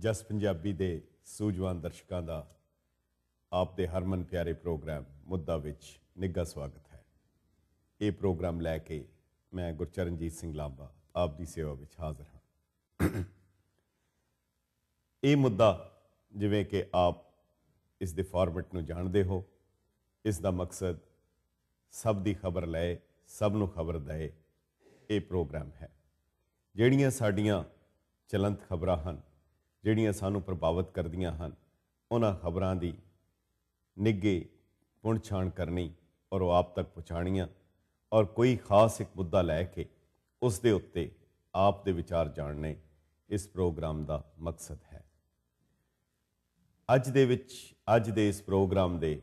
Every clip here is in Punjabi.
ਜਸ ਪੰਜਾਬੀ ਦੇ ਸੂਝਵਾਨ ਦਰਸ਼ਕਾਂ ਦਾ ਆਪ ਦੇ ਹਰਮਨ ਪਿਆਰੇ ਪ੍ਰੋਗਰਾਮ ਮੁੱਦਾ ਵਿੱਚ ਨਿੱਘਾ ਸਵਾਗਤ ਹੈ ਇਹ ਪ੍ਰੋਗਰਾਮ ਲੈ ਕੇ ਮੈਂ ਗੁਰਚਰਨਜੀਤ ਸਿੰਘ ਲਾਂਬਾ ਆਪ ਦੀ ਸੇਵਾ ਵਿੱਚ ਹਾਜ਼ਰ ਹਾਂ ਇਹ ਮੁੱਦਾ ਜਿਵੇਂ ਕਿ ਆਪ ਇਸ ਦੇ ਫਾਰਮੈਟ ਨੂੰ ਜਾਣਦੇ ਹੋ ਇਸ ਦਾ ਮਕਸਦ ਸਭ ਦੀ ਖਬਰ ਲਏ ਸਭ ਨੂੰ ਖਬਰ ਦੇ ਇਹ ਪ੍ਰੋਗਰਾਮ ਹੈ ਜਿਹੜੀਆਂ ਸਾਡੀਆਂ ਚਲੰਤ ਖਬਰਾਂ ਹਨ ਜਿਹੜੀਆਂ ਸਾਨੂੰ ਪ੍ਰਭਾਵਿਤ ਕਰਦੀਆਂ ਹਨ ਉਹਨਾਂ ਖਬਰਾਂ ਦੀ ਨਿੱਗੇ ਪੁਣਛਾਣ ਕਰਨੀ ਔਰ ਉਹ ਆਪ ਤੱਕ ਪਹੁੰਚਾਣੀਆਂ ਔਰ ਕੋਈ ਖਾਸ ਇੱਕ ਮੁੱਦਾ ਲੈ ਕੇ ਉਸ ਦੇ ਉੱਤੇ ਆਪ ਦੇ ਵਿਚਾਰ ਜਾਣਨੇ ਇਸ ਪ੍ਰੋਗਰਾਮ ਦਾ ਮਕਸਦ ਹੈ ਅੱਜ ਦੇ ਵਿੱਚ ਅੱਜ ਦੇ ਇਸ ਪ੍ਰੋਗਰਾਮ ਦੇ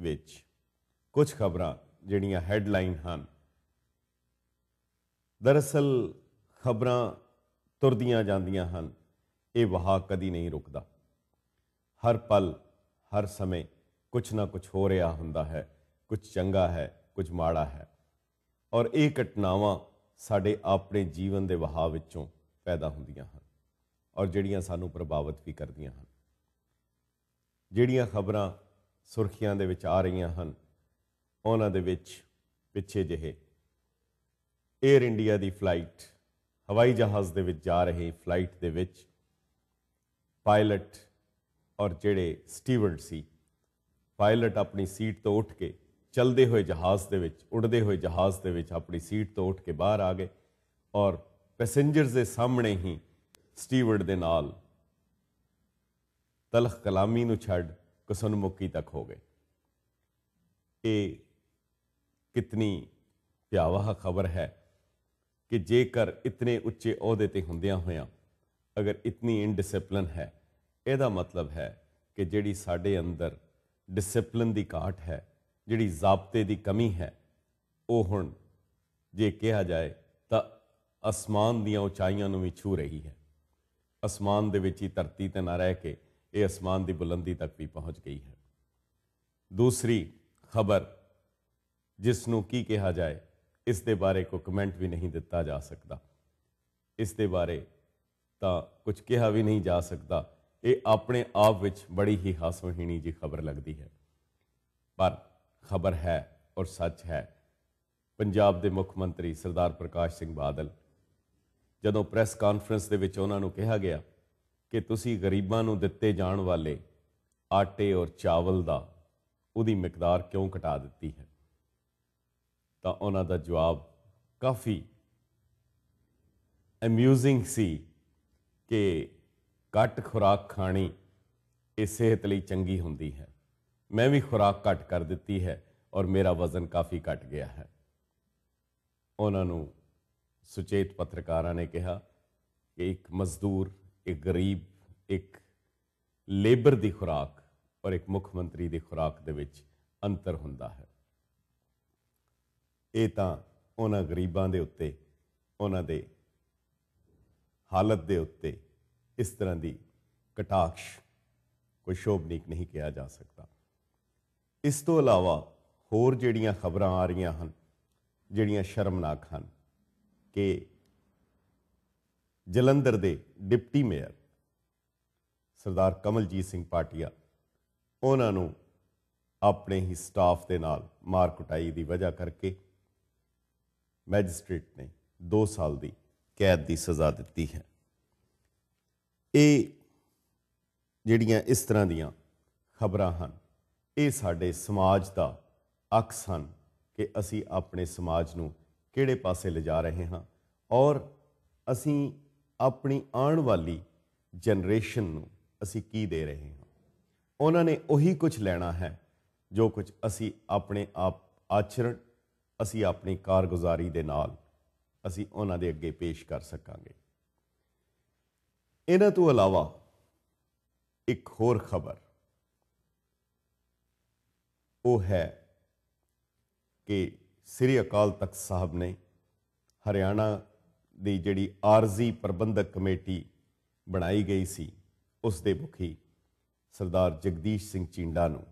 ਵਿੱਚ ਕੁਝ ਖਬਰਾਂ ਜਿਹੜੀਆਂ ਹੈਡਲਾਈਨ ਹਨ ਦਰਅਸਲ ਖਬਰਾਂ ਤੁਰਦੀਆਂ ਜਾਂਦੀਆਂ ਹਨ ਇਹ ਵਹਾ ਕਦੀ ਨਹੀਂ ਰੁਕਦਾ ਹਰ ਪਲ ਹਰ ਸਮੇਂ ਕੁਝ ਨਾ ਕੁਝ ਹੋ ਰਿਹਾ ਹੁੰਦਾ ਹੈ ਕੁਝ ਚੰਗਾ ਹੈ ਕੁਝ ਮਾੜਾ ਹੈ ਔਰ ਇਹ ਘਟਨਾਵਾਂ ਸਾਡੇ ਆਪਣੇ ਜੀਵਨ ਦੇ ਵਹਾਅ ਵਿੱਚੋਂ ਪੈਦਾ ਹੁੰਦੀਆਂ ਹਨ ਔਰ ਜਿਹੜੀਆਂ ਸਾਨੂੰ ਪ੍ਰਭਾਵਿਤ ਵੀ ਕਰਦੀਆਂ ਹਨ ਜਿਹੜੀਆਂ ਖਬਰਾਂ ਸੁਰਖੀਆਂ ਦੇ ਵਿੱਚ ਆ ਰਹੀਆਂ ਹਨ ਉਹਨਾਂ ਦੇ ਵਿੱਚ ਪਿੱਛੇ ਜਿਹੇ 에ਅਰ ਇੰਡੀਆ ਦੀ ਫਲਾਈਟ ਹਵਾਈ ਜਹਾਜ਼ ਦੇ ਵਿੱਚ ਜਾ ਰਹੀ ਫਲਾਈਟ ਦੇ ਵਿੱਚ ਪਾਇਲਟ ਔਰ ਜਿਹੜੇ ਸਟੀਵਰਡ ਸੀ ਪਾਇਲਟ ਆਪਣੀ ਸੀਟ ਤੋਂ ਉੱਠ ਕੇ ਚਲਦੇ ਹੋਏ ਜਹਾਜ਼ ਦੇ ਵਿੱਚ ਉੱਡਦੇ ਹੋਏ ਜਹਾਜ਼ ਦੇ ਵਿੱਚ ਆਪਣੀ ਸੀਟ ਤੋਂ ਉੱਠ ਕੇ ਬਾਹਰ ਆ ਗਏ ਔਰ ਪੈਸੇਂਜਰਸ ਦੇ ਸਾਹਮਣੇ ਹੀ ਸਟੀਵਰਡ ਦੇ ਨਾਲ ਤਲਖ ਕਲਾਮੀ ਨੂੰ ਛੱਡ ਕਸਨਮੁਕੀ ਤੱਕ ਹੋ ਗਏ ਇਹ ਕਿਤਨੀ ਪਿਆਵਾ ਖਬਰ ਹੈ ਕਿ ਜੇਕਰ ਇਤਨੇ ਉੱਚੇ ਅਹੁਦੇ ਤੇ ਹੁੰਦਿਆਂ ਹੋਇਆਂ ਅਗਰ ਇਤਨੀ ਇਨਡਿਸਪਲਿਨ ਹੈ ਇਹਦਾ ਮਤਲਬ ਹੈ ਕਿ ਜਿਹੜੀ ਸਾਡੇ ਅੰਦਰ ਡਿਸਪਲਿਨ ਦੀ ਘਾਟ ਹੈ ਜਿਹੜੀ ਜ਼ਾਬਤੇ ਦੀ ਕਮੀ ਹੈ ਉਹ ਹੁਣ ਜੇ ਕਿਹਾ ਜਾਏ ਤਾਂ ਅਸਮਾਨ ਦੀਆਂ ਉਚਾਈਆਂ ਨੂੰ ਵੀ ਛੂ ਰਹੀ ਹੈ ਅਸਮਾਨ ਦੇ ਵਿੱਚ ਹੀ ਧਰਤੀ ਤੇ ਨਾ ਰਹਿ ਕੇ ਇਹ ਅਸਮਾਨ ਦੀ ਬੁਲੰਦੀ ਤੱਕ ਵੀ ਪਹੁੰਚ ਗਈ ਹੈ ਦੂਸਰੀ ਖਬਰ ਜਿਸ ਨੂੰ ਕੀ ਕਿਹਾ ਜਾਏ ਇਸ ਦੇ ਬਾਰੇ ਕੋ ਕਮੈਂਟ ਵੀ ਨਹੀਂ ਦਿੱਤਾ ਜਾ ਸਕਦਾ ਇਸ ਦੇ ਬਾਰੇ ਤਾਂ ਕੁਝ ਕਿਹਾ ਵੀ ਨਹੀਂ ਜਾ ਸਕਦਾ ਇਹ ਆਪਣੇ ਆਪ ਵਿੱਚ ਬੜੀ ਹੀ ਹਾਸੋਹੀਣੀ ਜੀ ਖਬਰ ਲੱਗਦੀ ਹੈ ਪਰ ਖਬਰ ਹੈ ਔਰ ਸੱਚ ਹੈ ਪੰਜਾਬ ਦੇ ਮੁੱਖ ਮੰਤਰੀ ਸਰਦਾਰ ਪ੍ਰਕਾਸ਼ ਸਿੰਘ ਬਾਦਲ ਜਦੋਂ ਪ੍ਰੈਸ ਕਾਨਫਰੰਸ ਦੇ ਵਿੱਚ ਉਹਨਾਂ ਨੂੰ ਕਿਹਾ ਗਿਆ ਕਿ ਤੁਸੀਂ ਗਰੀਬਾਂ ਨੂੰ ਦਿੱਤੇ ਜਾਣ ਵਾਲੇ ਆਟੇ ਔਰ ਚਾਵਲ ਦਾ ਉਹਦੀ ਮਿਕਦਾਰ ਕਿਉਂ ਘਟਾ ਦਿੱਤੀ ਹੈ ਤਾਂ ਉਹਨਾਂ ਦਾ ਜਵਾਬ ਕਾਫੀ ਅਮਿਊਜ਼ਿੰਗ ਸੀ ਕਿ ਘੱਟ ਖੁਰਾਕ ਖਾਣੀ ਇਹ ਸਿਹਤ ਲਈ ਚੰਗੀ ਹੁੰਦੀ ਹੈ ਮੈਂ ਵੀ ਖੁਰਾਕ ਘੱਟ ਕਰ ਦਿੱਤੀ ਹੈ ਔਰ ਮੇਰਾ ਵਜ਼ਨ ਕਾਫੀ ਘਟ ਗਿਆ ਹੈ ਉਹਨਾਂ ਨੂੰ ਸੁਚੇਤ ਪੱਤਰਕਾਰਾਂ ਨੇ ਕਿਹਾ ਕਿ ਇੱਕ ਮਜ਼ਦੂਰ ਇੱਕ ਗਰੀਬ ਇੱਕ ਲੇਬਰ ਦੀ ਖੁਰਾਕ ਔਰ ਇੱਕ ਮੁੱਖ ਮੰਤਰੀ ਦੀ ਖੁਰਾਕ ਦੇ ਵਿੱਚ ਅੰਤਰ ਹੁੰਦਾ ਹੈ ਇਹ ਤਾਂ ਉਹਨਾਂ ਗਰੀਬਾਂ ਦੇ ਉੱਤੇ ਉਹਨਾਂ ਦੇ ਹਾਲਤ ਦੇ ਉੱਤੇ ਇਸ ਤਰ੍ਹਾਂ ਦੀ ਕਟਾਕਸ਼ ਕੋਈ ਸ਼ੋਭਨੀਕ ਨਹੀਂ ਕਿਹਾ ਜਾ ਸਕਦਾ ਇਸ ਤੋਂ ਇਲਾਵਾ ਹੋਰ ਜਿਹੜੀਆਂ ਖਬਰਾਂ ਆ ਰਹੀਆਂ ਹਨ ਜਿਹੜੀਆਂ ਸ਼ਰਮਨਾਕ ਹਨ ਕਿ ਜਲੰਧਰ ਦੇ ਡਿਪਟੀ ਮੇਅਰ ਸਰਦਾਰ ਕਮਲਜੀਤ ਸਿੰਘ ਪਾਟਿਆ ਉਹਨਾਂ ਨੂੰ ਆਪਣੇ ਹੀ ਸਟਾਫ ਦੇ ਨਾਲ ਮਾਰ ਕੁਟਾਈ ਦੀ ਵਜ੍ਹਾ ਕਰਕੇ ਮੈਜਿਸਟ੍ਰੇਟ ਨੇ 2 ਸਾਲ ਦੀ ਕੈਦ ਦੀ ਸਜ਼ਾ ਦਿੱਤੀ ਹੈ ਇਹ ਜਿਹੜੀਆਂ ਇਸ ਤਰ੍ਹਾਂ ਦੀਆਂ ਖਬਰਾਂ ਹਨ ਇਹ ਸਾਡੇ ਸਮਾਜ ਦਾ ਅਕਸ ਹਨ ਕਿ ਅਸੀਂ ਆਪਣੇ ਸਮਾਜ ਨੂੰ ਕਿਹੜੇ ਪਾਸੇ ਲਿਜਾ ਰਹੇ ਹਾਂ ਔਰ ਅਸੀਂ ਆਪਣੀ ਆਉਣ ਵਾਲੀ ਜਨਰੇਸ਼ਨ ਨੂੰ ਅਸੀਂ ਕੀ ਦੇ ਰਹੇ ਹਾਂ ਉਹਨਾਂ ਨੇ ਉਹੀ ਕੁਝ ਲੈਣਾ ਹੈ ਜੋ ਕੁਝ ਅਸੀਂ ਆਪਣੇ ਆਪ ਆਚਰਣ ਅਸੀਂ ਆਪਣੀ ਕਾਰਗੁਜ਼ਾਰੀ ਦੇ ਨਾਲ ਅਸੀਂ ਉਹਨਾਂ ਦੇ ਅੱਗੇ ਪੇਸ਼ ਕਰ ਸਕਾਂਗੇ ਇਹਨਾਂ ਤੋਂ ਇਲਾਵਾ ਇੱਕ ਹੋਰ ਖਬਰ ਉਹ ਹੈ ਕਿ ਸ੍ਰੀ ਅਕਾਲ ਤਖਤ ਸਾਹਿਬ ਨੇ ਹਰਿਆਣਾ ਦੀ ਜਿਹੜੀ ਆਰਜ਼ੀ ਪ੍ਰਬੰਧਕ ਕਮੇਟੀ ਬਣਾਈ ਗਈ ਸੀ ਉਸ ਦੇ ਮੁਖੀ ਸਰਦਾਰ ਜਗਦੀਸ਼ ਸਿੰਘ ਚਿੰਡਾ ਨੂੰ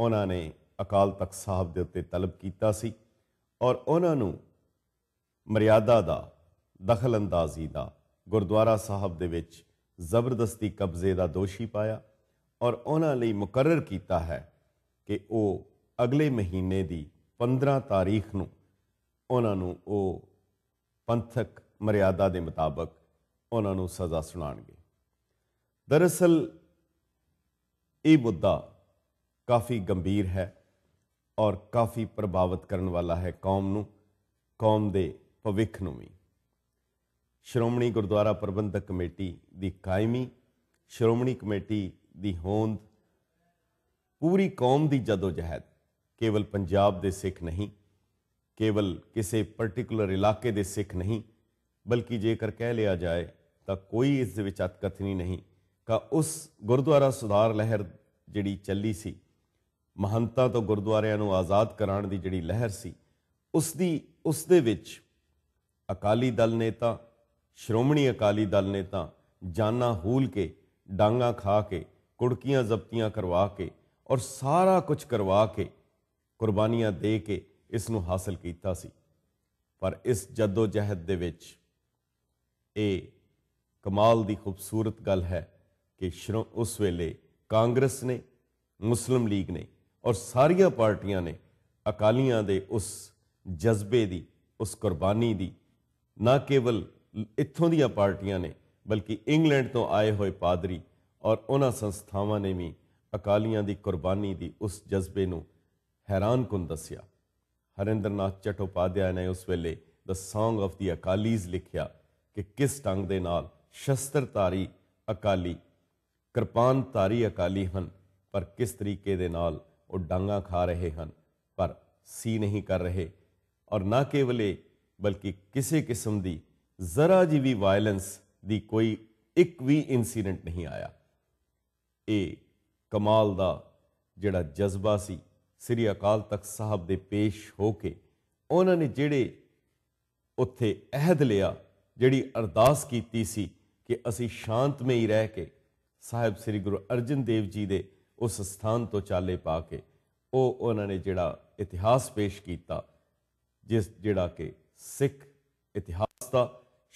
ਉਹਨਾਂ ਨੇ ਅਕਾਲ ਤਖਤ ਸਾਹਿਬ ਦੇ ਉੱਤੇ ਤਲਬ ਕੀਤਾ ਸੀ ਔਰ ਉਹਨਾਂ ਨੂੰ ਮਰਿਆਦਾ ਦਾ ਦਖਲ ਅੰਦਾਜ਼ੀ ਦਾ ਗੁਰਦੁਆਰਾ ਸਾਹਿਬ ਦੇ ਵਿੱਚ ਜ਼ਬਰਦਸਤੀ ਕਬਜ਼ੇ ਦਾ ਦੋਸ਼ੀ ਪਾਇਆ ਔਰ ਉਹਨਾਂ ਲਈ ਮੁਕਰਰ ਕੀਤਾ ਹੈ ਕਿ ਉਹ ਅਗਲੇ ਮਹੀਨੇ ਦੀ 15 ਤਾਰੀਖ ਨੂੰ ਉਹਨਾਂ ਨੂੰ ਉਹ ਪੰਥਕ ਮਰਿਆਦਾ ਦੇ ਮੁਤਾਬਕ ਉਹਨਾਂ ਨੂੰ ਸਜ਼ਾ ਸੁਣਾਣਗੇ ਦਰਅਸਲ ਇਹ ਮੁੱਦਾ ਕਾਫੀ ਗੰਭੀਰ ਹੈ ਔਰ ਕਾਫੀ ਪ੍ਰਭਾਵਿਤ ਕਰਨ ਵਾਲਾ ਹੈ ਕੌਮ ਨੂੰ ਕੌਮ ਦੇ ਭਵਿੱਖ ਨੂੰ ਵੀ ਸ਼੍ਰੋਮਣੀ ਗੁਰਦੁਆਰਾ ਪ੍ਰਬੰਧਕ ਕਮੇਟੀ ਦੀ ਕਾਇਮੀ ਸ਼੍ਰੋਮਣੀ ਕਮੇਟੀ ਦੀ ਹੋਂਦ ਪੂਰੀ ਕੌਮ ਦੀ ਜਦੋਜਹਿਦ ਕੇਵਲ ਪੰਜਾਬ ਦੇ ਸਿੱਖ ਨਹੀਂ ਕੇਵਲ ਕਿਸੇ ਪਾਰਟਿਕੂਲਰ ਇਲਾਕੇ ਦੇ ਸਿੱਖ ਨਹੀਂ ਬਲਕਿ ਜੇਕਰ ਕਹਿ ਲਿਆ ਜਾਏ ਤਾਂ ਕੋਈ ਇਸ ਦੇ ਵਿੱਚ ਅਤਕਥਨੀ ਨਹੀਂ ਕਾ ਉਸ ਗੁਰਦੁਆਰਾ ਸੁਧਾਰ ਲਹਿਰ ਜਿਹੜੀ ਚੱਲੀ ਸੀ ਮਹੰਤਾਂ ਤੋਂ ਗੁਰਦੁਆਰਿਆਂ ਨੂੰ ਆਜ਼ਾਦ ਕਰਾਉਣ ਦੀ ਜਿਹੜੀ ਲਹਿਰ ਸੀ ਉਸ ਦੀ ਉਸ ਦੇ ਵਿੱਚ ਅਕਾਲੀ ਦਲ ਨੇ ਤਾਂ ਸ਼੍ਰੋਮਣੀ ਅਕਾਲੀ ਦਲ ਨੇ ਤਾਂ ਜਾਨਾਂ ਹੂਲ ਕੇ ਡਾਂਗਾ ਖਾ ਕੇ ਕੁੜਕੀਆਂ ਜ਼ਬਤੀਆਂ ਕਰਵਾ ਕੇ ਔਰ ਸਾਰਾ ਕੁਝ ਕਰਵਾ ਕੇ ਕੁਰਬਾਨੀਆਂ ਦੇ ਕੇ ਇਸ ਨੂੰ ਹਾਸਲ ਕੀਤਾ ਸੀ ਪਰ ਇਸ ਜਦੋਜਹਿਦ ਦੇ ਵਿੱਚ ਇਹ ਕਮਾਲ ਦੀ ਖੂਬਸੂਰਤ ਗੱਲ ਹੈ ਕਿ ਉਸ ਵੇਲੇ ਕਾਂਗਰਸ ਨੇ ਮੁਸਲਮ ਲੀਗ ਨੇ ਔਰ ਸਾਰੀਆਂ ਪਾਰਟੀਆਂ ਨੇ ਅਕਾਲੀਆਂ ਦੇ ਉਸ ਜਜ਼ਬੇ ਦੀ ਉਸ ਕੁਰਬਾਨੀ ਦੀ ਨਾ ਕੇਵਲ ਇੱਥੋਂ ਦੀਆਂ ਪਾਰਟੀਆਂ ਨੇ ਬਲਕਿ ਇੰਗਲੈਂਡ ਤੋਂ ਆਏ ਹੋਏ ਪਾਦਰੀ ਔਰ ਉਹਨਾਂ ਸੰਸਥਾਵਾਂ ਨੇ ਵੀ ਅਕਾਲੀਆਂ ਦੀ ਕੁਰਬਾਨੀ ਦੀ ਉਸ ਜਜ਼ਬੇ ਨੂੰ ਹੈਰਾਨ ਕੁਨ ਦੱਸਿਆ ਹਰਿੰਦਰਨਾਥ ਚਟੋਪਾਧਿਆਏ ਨੇ ਉਸ ਵੇਲੇ ਦ ਸੌਂਗ ਆਫ ਦੀ ਅਕਾਲੀਜ਼ ਲਿਖਿਆ ਕਿ ਕਿਸ ਢੰਗ ਦੇ ਨਾਲ ਸ਼ਸਤਰਧਾਰੀ ਅਕਾਲੀ ਕਿਰਪਾਨਧਾਰੀ ਅਕਾਲੀ ਹਨ ਪਰ ਕਿਸ ਤਰੀਕੇ ਦੇ ਨਾਲ ਉਹ ਡਾਂਗਾ ਖਾ ਰਹੇ ਹਨ ਪਰ ਸੀ ਨਹੀਂ ਕਰ ਰਹੇ ਔਰ ਨਾ ਕੇਵਲ ਬਲਕਿ ਕਿਸੇ ਕਿਸਮ ਦੀ ਜ਼ਰਾ ਜੀ ਵੀ ਵਾਇਲੈਂਸ ਦੀ ਕੋਈ ਇੱਕ ਵੀ ਇਨਸੀਡੈਂਟ ਨਹੀਂ ਆਇਆ ਇਹ ਕਮਾਲ ਦਾ ਜਿਹੜਾ ਜਜ਼ਬਾ ਸੀ ਸ੍ਰੀ ਅਕਾਲ ਤਖਤ ਸਾਹਿਬ ਦੇ ਪੇਸ਼ ਹੋ ਕੇ ਉਹਨਾਂ ਨੇ ਜਿਹੜੇ ਉੱਥੇ ਅਹਿਦ ਲਿਆ ਜਿਹੜੀ ਅਰਦਾਸ ਕੀਤੀ ਸੀ ਕਿ ਅਸੀਂ ਸ਼ਾਂਤਮਈ ਰਹਿ ਕੇ ਸਾਹਿਬ ਸ੍ਰੀ ਗੁਰੂ ਅਰਜਨ ਦੇਵ ਜੀ ਦੇ ਉਸ ਸਥਾਨ ਤੋਂ ਚਾਲੇ ਪਾ ਕੇ ਉਹ ਉਹਨਾਂ ਨੇ ਜਿਹੜਾ ਇਤਿਹਾਸ ਪੇਸ਼ ਕੀਤਾ ਜਿਸ ਜਿਹੜਾ ਕਿ ਸਿੱਖ ਇਤਿਹਾਸ ਦਾ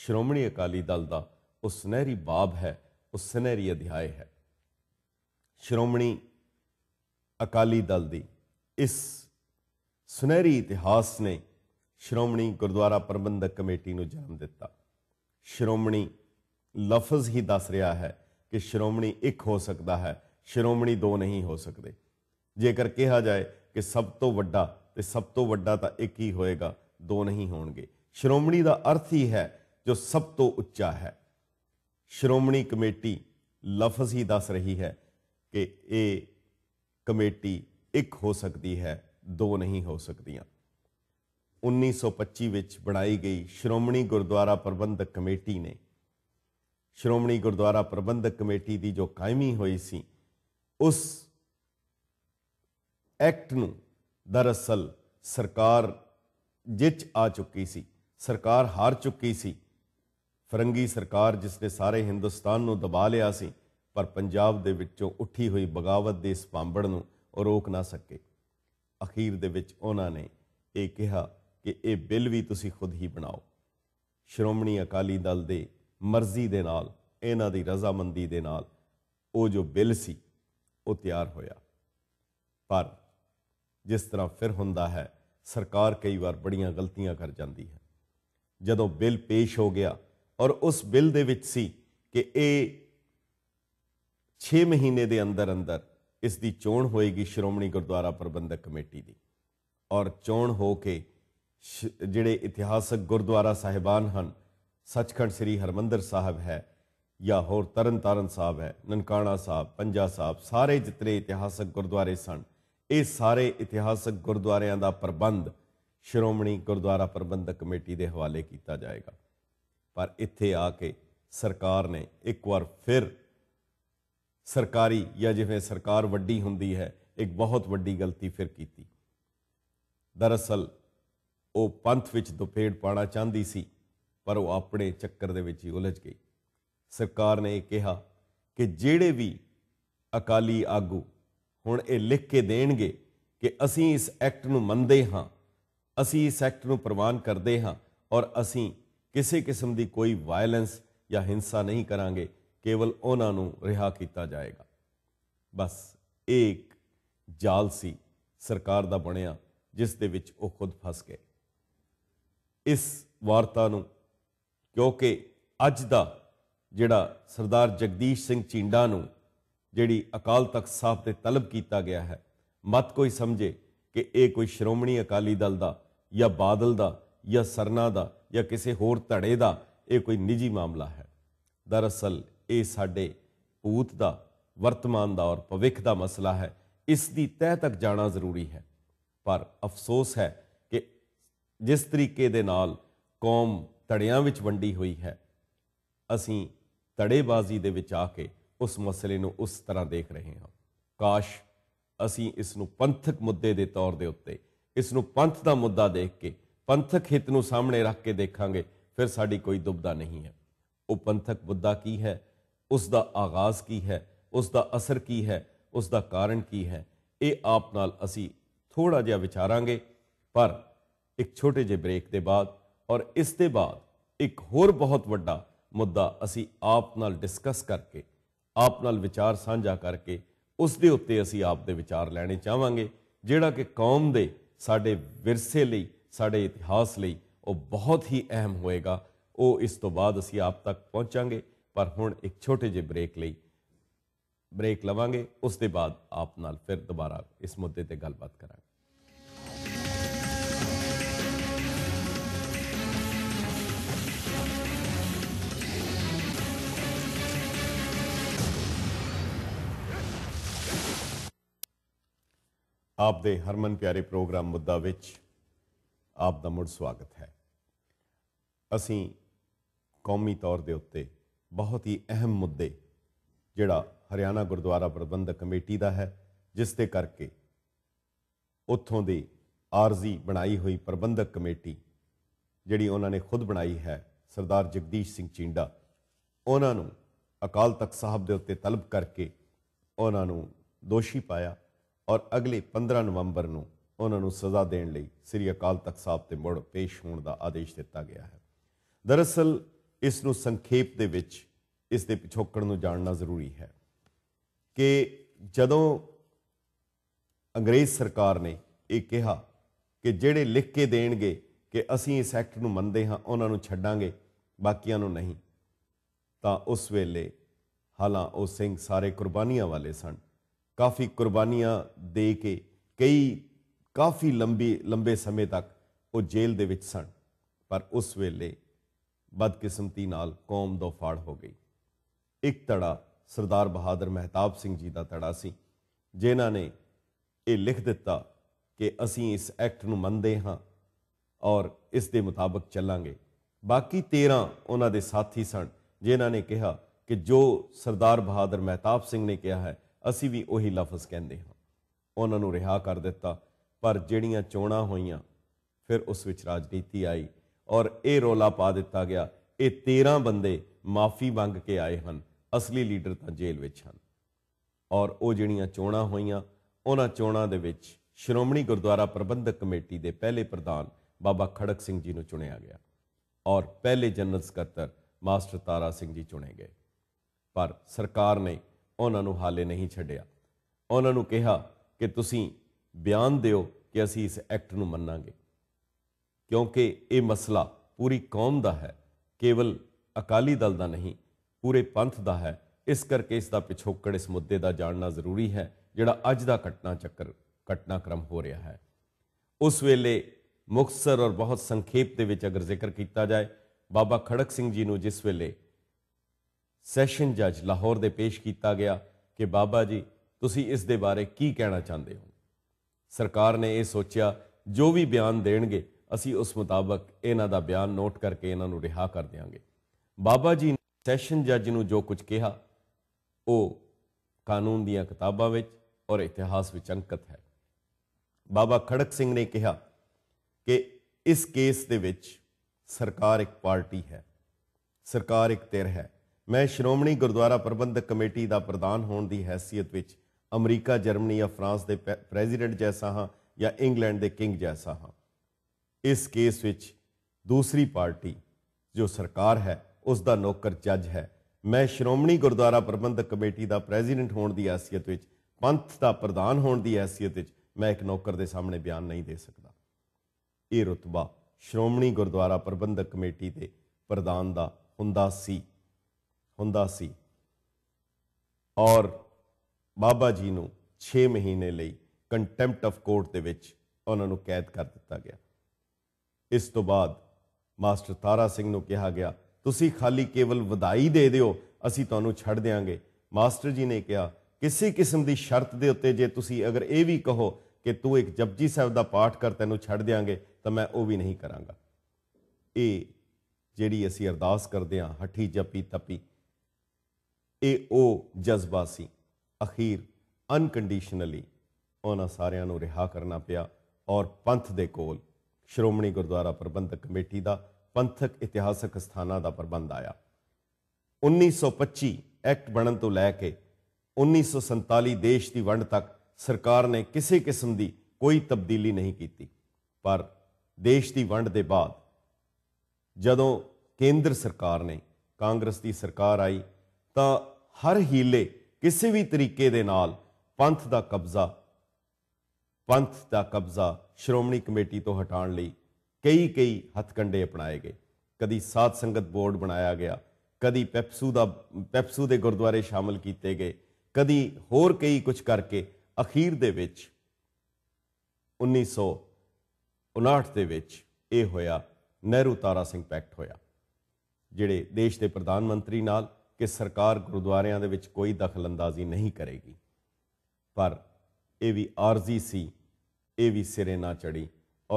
ਸ਼੍ਰੋਮਣੀ ਅਕਾਲੀ ਦਲ ਦਾ ਉਹ ਸੁਨਹਿਰੀ ਬਾਬ ਹੈ ਉਹ ਸੁਨਹਿਰੀ ਅਧਿਆਇ ਹੈ ਸ਼੍ਰੋਮਣੀ ਅਕਾਲੀ ਦਲ ਦੀ ਇਸ ਸੁਨਹਿਰੀ ਇਤਿਹਾਸ ਨੇ ਸ਼੍ਰੋਮਣੀ ਗੁਰਦੁਆਰਾ ਪ੍ਰਬੰਧਕ ਕਮੇਟੀ ਨੂੰ ਜਨਮ ਦਿੱਤਾ ਸ਼੍ਰੋਮਣੀ ਲਫ਼ਜ਼ ਹੀ ਦੱਸ ਰਿਹਾ ਹੈ ਕਿ ਸ਼੍ਰੋਮਣੀ ਇੱਕ ਹੋ ਸਕਦਾ ਹੈ ਸ਼੍ਰੋਮਣੀ ਦੋ ਨਹੀਂ ਹੋ ਸਕਦੇ ਜੇਕਰ ਕਿਹਾ ਜਾਏ ਕਿ ਸਭ ਤੋਂ ਵੱਡਾ ਤੇ ਸਭ ਤੋਂ ਵੱਡਾ ਤਾਂ ਇੱਕ ਹੀ ਹੋਏਗਾ ਦੋ ਨਹੀਂ ਹੋਣਗੇ ਸ਼੍ਰੋਮਣੀ ਦਾ ਅਰਥ ਹੀ ਹੈ ਜੋ ਸਭ ਤੋਂ ਉੱਚਾ ਹੈ ਸ਼੍ਰੋਮਣੀ ਕਮੇਟੀ ਲਫ਼ਜ਼ ਹੀ ਦੱਸ ਰਹੀ ਹੈ ਕਿ ਇਹ ਕਮੇਟੀ ਇੱਕ ਹੋ ਸਕਦੀ ਹੈ ਦੋ ਨਹੀਂ ਹੋ ਸਕਦੀਆਂ 1925 ਵਿੱਚ ਬਣਾਈ ਗਈ ਸ਼੍ਰੋਮਣੀ ਗੁਰਦੁਆਰਾ ਪ੍ਰਬੰਧਕ ਕਮੇਟੀ ਨੇ ਸ਼੍ਰੋਮਣੀ ਗੁਰਦੁਆਰਾ ਪ੍ਰਬੰਧਕ ਕਮੇਟੀ ਦੀ ਜੋ ਕਾਇਮੀ ਹੋਈ ਸੀ ਉਸ ਐਕਟ ਨੂੰ ਦਰਅਸਲ ਸਰਕਾਰ ਜਿੱਚ ਆ ਚੁੱਕੀ ਸੀ ਸਰਕਾਰ ਹਾਰ ਚੁੱਕੀ ਸੀ ਫਰੰਗੀ ਸਰਕਾਰ ਜਿਸ ਨੇ ਸਾਰੇ ਹਿੰਦੁਸਤਾਨ ਨੂੰ ਦਬਾ ਲਿਆ ਸੀ ਪਰ ਪੰਜਾਬ ਦੇ ਵਿੱਚੋਂ ਉੱਠੀ ਹੋਈ ਬਗਾਵਤ ਦੇ ਇਸ ਪਾਂਬੜ ਨੂੰ ਉਹ ਰੋਕ ਨਾ ਸਕੇ ਅਖੀਰ ਦੇ ਵਿੱਚ ਉਹਨਾਂ ਨੇ ਇਹ ਕਿਹਾ ਕਿ ਇਹ ਬਿੱਲ ਵੀ ਤੁਸੀਂ ਖੁਦ ਹੀ ਬਣਾਓ ਸ਼੍ਰੋਮਣੀ ਅਕਾਲੀ ਦਲ ਦੇ ਮਰਜ਼ੀ ਦੇ ਨਾਲ ਇਹਨਾਂ ਦੀ ਰਜ਼ਾਮੰਦੀ ਦੇ ਨਾਲ ਉਹ ਜੋ ਬਿੱਲ ਸੀ ਉਹ ਤਿਆਰ ਹੋਇਆ ਪਰ ਜਿਸ ਤਰ੍ਹਾਂ ਫਿਰ ਹੁੰਦਾ ਹੈ ਸਰਕਾਰ ਕਈ ਵਾਰ ਬੜੀਆਂ ਗਲਤੀਆਂ ਕਰ ਜਾਂਦੀ ਹੈ ਜਦੋਂ ਬਿੱਲ ਪੇਸ਼ ਹੋ ਗਿਆ ਔਰ ਉਸ ਬਿੱਲ ਦੇ ਵਿੱਚ ਸੀ ਕਿ ਇਹ 6 ਮਹੀਨੇ ਦੇ ਅੰਦਰ ਅੰਦਰ ਇਸ ਦੀ ਚੋਣ ਹੋਏਗੀ ਸ਼੍ਰੋਮਣੀ ਗੁਰਦੁਆਰਾ ਪ੍ਰਬੰਧਕ ਕਮੇਟੀ ਦੀ ਔਰ ਚੋਣ ਹੋ ਕੇ ਜਿਹੜੇ ਇਤਿਹਾਸਕ ਗੁਰਦੁਆਰਾ ਸਾਹਿਬਾਨ ਹਨ ਸੱਚਖੰਡ ਸ੍ਰੀ ਹਰਮੰਦਰ ਸਾਹਿਬ ਹੈ ਜਾਂ ਹੋਰ ਤਰਨਤਾਰਨ ਸਾਹਿਬ ਹੈ ਨਨਕਾਣਾ ਸਾਹਿਬ ਪੰਜਾ ਸਾਹਿਬ ਸਾਰੇ ਜਿਤਨੇ ਇਤਿਹਾਸਕ ਗੁਰਦੁਆਰੇ ਸਨ ਇਹ ਸਾਰੇ ਇਤਿਹਾਸਕ ਗੁਰਦੁਆਰਿਆਂ ਦਾ ਪ੍ਰਬੰਧ ਸ਼੍ਰੋਮਣੀ ਗੁਰਦੁਆਰਾ ਪ੍ਰਬੰਧਕ ਕਮੇਟੀ ਦੇ ਹਵਾਲੇ ਕੀਤਾ ਜਾਏਗਾ ਪਰ ਇੱਥੇ ਆ ਕੇ ਸਰਕਾਰ ਨੇ ਇੱਕ ਵਾਰ ਫਿਰ ਸਰਕਾਰੀ ਜਾਂ ਜਿਵੇਂ ਸਰਕਾਰ ਵੱਡੀ ਹੁੰਦੀ ਹੈ ਇੱਕ ਬਹੁਤ ਵੱਡੀ ਗਲਤੀ ਫਿਰ ਕੀਤੀ ਦਰਅਸਲ ਉਹ ਪੰਥ ਵਿੱਚ ਦੁਪੇੜ ਪਾਣਾ ਚਾਹੁੰਦੀ ਸੀ ਪਰ ਉਹ ਆਪਣੇ ਚੱਕਰ ਦੇ ਵਿੱਚ ਹੀ ਉਲਝ ਗਈ ਸਰਕਾਰ ਨੇ ਇਹ ਕਿਹਾ ਕਿ ਜਿਹੜੇ ਵੀ ਅਕਾਲੀ ਆਗੂ ਹੁਣ ਇਹ ਲਿਖ ਕੇ ਦੇਣਗੇ ਕਿ ਅਸੀਂ ਇਸ ਐਕਟ ਨੂੰ ਮੰਨਦੇ ਹਾਂ ਅਸੀਂ ਇਸ ਐਕਟ ਨੂੰ ਪ੍ਰਵਾਨ ਕਰਦੇ ਹਾਂ ਔਰ ਅਸੀਂ ਕਿਸੇ ਕਿਸਮ ਦੀ ਕੋਈ ਵਾਇਲੈਂਸ ਜਾਂ ਹਿੰਸਾ ਨਹੀਂ ਕਰਾਂਗੇ ਕੇਵਲ ਉਹਨਾਂ ਨੂੰ ਰਿਹਾ ਕੀਤਾ ਜਾਏਗਾ ਬਸ ਇੱਕ ਜਾਲ ਸੀ ਸਰਕਾਰ ਦਾ ਬਣਿਆ ਜਿਸ ਦੇ ਵਿੱਚ ਉਹ ਖੁਦ ਫਸ ਗਏ ਇਸ ਵਾਰਤਾ ਨੂੰ ਕਿਉਂਕਿ ਅੱਜ ਦਾ ਜਿਹੜਾ ਸਰਦਾਰ ਜਗਦੀਸ਼ ਸਿੰਘ ਚਿੰਡਾ ਨੂੰ ਜਿਹੜੀ ਅਕਾਲ ਤਖਤ ਸਾਹਿਬ ਤੇ ਤਲਬ ਕੀਤਾ ਗਿਆ ਹੈ ਮਤ ਕੋਈ ਸਮਝੇ ਕਿ ਇਹ ਕੋਈ ਸ਼੍ਰੋਮਣੀ ਅਕਾਲੀ ਦਲ ਦਾ ਜਾਂ ਬਾਦਲ ਦਾ ਜਾਂ ਸਰਨਾ ਦਾ ਜਾਂ ਕਿਸੇ ਹੋਰ ਧੜੇ ਦਾ ਇਹ ਕੋਈ ਨਿੱਜੀ ਮਾਮਲਾ ਹੈ ਦਰਅਸਲ ਇਹ ਸਾਡੇ ਭੂਤ ਦਾ ਵਰਤਮਾਨ ਦਾ ਔਰ ਭਵਿੱਖ ਦਾ ਮਸਲਾ ਹੈ ਇਸ ਦੀ ਤਹਿ ਤੱਕ ਜਾਣਾ ਜ਼ਰੂਰੀ ਹੈ ਪਰ ਅਫਸੋਸ ਹੈ ਕਿ ਜਿਸ ਤਰੀਕੇ ਦੇ ਨਾਲ ਕੌਮ ਧੜਿਆਂ ਵਿੱਚ ਵੰਡੀ ਹੋਈ ਹੈ ਅਸੀਂ ਧੜੇਬਾਜ਼ੀ ਦੇ ਵਿੱਚ ਆ ਕੇ ਉਸ ਮਸਲੇ ਨੂੰ ਉਸ ਤਰ੍ਹਾਂ ਦੇਖ ਰਹੇ ਹਾਂ ਕਾਸ਼ ਅਸੀਂ ਇਸ ਨੂੰ ਪੰਥਕ ਮੁੱਦੇ ਦੇ ਤੌਰ ਦੇ ਉੱਤੇ ਇਸ ਨੂੰ ਪੰਥ ਦਾ ਮੁੱਦਾ ਦੇਖ ਕੇ ਪੰਥਕ ਹਿੱਤ ਨੂੰ ਸਾਹਮਣੇ ਰੱਖ ਕੇ ਦੇਖਾਂਗੇ ਫਿਰ ਸਾਡੀ ਕੋਈ ਦੁਬਦਾ ਨਹੀਂ ਹੈ ਉਹ ਪੰਥਕ ਮੁੱਦਾ ਕੀ ਹੈ ਉਸ ਦਾ ਆਗਾਜ਼ ਕੀ ਹੈ ਉਸ ਦਾ ਅਸਰ ਕੀ ਹੈ ਉਸ ਦਾ ਕਾਰਨ ਕੀ ਹੈ ਇਹ ਆਪ ਨਾਲ ਅਸੀਂ ਥੋੜਾ ਜਿਹਾ ਵਿਚਾਰਾਂਗੇ ਪਰ ਇੱਕ ਛੋਟੇ ਜਿਹੇ ਬ੍ਰੇਕ ਦੇ ਬਾਅਦ ਔਰ ਇਸ ਦੇ ਬਾਅਦ ਇੱਕ ਹੋਰ ਬਹੁਤ ਵੱਡਾ ਮੁੱਦਾ ਅਸੀਂ ਆਪ ਨਾਲ ਡਿਸਕਸ ਕਰਕੇ ਆਪ ਨਾਲ ਵਿਚਾਰ ਸਾਂਝਾ ਕਰਕੇ ਉਸ ਦੇ ਉੱਤੇ ਅਸੀਂ ਆਪ ਦੇ ਵਿਚਾਰ ਲੈਣੇ ਚਾਹਾਂਗੇ ਜਿਹੜਾ ਕਿ ਕੌਮ ਦੇ ਸਾਡੇ ਵਿਰਸੇ ਲਈ ਸਾਡੇ ਇਤਿਹਾਸ ਲਈ ਉਹ ਬਹੁਤ ਹੀ ਅਹਿਮ ਹੋਏਗਾ ਉਹ ਇਸ ਤੋਂ ਬਾਅਦ ਅਸੀਂ ਆਪ ਤੱਕ ਪਹੁੰਚਾਂਗੇ ਪਰ ਹੁਣ ਇੱਕ ਛੋਟੇ ਜਿਹੇ ਬ੍ਰੇਕ ਲਈ ਬ੍ਰੇਕ ਲਵਾਂਗੇ ਉਸ ਦੇ ਬਾਅਦ ਆਪ ਨਾਲ ਫਿਰ ਦੁਬਾਰਾ ਇਸ ਮੁੱਦੇ ਤੇ ਗੱਲਬਾਤ ਕਰਾਂਗੇ ਆਪ ਦੇ ਹਰਮਨ ਪਿਆਰੇ ਪ੍ਰੋਗਰਾਮ ਮੁੱਦਾ ਵਿੱਚ ਆਪ ਦਾ ਮੁੜ ਸਵਾਗਤ ਹੈ ਅਸੀਂ ਕੌਮੀ ਤੌਰ ਦੇ ਉੱਤੇ ਬਹੁਤ ਹੀ ਅਹਿਮ ਮੁੱਦੇ ਜਿਹੜਾ ਹਰਿਆਣਾ ਗੁਰਦੁਆਰਾ ਪ੍ਰਬੰਧਕ ਕਮੇਟੀ ਦਾ ਹੈ ਜਿਸ ਤੇ ਕਰਕੇ ਉੱਥੋਂ ਦੀ ਆਰਜ਼ੀ ਬਣਾਈ ਹੋਈ ਪ੍ਰਬੰਧਕ ਕਮੇਟੀ ਜਿਹੜੀ ਉਹਨਾਂ ਨੇ ਖੁਦ ਬਣਾਈ ਹੈ ਸਰਦਾਰ ਜਗਦੀਸ਼ ਸਿੰਘ ਚਿੰਡਾ ਉਹਨਾਂ ਨੂੰ ਅਕਾਲ ਤਖਤ ਸਾਹਿਬ ਦੇ ਉੱਤੇ ਤਲਬ ਕਰਕੇ ਉਹਨਾਂ ਨੂੰ ਦੋਸ਼ੀ ਪਾਇਆ ਔਰ ਅਗਲੇ 15 ਨਵੰਬਰ ਨੂੰ ਉਹਨਾਂ ਨੂੰ ਸਜ਼ਾ ਦੇਣ ਲਈ ਸ੍ਰੀ ਅਕਾਲ ਤਖਤ ਸਾਹਿਬ ਤੇ ਮੁੜ ਪੇਸ਼ ਹੋਣ ਦਾ ਆਦੇਸ਼ ਦਿੱਤਾ ਗਿਆ ਹੈ ਦਰਅਸਲ ਇਸ ਨੂੰ ਸੰਖੇਪ ਦੇ ਵਿੱਚ ਇਸ ਦੇ ਪਿਛੋਕੜ ਨੂੰ ਜਾਣਨਾ ਜ਼ਰੂਰੀ ਹੈ ਕਿ ਜਦੋਂ ਅੰਗਰੇਜ਼ ਸਰਕਾਰ ਨੇ ਇਹ ਕਿਹਾ ਕਿ ਜਿਹੜੇ ਲਿਖ ਕੇ ਦੇਣਗੇ ਕਿ ਅਸੀਂ ਇਸ ਐਕਟ ਨੂੰ ਮੰਨਦੇ ਹਾਂ ਉਹਨਾਂ ਨੂੰ ਛੱਡਾਂਗੇ ਬਾਕੀਆਂ ਨੂੰ ਨਹੀਂ ਤਾਂ ਉਸ ਵੇਲੇ ਹਾਲਾਂ ਉਹ ਸਿੰਘ ਸਾਰੇ ਕੁਰਬਾਨੀਆਂ ਵਾਲੇ ਸਨ ਕਾਫੀ ਕੁਰਬਾਨੀਆਂ ਦੇ ਕੇ ਕਈ ਕਾਫੀ ਲੰਬੀ ਲੰਬੇ ਸਮੇਂ ਤੱਕ ਉਹ ਜੇਲ੍ਹ ਦੇ ਵਿੱਚ ਸਨ ਪਰ ਉਸ ਵੇਲੇ ਬਦਕਿਸਮਤੀ ਨਾਲ ਕੌਮ ਦੋ ਫਾੜ ਹੋ ਗਈ ਇੱਕ ਤੜਾ ਸਰਦਾਰ ਬਹਾਦਰ ਮਹਿਤਾਬ ਸਿੰਘ ਜੀ ਦਾ ਤੜਾ ਸੀ ਜਿਨ੍ਹਾਂ ਨੇ ਇਹ ਲਿਖ ਦਿੱਤਾ ਕਿ ਅਸੀਂ ਇਸ ਐਕਟ ਨੂੰ ਮੰਨਦੇ ਹਾਂ ਔਰ ਇਸ ਦੇ ਮੁਤਾਬਕ ਚੱਲਾਂਗੇ ਬਾਕੀ 13 ਉਹਨਾਂ ਦੇ ਸਾਥੀ ਸਨ ਜਿਨ੍ਹਾਂ ਨੇ ਕਿਹਾ ਕਿ ਜੋ ਸਰਦਾਰ ਬਹਾਦਰ ਮਹਿਤਾਬ ਸਿੰਘ ਨੇ ਕਿਹਾ ਹੈ ਅਸੀਂ ਵੀ ਉਹੀ ਲਫ਼ਜ਼ ਕਹਿੰਦੇ ਹਾਂ ਉਹਨਾਂ ਨੂੰ ਰਿਹਾ ਕਰ ਦਿੱਤਾ ਪਰ ਜਿਹੜੀਆਂ ਚੋਣਾਂ ਹੋਈਆਂ ਫਿਰ ਉਸ ਵਿੱਚ ਰਾਜਨੀਤੀ ਆਈ ਔਰ ਇਹ ਰੋਲਾ ਪਾ ਦਿੱਤਾ ਗਿਆ ਇਹ 13 ਬੰਦੇ ਮਾਫੀ ਮੰਗ ਕੇ ਆਏ ਹਨ ਅਸਲੀ ਲੀਡਰ ਤਾਂ ਜੇਲ੍ਹ ਵਿੱਚ ਹਨ ਔਰ ਉਹ ਜਿਹੜੀਆਂ ਚੋਣਾਂ ਹੋਈਆਂ ਉਹਨਾਂ ਚੋਣਾਂ ਦੇ ਵਿੱਚ ਸ਼੍ਰੋਮਣੀ ਗੁਰਦੁਆਰਾ ਪ੍ਰਬੰਧਕ ਕਮੇਟੀ ਦੇ ਪਹਿਲੇ ਪ੍ਰਧਾਨ ਬਾਬਾ ਖੜਕ ਸਿੰਘ ਜੀ ਨੂੰ ਚੁਣਿਆ ਗਿਆ ਔਰ ਪਹਿਲੇ ਜਨਰਲ ਸਕੱਤਰ ਮਾਸਟਰ ਤਾਰਾ ਸਿੰਘ ਜੀ ਚੁਣੇ ਗਏ ਪਰ ਸਰਕਾਰ ਨੇ ਉਹਨਾਂ ਨੂੰ ਹਾਲੇ ਨਹੀਂ ਛੱਡਿਆ ਉਹਨਾਂ ਨੂੰ ਕਿਹਾ ਕਿ ਤੁਸੀਂ ਬਿਆਨ ਦਿਓ ਕਿ ਅਸੀਂ ਇਸ ਐਕਟ ਨੂੰ ਮੰਨਾਂਗੇ ਕਿਉਂਕਿ ਇਹ ਮਸਲਾ ਪੂਰੀ ਕੌਮ ਦਾ ਹੈ ਕੇਵਲ ਅਕਾਲੀ ਦਲ ਦਾ ਨਹੀਂ ਪੂਰੇ ਪੰਥ ਦਾ ਹੈ ਇਸ ਕਰਕੇ ਇਸ ਦਾ ਪਿਛੋਕੜ ਇਸ ਮੁੱਦੇ ਦਾ ਜਾਣਨਾ ਜ਼ਰੂਰੀ ਹੈ ਜਿਹੜਾ ਅੱਜ ਦਾ ਘਟਨਾ ਚੱਕਰ ਘਟਨਾਕ੍ਰਮ ਹੋ ਰਿਹਾ ਹੈ ਉਸ ਵੇਲੇ ਮੁਖਸਰ ਔਰ ਬਹੁਤ ਸੰਖੇਪ ਦੇ ਵਿੱਚ ਅਗਰ ਜ਼ਿਕਰ ਕੀਤਾ ਜਾਏ ਬਾਬਾ ਖੜਕ ਸਿੰਘ ਜੀ ਨੂੰ ਜਿਸ ਵੇਲੇ ਸੈਸ਼ਨ ਜੱਜ ਲਾਹੌਰ ਦੇ ਪੇਸ਼ ਕੀਤਾ ਗਿਆ ਕਿ ਬਾਬਾ ਜੀ ਤੁਸੀਂ ਇਸ ਦੇ ਬਾਰੇ ਕੀ ਕਹਿਣਾ ਚਾਹੁੰਦੇ ਹੋ ਸਰਕਾਰ ਨੇ ਇਹ ਸੋਚਿਆ ਜੋ ਵੀ ਬਿਆਨ ਦੇਣਗੇ ਅਸੀਂ ਉਸ ਮੁਤਾਬਕ ਇਹਨਾਂ ਦਾ ਬਿਆਨ ਨੋਟ ਕਰਕੇ ਇਹਨਾਂ ਨੂੰ ਰਿਹਾ ਕਰ ਦੇਵਾਂਗੇ ਬਾਬਾ ਜੀ ਨੇ ਸੈਸ਼ਨ ਜੱਜ ਨੂੰ ਜੋ ਕੁਝ ਕਿਹਾ ਉਹ ਕਾਨੂੰਨ ਦੀਆਂ ਕਿਤਾਬਾਂ ਵਿੱਚ ਔਰ ਇਤਿਹਾਸ ਵਿੱਚ ਅੰਕਿਤ ਹੈ ਬਾਬਾ ਖੜਕ ਸਿੰਘ ਨੇ ਕਿਹਾ ਕਿ ਇਸ ਕੇਸ ਦੇ ਵਿੱਚ ਸਰਕਾਰ ਇੱਕ ਪਾਰਟੀ ਹੈ ਸਰਕਾਰ ਇੱਕ ਧਿਰ ਹੈ ਮੈਂ ਸ਼੍ਰੋਮਣੀ ਗੁਰਦੁਆਰਾ ਪ੍ਰਬੰਧਕ ਕਮੇਟੀ ਦਾ ਪ੍ਰਧਾਨ ਹੋਣ ਦੀ ਹیثیت ਵਿੱਚ ਅਮਰੀਕਾ ਜਰਮਨੀ ਜਾਂ ਫਰਾਂਸ ਦੇ ਪ੍ਰੈਜ਼ੀਡੈਂਟ ਜੈਸਾ ਹਾਂ ਜਾਂ ਇੰਗਲੈਂਡ ਦੇ ਕਿੰਗ ਜੈਸਾ ਹਾਂ ਇਸ ਕੇਸ ਵਿੱਚ ਦੂਸਰੀ ਪਾਰਟੀ ਜੋ ਸਰਕਾਰ ਹੈ ਉਸ ਦਾ ਨੌਕਰ ਜੱਜ ਹੈ ਮੈਂ ਸ਼੍ਰੋਮਣੀ ਗੁਰਦੁਆਰਾ ਪ੍ਰਬੰਧਕ ਕਮੇਟੀ ਦਾ ਪ੍ਰੈਜ਼ੀਡੈਂਟ ਹੋਣ ਦੀ ਹیثیت ਵਿੱਚ ਪੰਥ ਦਾ ਪ੍ਰਧਾਨ ਹੋਣ ਦੀ ਹیثیت ਵਿੱਚ ਮੈਂ ਇੱਕ ਨੌਕਰ ਦੇ ਸਾਹਮਣੇ ਬਿਆਨ ਨਹੀਂ ਦੇ ਸਕਦਾ ਇਹ ਰਤਬਾ ਸ਼੍ਰੋਮਣੀ ਗੁਰਦੁਆਰਾ ਪ੍ਰਬੰਧਕ ਕਮੇਟੀ ਦੇ ਪ੍ਰਧਾਨ ਦਾ ਹੁੰਦਾ ਸੀ ਹੁੰਦਾ ਸੀ ਔਰ ਬਾਬਾ ਜੀ ਨੂੰ 6 ਮਹੀਨੇ ਲਈ ਕੰਟੈਂਪਟ ਆਫ ਕੋਰਟ ਦੇ ਵਿੱਚ ਉਹਨਾਂ ਨੂੰ ਕੈਦ ਕਰ ਦਿੱਤਾ ਗਿਆ ਇਸ ਤੋਂ ਬਾਅਦ ਮਾਸਟਰ ਤਾਰਾ ਸਿੰਘ ਨੂੰ ਕਿਹਾ ਗਿਆ ਤੁਸੀਂ ਖਾਲੀ ਕੇਵਲ ਵਧਾਈ ਦੇ ਦਿਓ ਅਸੀਂ ਤੁਹਾਨੂੰ ਛੱਡ ਦੇਾਂਗੇ ਮਾਸਟਰ ਜੀ ਨੇ ਕਿਹਾ ਕਿਸੇ ਕਿਸਮ ਦੀ ਸ਼ਰਤ ਦੇ ਉੱਤੇ ਜੇ ਤੁਸੀਂ ਅਗਰ ਇਹ ਵੀ ਕਹੋ ਕਿ ਤੂੰ ਇੱਕ ਜਪਜੀ ਸਾਹਿਬ ਦਾ ਪਾਠ ਕਰ ਤੈਨੂੰ ਛੱਡ ਦੇਾਂਗੇ ਤਾਂ ਮੈਂ ਉਹ ਵੀ ਨਹੀਂ ਕਰਾਂਗਾ ਇਹ ਜਿਹੜੀ ਅਸੀਂ ਅਰਦਾਸ ਕਰਦੇ ਹਾਂ ਹੱਠੀ ਜਪੀ ਤਪੀ ਇਹ ਉਹ ਜਜ਼ਬਾ ਸੀ ਅਖੀਰ ਅਨਕੰਡੀਸ਼ਨਲੀ ਉਹਨਾਂ ਸਾਰਿਆਂ ਨੂੰ ਰਿਹਾ ਕਰਨਾ ਪਿਆ ਔਰ ਪੰਥ ਦੇ ਕੋਲ ਸ਼੍ਰੋਮਣੀ ਗੁਰਦੁਆਰਾ ਪ੍ਰਬੰਧਕ ਕਮੇਟੀ ਦਾ ਪੰਥਕ ਇਤਿਹਾਸਕ ਸਥਾਨਾਂ ਦਾ ਪ੍ਰਬੰਧ ਆਇਆ 1925 ਐਕਟ ਬਣਨ ਤੋਂ ਲੈ ਕੇ 1947 ਦੇਸ਼ ਦੀ ਵੰਡ ਤੱਕ ਸਰਕਾਰ ਨੇ ਕਿਸੇ ਕਿਸਮ ਦੀ ਕੋਈ ਤਬਦੀਲੀ ਨਹੀਂ ਕੀਤੀ ਪਰ ਦੇਸ਼ ਦੀ ਵੰਡ ਦੇ ਬਾਅਦ ਜਦੋਂ ਕੇਂਦਰ ਸਰਕਾਰ ਨੇ ਕਾਂਗਰਸ ਦੀ ਸਰਕਾਰ ਆਈ ਤਾਂ ਹਰ ਹੀਲੇ ਕਿਸੇ ਵੀ ਤਰੀਕੇ ਦੇ ਨਾਲ ਪੰਥ ਦਾ ਕਬਜ਼ਾ ਪੰਥ ਦਾ ਕਬਜ਼ਾ ਸ਼੍ਰੋਮਣੀ ਕਮੇਟੀ ਤੋਂ ਹਟਾਉਣ ਲਈ ਕਈ ਕਈ ਹੱਥਕੰਡੇ ਅਪਣਾਏ ਗਏ ਕਦੀ ਸਾਧ ਸੰਗਤ ਬੋਰਡ ਬਣਾਇਆ ਗਿਆ ਕਦੀ ਪੈਪਸੂ ਦਾ ਪੈਪਸੂ ਦੇ ਗੁਰਦੁਆਰੇ ਸ਼ਾਮਲ ਕੀਤੇ ਗਏ ਕਦੀ ਹੋਰ ਕਈ ਕੁਝ ਕਰਕੇ ਅਖੀਰ ਦੇ ਵਿੱਚ 1959 ਦੇ ਵਿੱਚ ਇਹ ਹੋਇਆ ਨਹਿਰੂ ਤਾਰਾ ਸਿੰਘ ਪੈਕਟ ਹੋਇਆ ਜਿਹੜੇ ਦੇਸ਼ ਦੇ ਪ੍ਰਧਾਨ ਮੰਤਰੀ ਨਾਲ ਕਿ ਸਰਕਾਰ ਗੁਰਦੁਆਰਿਆਂ ਦੇ ਵਿੱਚ ਕੋਈ ਦਖਲਅੰਦਾਜ਼ੀ ਨਹੀਂ ਕਰੇਗੀ ਪਰ ਇਹ ਵੀ ਆਰਜ਼ੀ ਸੀ ਇਹ ਵੀ ਸਿਰੇ ਨਾ ਚੜੀ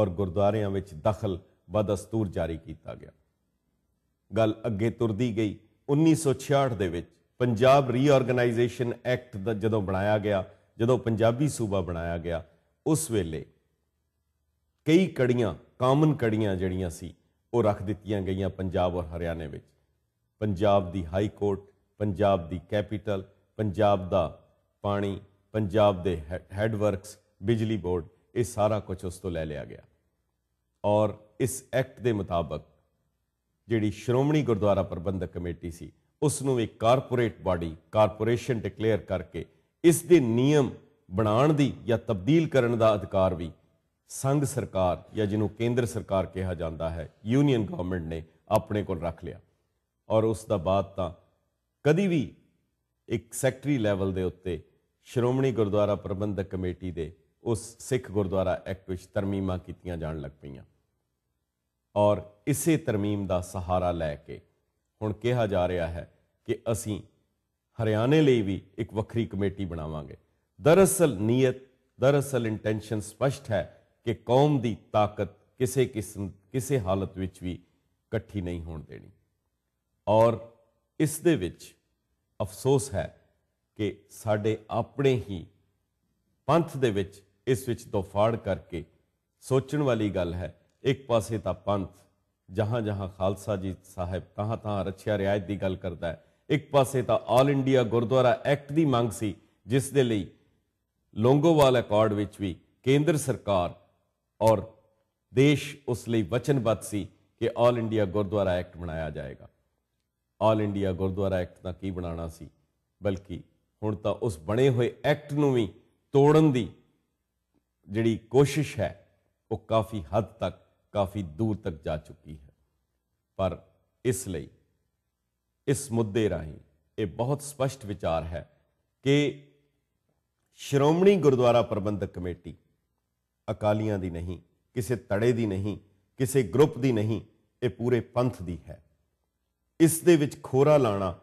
ਔਰ ਗੁਰਦੁਆਰਿਆਂ ਵਿੱਚ ਦਖਲ ਬਦਸਤੂਰ ਜਾਰੀ ਕੀਤਾ ਗਿਆ ਗੱਲ ਅੱਗੇ ਤੁਰਦੀ ਗਈ 1966 ਦੇ ਵਿੱਚ ਪੰਜਾਬ ਰੀਆਰਗੇਨਾਈਜੇਸ਼ਨ ਐਕਟ ਦਾ ਜਦੋਂ ਬਣਾਇਆ ਗਿਆ ਜਦੋਂ ਪੰਜਾਬੀ ਸੂਬਾ ਬਣਾਇਆ ਗਿਆ ਉਸ ਵੇਲੇ ਕਈ ਕੜੀਆਂ ਕਾਮਨ ਕੜੀਆਂ ਜਿਹੜੀਆਂ ਸੀ ਉਹ ਰੱਖ ਦਿੱਤੀਆਂ ਗਈਆਂ ਪੰਜਾਬ ਔਰ ਹਰਿਆਣੇ ਵਿੱਚ ਪੰਜਾਬ ਦੀ ਹਾਈ ਕੋਰਟ ਪੰਜਾਬ ਦੀ ਕੈਪੀਟਲ ਪੰਜਾਬ ਦਾ ਪਾਣੀ ਪੰਜਾਬ ਦੇ ਹੈਡ ਵਰਕਸ ਬਿਜਲੀ ਬੋਰਡ ਇਹ ਸਾਰਾ ਕੁਝ ਉਸ ਤੋਂ ਲੈ ਲਿਆ ਗਿਆ ਔਰ ਇਸ ਐਕਟ ਦੇ ਮੁਤਾਬਕ ਜਿਹੜੀ ਸ਼੍ਰੋਮਣੀ ਗੁਰਦੁਆਰਾ ਪ੍ਰਬੰਧਕ ਕਮੇਟੀ ਸੀ ਉਸ ਨੂੰ ਇੱਕ ਕਾਰਪੋਰੇਟ ਬਾਡੀ ਕਾਰਪੋਰੇਸ਼ਨ ਡਿਕਲੇਅਰ ਕਰਕੇ ਇਸ ਦੇ ਨਿਯਮ ਬਣਾਉਣ ਦੀ ਜਾਂ ਤਬਦੀਲ ਕਰਨ ਦਾ ਅਧਿਕਾਰ ਵੀ ਸੰਘ ਸਰਕਾਰ ਜਾਂ ਜਿਹਨੂੰ ਕੇਂਦਰ ਸਰਕਾਰ ਕਿਹਾ ਜਾਂਦਾ ਹੈ ਯੂਨੀਅਨ ਗਵਰਨਮੈਂਟ ਨੇ ਆਪਣੇ ਕੋਲ ਰੱਖ ਲਿਆ ਔਰ ਉਸ ਦਾ ਬਾਅਦ ਤਾਂ ਕਦੀ ਵੀ ਇੱਕ ਸੈਕਟਰੀ ਲੈਵਲ ਦੇ ਉੱਤੇ ਸ਼੍ਰੋਮਣੀ ਗੁਰਦੁਆਰਾ ਪ੍ਰਬੰਧਕ ਕਮੇਟੀ ਦੇ ਉਸ ਸਿੱਖ ਗੁਰਦੁਆਰਾ ਐਕਟ ਵਿੱਚ ਤਰਮੀਮਾਂ ਕੀਤੀਆਂ ਜਾਣ ਲੱਗ ਪਈਆਂ ਔਰ ਇਸੇ ਤਰਮੀਮ ਦਾ ਸਹਾਰਾ ਲੈ ਕੇ ਹੁਣ ਕਿਹਾ ਜਾ ਰਿਹਾ ਹੈ ਕਿ ਅਸੀਂ ਹਰਿਆਣੇ ਲਈ ਵੀ ਇੱਕ ਵੱਖਰੀ ਕਮੇਟੀ ਬਣਾਵਾਂਗੇ ਦਰਅਸਲ ਨੀਅਤ ਦਰਅਸਲ ਇੰਟੈਂਸ਼ਨ ਸਪਸ਼ਟ ਹੈ ਕਿ ਕੌਮ ਦੀ ਤਾਕਤ ਕਿਸੇ ਕਿਸਮ ਕਿਸੇ ਹਾਲਤ ਵਿੱਚ ਵੀ ਇਕੱਠੀ ਨਹੀਂ ਹੋਣ ਦੇਣੀ ਔਰ ਇਸ ਦੇ ਵਿੱਚ ਅਫਸੋਸ ਹੈ ਕਿ ਸਾਡੇ ਆਪਣੇ ਹੀ ਪੰਥ ਦੇ ਵਿੱਚ ਇਸ ਵਿੱਚ ਤੋਫਾੜ ਕਰਕੇ ਸੋਚਣ ਵਾਲੀ ਗੱਲ ਹੈ ਇੱਕ ਪਾਸੇ ਤਾਂ ਪੰਥ ਜਹਾਂ ਜਹਾਂ ਖਾਲਸਾ ਜੀ ਸਾਹਿਬ ਤਹਾਂ ਤਹਾਂ ਰੱਖਿਆ ਰਿਆਇਤ ਦੀ ਗੱਲ ਕਰਦਾ ਹੈ ਇੱਕ ਪਾਸੇ ਤਾਂ ਆਲ ਇੰਡੀਆ ਗੁਰਦੁਆਰਾ ਐਕਟ ਦੀ ਮੰਗ ਸੀ ਜਿਸ ਦੇ ਲਈ ਲੋਂਗੋਵਾਲ ਅਕਾਰਡ ਵਿੱਚ ਵੀ ਕੇਂਦਰ ਸਰਕਾਰ ਔਰ ਦੇਸ਼ ਉਸ ਲਈ ਵਚਨਬੱਧ ਸੀ ਕਿ ਆਲ ਇੰਡੀਆ ਗੁਰਦੁਆਰਾ ਐਕਟ ਬਣਾਇਆ ਜਾਏਗਾ ਆਲ ਇੰਡੀਆ ਗੁਰਦੁਆਰਾ ਐਕਟ ਦਾ ਕੀ ਬਣਾਉਣਾ ਸੀ ਬਲਕਿ ਹੁਣ ਤਾਂ ਉਸ ਬਣੇ ਹੋਏ ਐਕਟ ਨੂੰ ਵੀ ਤੋੜਨ ਦੀ ਜਿਹੜੀ ਕੋਸ਼ਿਸ਼ ਹੈ ਉਹ ਕਾਫੀ ਹੱਦ ਤੱਕ ਕਾਫੀ ਦੂਰ ਤੱਕ ਜਾ ਚੁੱਕੀ ਹੈ ਪਰ ਇਸ ਲਈ ਇਸ ਮੁੱਦੇ ਰਾਹੀਂ ਇਹ ਬਹੁਤ ਸਪਸ਼ਟ ਵਿਚਾਰ ਹੈ ਕਿ ਸ਼੍ਰੋਮਣੀ ਗੁਰਦੁਆਰਾ ਪ੍ਰਬੰਧਕ ਕਮੇਟੀ ਅਕਾਲੀਆਂ ਦੀ ਨਹੀਂ ਕਿਸੇ ਤੜੇ ਦੀ ਨਹੀਂ ਕਿਸੇ ਗਰੁੱਪ ਦੀ ਨਹੀਂ ਇਹ ਪੂਰੇ ਪੰਥ ਦੀ ਹੈ ਇਸ ਦੇ ਵਿੱਚ ਖੋਰਾ ਲਾਣਾ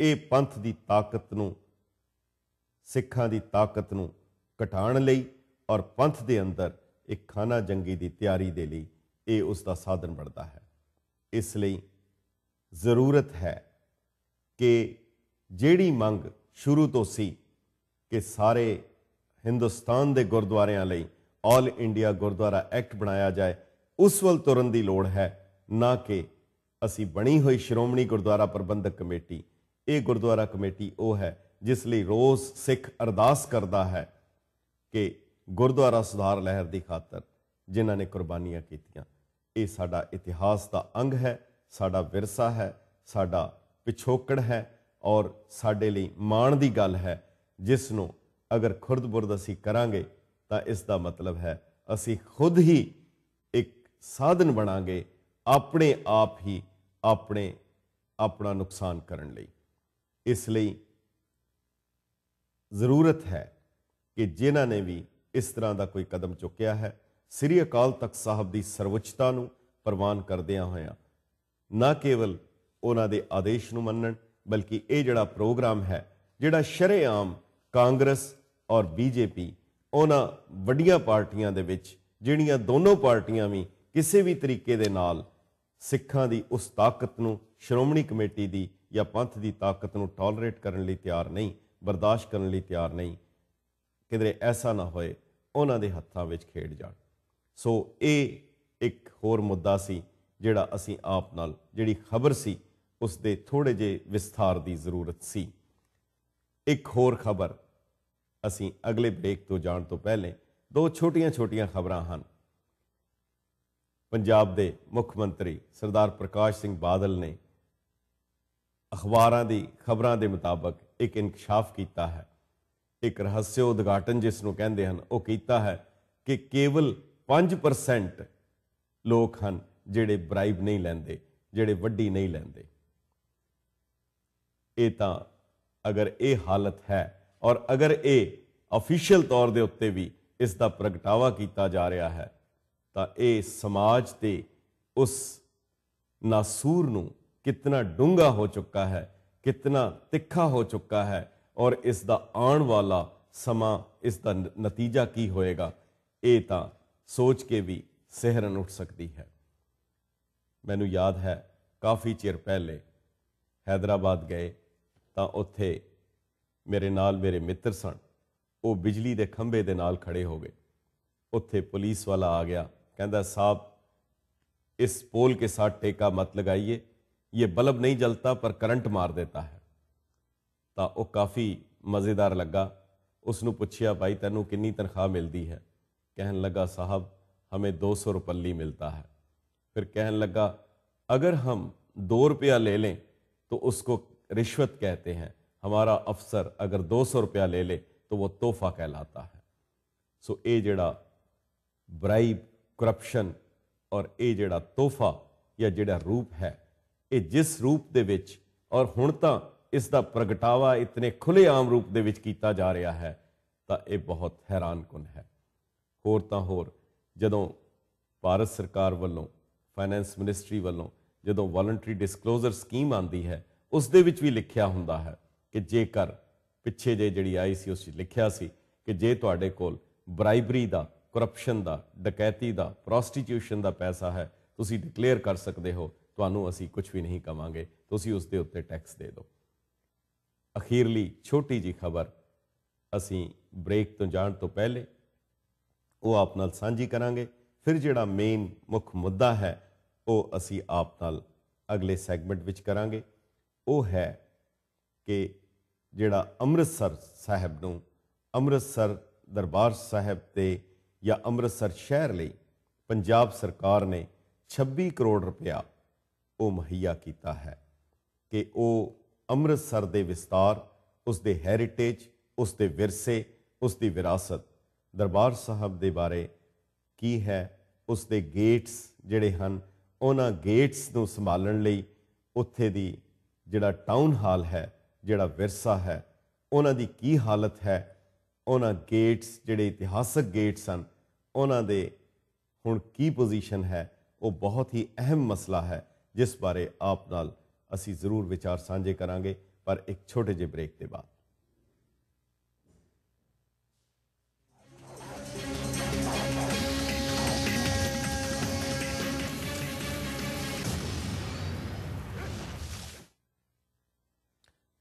ਇਹ ਪੰਥ ਦੀ ਤਾਕਤ ਨੂੰ ਸਿੱਖਾਂ ਦੀ ਤਾਕਤ ਨੂੰ ਘਟਾਉਣ ਲਈ ਔਰ ਪੰਥ ਦੇ ਅੰਦਰ ਇੱਕ ਖਾਨਾ ਜੰਗੀ ਦੀ ਤਿਆਰੀ ਦੇ ਲਈ ਇਹ ਉਸ ਦਾ ਸਾਧਨ ਬਣਦਾ ਹੈ ਇਸ ਲਈ ਜ਼ਰੂਰਤ ਹੈ ਕਿ ਜਿਹੜੀ ਮੰਗ ਸ਼ੁਰੂ ਤੋਂ ਸੀ ਕਿ ਸਾਰੇ ਹਿੰਦੁਸਤਾਨ ਦੇ ਗੁਰਦੁਆਰਿਆਂ ਲਈ ਆਲ ਇੰਡੀਆ ਗੁਰਦੁਆਰਾ ਐਕਟ ਬਣਾਇਆ ਜਾਏ ਉਸ ਵੱਲ ਤੁਰਨ ਦੀ ਲੋੜ ਹੈ ਨਾ ਕਿ ਅਸੀਂ ਬਣੀ ਹੋਈ ਸ਼੍ਰੋਮਣੀ ਗੁਰਦੁਆਰਾ ਪ੍ਰਬੰਧਕ ਕਮੇਟੀ ਇਹ ਗੁਰਦੁਆਰਾ ਕਮੇਟੀ ਉਹ ਹੈ ਜਿਸ ਲਈ ਰੋਜ਼ ਸਿੱਖ ਅਰਦਾਸ ਕਰਦਾ ਹੈ ਕਿ ਗੁਰਦੁਆਰਾ ਸੁਧਾਰ ਲਹਿਰ ਦੀ ਖਾਤਰ ਜਿਨ੍ਹਾਂ ਨੇ ਕੁਰਬਾਨੀਆਂ ਕੀਤੀਆਂ ਇਹ ਸਾਡਾ ਇਤਿਹਾਸ ਦਾ ਅੰਗ ਹੈ ਸਾਡਾ ਵਿਰਸਾ ਹੈ ਸਾਡਾ ਪਿਛੋਕੜ ਹੈ ਔਰ ਸਾਡੇ ਲਈ ਮਾਣ ਦੀ ਗੱਲ ਹੈ ਜਿਸ ਨੂੰ ਅਗਰ ਖੁਰਦਬੁਰਦ ਅਸੀਂ ਕਰਾਂਗੇ ਤਾਂ ਇਸ ਦਾ ਮਤਲਬ ਹੈ ਅਸੀਂ ਖੁਦ ਹੀ ਇੱਕ ਸਾਧਨ ਬਣਾਂਗੇ ਆਪਣੇ ਆਪ ਹੀ ਆਪਣੇ ਆਪਣਾ ਨੁਕਸਾਨ ਕਰਨ ਲਈ ਇਸ ਲਈ ਜ਼ਰੂਰਤ ਹੈ ਕਿ ਜਿਨ੍ਹਾਂ ਨੇ ਵੀ ਇਸ ਤਰ੍ਹਾਂ ਦਾ ਕੋਈ ਕਦਮ ਚੁੱਕਿਆ ਹੈ ਸ੍ਰੀ ਅਕਾਲ ਤਖਤ ਸਾਹਿਬ ਦੀ ਸਰਵਉੱਚਤਾ ਨੂੰ ਪ੍ਰਵਾਨ ਕਰਦਿਆਂ ਹੋਇਆਂ ਨਾ ਕੇਵਲ ਉਹਨਾਂ ਦੇ ਆਦੇਸ਼ ਨੂੰ ਮੰਨਣ ਬਲਕਿ ਇਹ ਜਿਹੜਾ ਪ੍ਰੋਗਰਾਮ ਹੈ ਜਿਹੜਾ ਸ਼ਰੇਆਮ ਕਾਂਗਰਸ ਔਰ ਬੀਜੇਪੀ ਉਹਨਾਂ ਵੱਡੀਆਂ ਪਾਰਟੀਆਂ ਦੇ ਵਿੱਚ ਜਿਹੜੀਆਂ ਦੋਨੋਂ ਪਾਰਟੀਆਂ ਵੀ ਕਿਸੇ ਵੀ ਤਰੀਕੇ ਦੇ ਨਾਲ ਸਿੱਖਾਂ ਦੀ ਉਸ ਤਾਕਤ ਨੂੰ ਸ਼੍ਰੋਮਣੀ ਕਮੇਟੀ ਦੀ ਜਾਂ ਪੰਥ ਦੀ ਤਾਕਤ ਨੂੰ ਟੋਲਰੇਟ ਕਰਨ ਲਈ ਤਿਆਰ ਨਹੀਂ ਬਰਦਾਸ਼ਤ ਕਰਨ ਲਈ ਤਿਆਰ ਨਹੀਂ ਕਿਦਰੇ ਐਸਾ ਨਾ ਹੋਏ ਉਹਨਾਂ ਦੇ ਹੱਥਾਂ ਵਿੱਚ ਖੇਡ ਜਾਣ ਸੋ ਇਹ ਇੱਕ ਹੋਰ ਮੁੱਦਾ ਸੀ ਜਿਹੜਾ ਅਸੀਂ ਆਪ ਨਾਲ ਜਿਹੜੀ ਖਬਰ ਸੀ ਉਸ ਦੇ ਥੋੜੇ ਜੇ ਵਿਸਥਾਰ ਦੀ ਜ਼ਰੂਰਤ ਸੀ ਇੱਕ ਹੋਰ ਖਬਰ ਅਸੀਂ ਅਗਲੇ ਬ੍ਰੇਕ ਤੋਂ ਜਾਣ ਤੋਂ ਪਹਿਲੇ ਦੋ ਛੋਟੀਆਂ-ਛੋਟੀਆਂ ਖਬਰਾਂ ਹਨ ਪੰਜਾਬ ਦੇ ਮੁੱਖ ਮੰਤਰੀ ਸਰਦਾਰ ਪ੍ਰਕਾਸ਼ ਸਿੰਘ ਬਾਦਲ ਨੇ ਅਖਬਾਰਾਂ ਦੀ ਖਬਰਾਂ ਦੇ ਮੁਤਾਬਕ ਇੱਕ ਇਨਕਸ਼ਾਫ ਕੀਤਾ ਹੈ ਇੱਕ ਰਹੱਸ ਉਦਘਾਟਨ ਜਿਸ ਨੂੰ ਕਹਿੰਦੇ ਹਨ ਉਹ ਕੀਤਾ ਹੈ ਕਿ ਕੇਵਲ 5% ਲੋਕ ਹਨ ਜਿਹੜੇ ਬ੍ਰਾਈਬ ਨਹੀਂ ਲੈਂਦੇ ਜਿਹੜੇ ਵੱਡੀ ਨਹੀਂ ਲੈਂਦੇ ਇਹ ਤਾਂ ਅਗਰ ਇਹ ਹਾਲਤ ਹੈ ਔਰ ਅਗਰ ਇਹ ਅਫੀਸ਼ੀਅਲ ਤੌਰ ਦੇ ਉੱਤੇ ਵੀ ਇਸ ਦਾ ਪ੍ਰਗਟਾਵਾ ਕੀਤਾ ਜਾ ਰਿਹਾ ਹੈ ਤਾਂ ਇਹ ਸਮਾਜ ਤੇ ਉਸ ਨਾਸੂਰ ਨੂੰ ਕਿੰਨਾ ਡੂੰਗਾ ਹੋ ਚੁੱਕਾ ਹੈ ਕਿੰਨਾ ਤਿੱਖਾ ਹੋ ਚੁੱਕਾ ਹੈ ਔਰ ਇਸ ਦਾ ਆਉਣ ਵਾਲਾ ਸਮਾਂ ਇਸ ਦਾ ਨਤੀਜਾ ਕੀ ਹੋਏਗਾ ਇਹ ਤਾਂ ਸੋਚ ਕੇ ਵੀ ਸਹਿਰਨ ਉੱਠ ਸਕਦੀ ਹੈ ਮੈਨੂੰ ਯਾਦ ਹੈ ਕਾਫੀ ਚਿਰ ਪਹਿਲੇ ਹైదరాబాద్ ਗਏ ਤਾਂ ਉੱਥੇ ਮੇਰੇ ਨਾਲ ਮੇਰੇ ਮਿੱਤਰ ਸਨ ਉਹ ਬਿਜਲੀ ਦੇ ਖੰਭੇ ਦੇ ਨਾਲ ਖੜੇ ਹੋ ਗਏ ਉੱਥੇ ਪੁਲਿਸ ਵਾਲਾ ਆ ਗਿਆ کہندہ صاحب اس پول کے ساتھ ٹیکا مت لگائیے یہ بلب نہیں جلتا پر کرنٹ مار دیتا ہے تا او کافی مزیدار لگا اس نو پچھیا بھائی تینو کنی تنخواہ مل دی ہے کہن لگا صاحب ہمیں دو سو روپلی ملتا ہے پھر کہن لگا اگر ہم دو روپیہ لے لیں تو اس کو رشوت کہتے ہیں ہمارا افسر اگر دو سو روپیہ لے لیں تو وہ توفہ کہلاتا ہے سو اے جڑا برائب ਕਰਪਸ਼ਨ ਔਰ ਇਹ ਜਿਹੜਾ ਤੋਹਫਾ ਜਾਂ ਜਿਹੜਾ ਰੂਪ ਹੈ ਇਹ ਜਿਸ ਰੂਪ ਦੇ ਵਿੱਚ ਔਰ ਹੁਣ ਤਾਂ ਇਸ ਦਾ ਪ੍ਰਗਟਾਵਾ ਇਤਨੇ ਖੁੱਲੇ ਆਮ ਰੂਪ ਦੇ ਵਿੱਚ ਕੀਤਾ ਜਾ ਰਿਹਾ ਹੈ ਤਾਂ ਇਹ ਬਹੁਤ ਹੈਰਾਨਕੁਨ ਹੈ ਹੋਰ ਤਾਂ ਹੋਰ ਜਦੋਂ ਭਾਰਤ ਸਰਕਾਰ ਵੱਲੋਂ ਫਾਈਨੈਂਸ ਮਿਨਿਸਟਰੀ ਵੱਲੋਂ ਜਦੋਂ ਵੌਲੰਟਰੀ ਡਿਸਕਲੋਜ਼ਰ ਸਕੀਮ ਆਂਦੀ ਹੈ ਉਸ ਦੇ ਵਿੱਚ ਵੀ ਲਿਖਿਆ ਹੁੰਦਾ ਹੈ ਕਿ ਜੇਕਰ ਪਿੱਛੇ ਜੇ ਜਿਹੜੀ ਆਈ ਸੀ ਉਸ ਵਿੱਚ ਲਿਖਿਆ ਸੀ ਕਿ ਜੇ ਤੁਹਾਡੇ ਕੋਲ ਬ੍ਰਾਈਬਰੀ ਦਾ ਕਰਪਸ਼ਨ ਦਾ ਡਕੈਤੀ ਦਾ ਪ੍ਰੋਸਟੀਟਿਊਸ਼ਨ ਦਾ ਪੈਸਾ ਹੈ ਤੁਸੀਂ ਡਿਕਲੇਅਰ ਕਰ ਸਕਦੇ ਹੋ ਤੁਹਾਨੂੰ ਅਸੀਂ ਕੁਝ ਵੀ ਨਹੀਂ ਕਵਾਂਗੇ ਤੁਸੀਂ ਉਸ ਦੇ ਉੱਤੇ ਟੈਕਸ ਦੇ ਦਿਓ ਅਖੀਰਲੀ ਛੋਟੀ ਜੀ ਖਬਰ ਅਸੀਂ ਬ੍ਰੇਕ ਤੋਂ ਜਾਣ ਤੋਂ ਪਹਿਲੇ ਉਹ ਆਪ ਨਾਲ ਸਾਂਝੀ ਕਰਾਂਗੇ ਫਿਰ ਜਿਹੜਾ ਮੇਨ ਮੁੱਖ ਮੁੱਦਾ ਹੈ ਉਹ ਅਸੀਂ ਆਪ ਨਾਲ ਅਗਲੇ ਸੈਗਮੈਂਟ ਵਿੱਚ ਕਰਾਂਗੇ ਉਹ ਹੈ ਕਿ ਜਿਹੜਾ ਅੰਮ੍ਰਿਤਸਰ ਸਾਹਿਬ ਨੂੰ ਅੰਮ੍ਰਿਤਸਰ ਦਰਬਾਰ ਸਾਹਿਬ ਤੇ ਜਾਂ ਅੰਮ੍ਰਿਤਸਰ ਸ਼ਹਿਰ ਲਈ ਪੰਜਾਬ ਸਰਕਾਰ ਨੇ 26 ਕਰੋੜ ਰੁਪਇਆ ਉਹ ਮੁਹੱਈਆ ਕੀਤਾ ਹੈ ਕਿ ਉਹ ਅੰਮ੍ਰਿਤਸਰ ਦੇ ਵਿਸਤਾਰ ਉਸ ਦੇ ਹੈਰੀਟੇਜ ਉਸ ਦੇ ਵਿਰਸੇ ਉਸ ਦੀ ਵਿਰਾਸਤ ਦਰਬਾਰ ਸਾਹਿਬ ਦੇ ਬਾਰੇ ਕੀ ਹੈ ਉਸ ਦੇ ਗੇਟਸ ਜਿਹੜੇ ਹਨ ਉਹਨਾਂ ਗੇਟਸ ਨੂੰ ਸੰਭਾਲਣ ਲਈ ਉੱਥੇ ਦੀ ਜਿਹੜਾ ਟਾਊਨ ਹਾਲ ਹੈ ਜਿਹੜਾ ਵਿਰਸਾ ਹੈ ਉਹਨਾਂ ਦੀ ਕੀ ਹਾਲਤ ਹੈ ਉਹਨਾਂ ਗੇਟਸ ਜਿਹੜੇ ਇਤਿਹਾਸਕ ਗੇਟਸ ਹਨ ਉਹਨਾਂ ਦੇ ਹੁਣ ਕੀ ਪੋਜੀਸ਼ਨ ਹੈ ਉਹ ਬਹੁਤ ਹੀ ਅਹਿਮ ਮਸਲਾ ਹੈ ਜਿਸ ਬਾਰੇ ਆਪ ਨਾਲ ਅਸੀਂ ਜ਼ਰੂਰ ਵਿਚਾਰ ਸਾਂਝੇ ਕਰਾਂਗੇ ਪਰ ਇੱਕ ਛੋਟੇ ਜਿਹੇ ਬ੍ਰੇਕ ਦੇ ਬਾਅਦ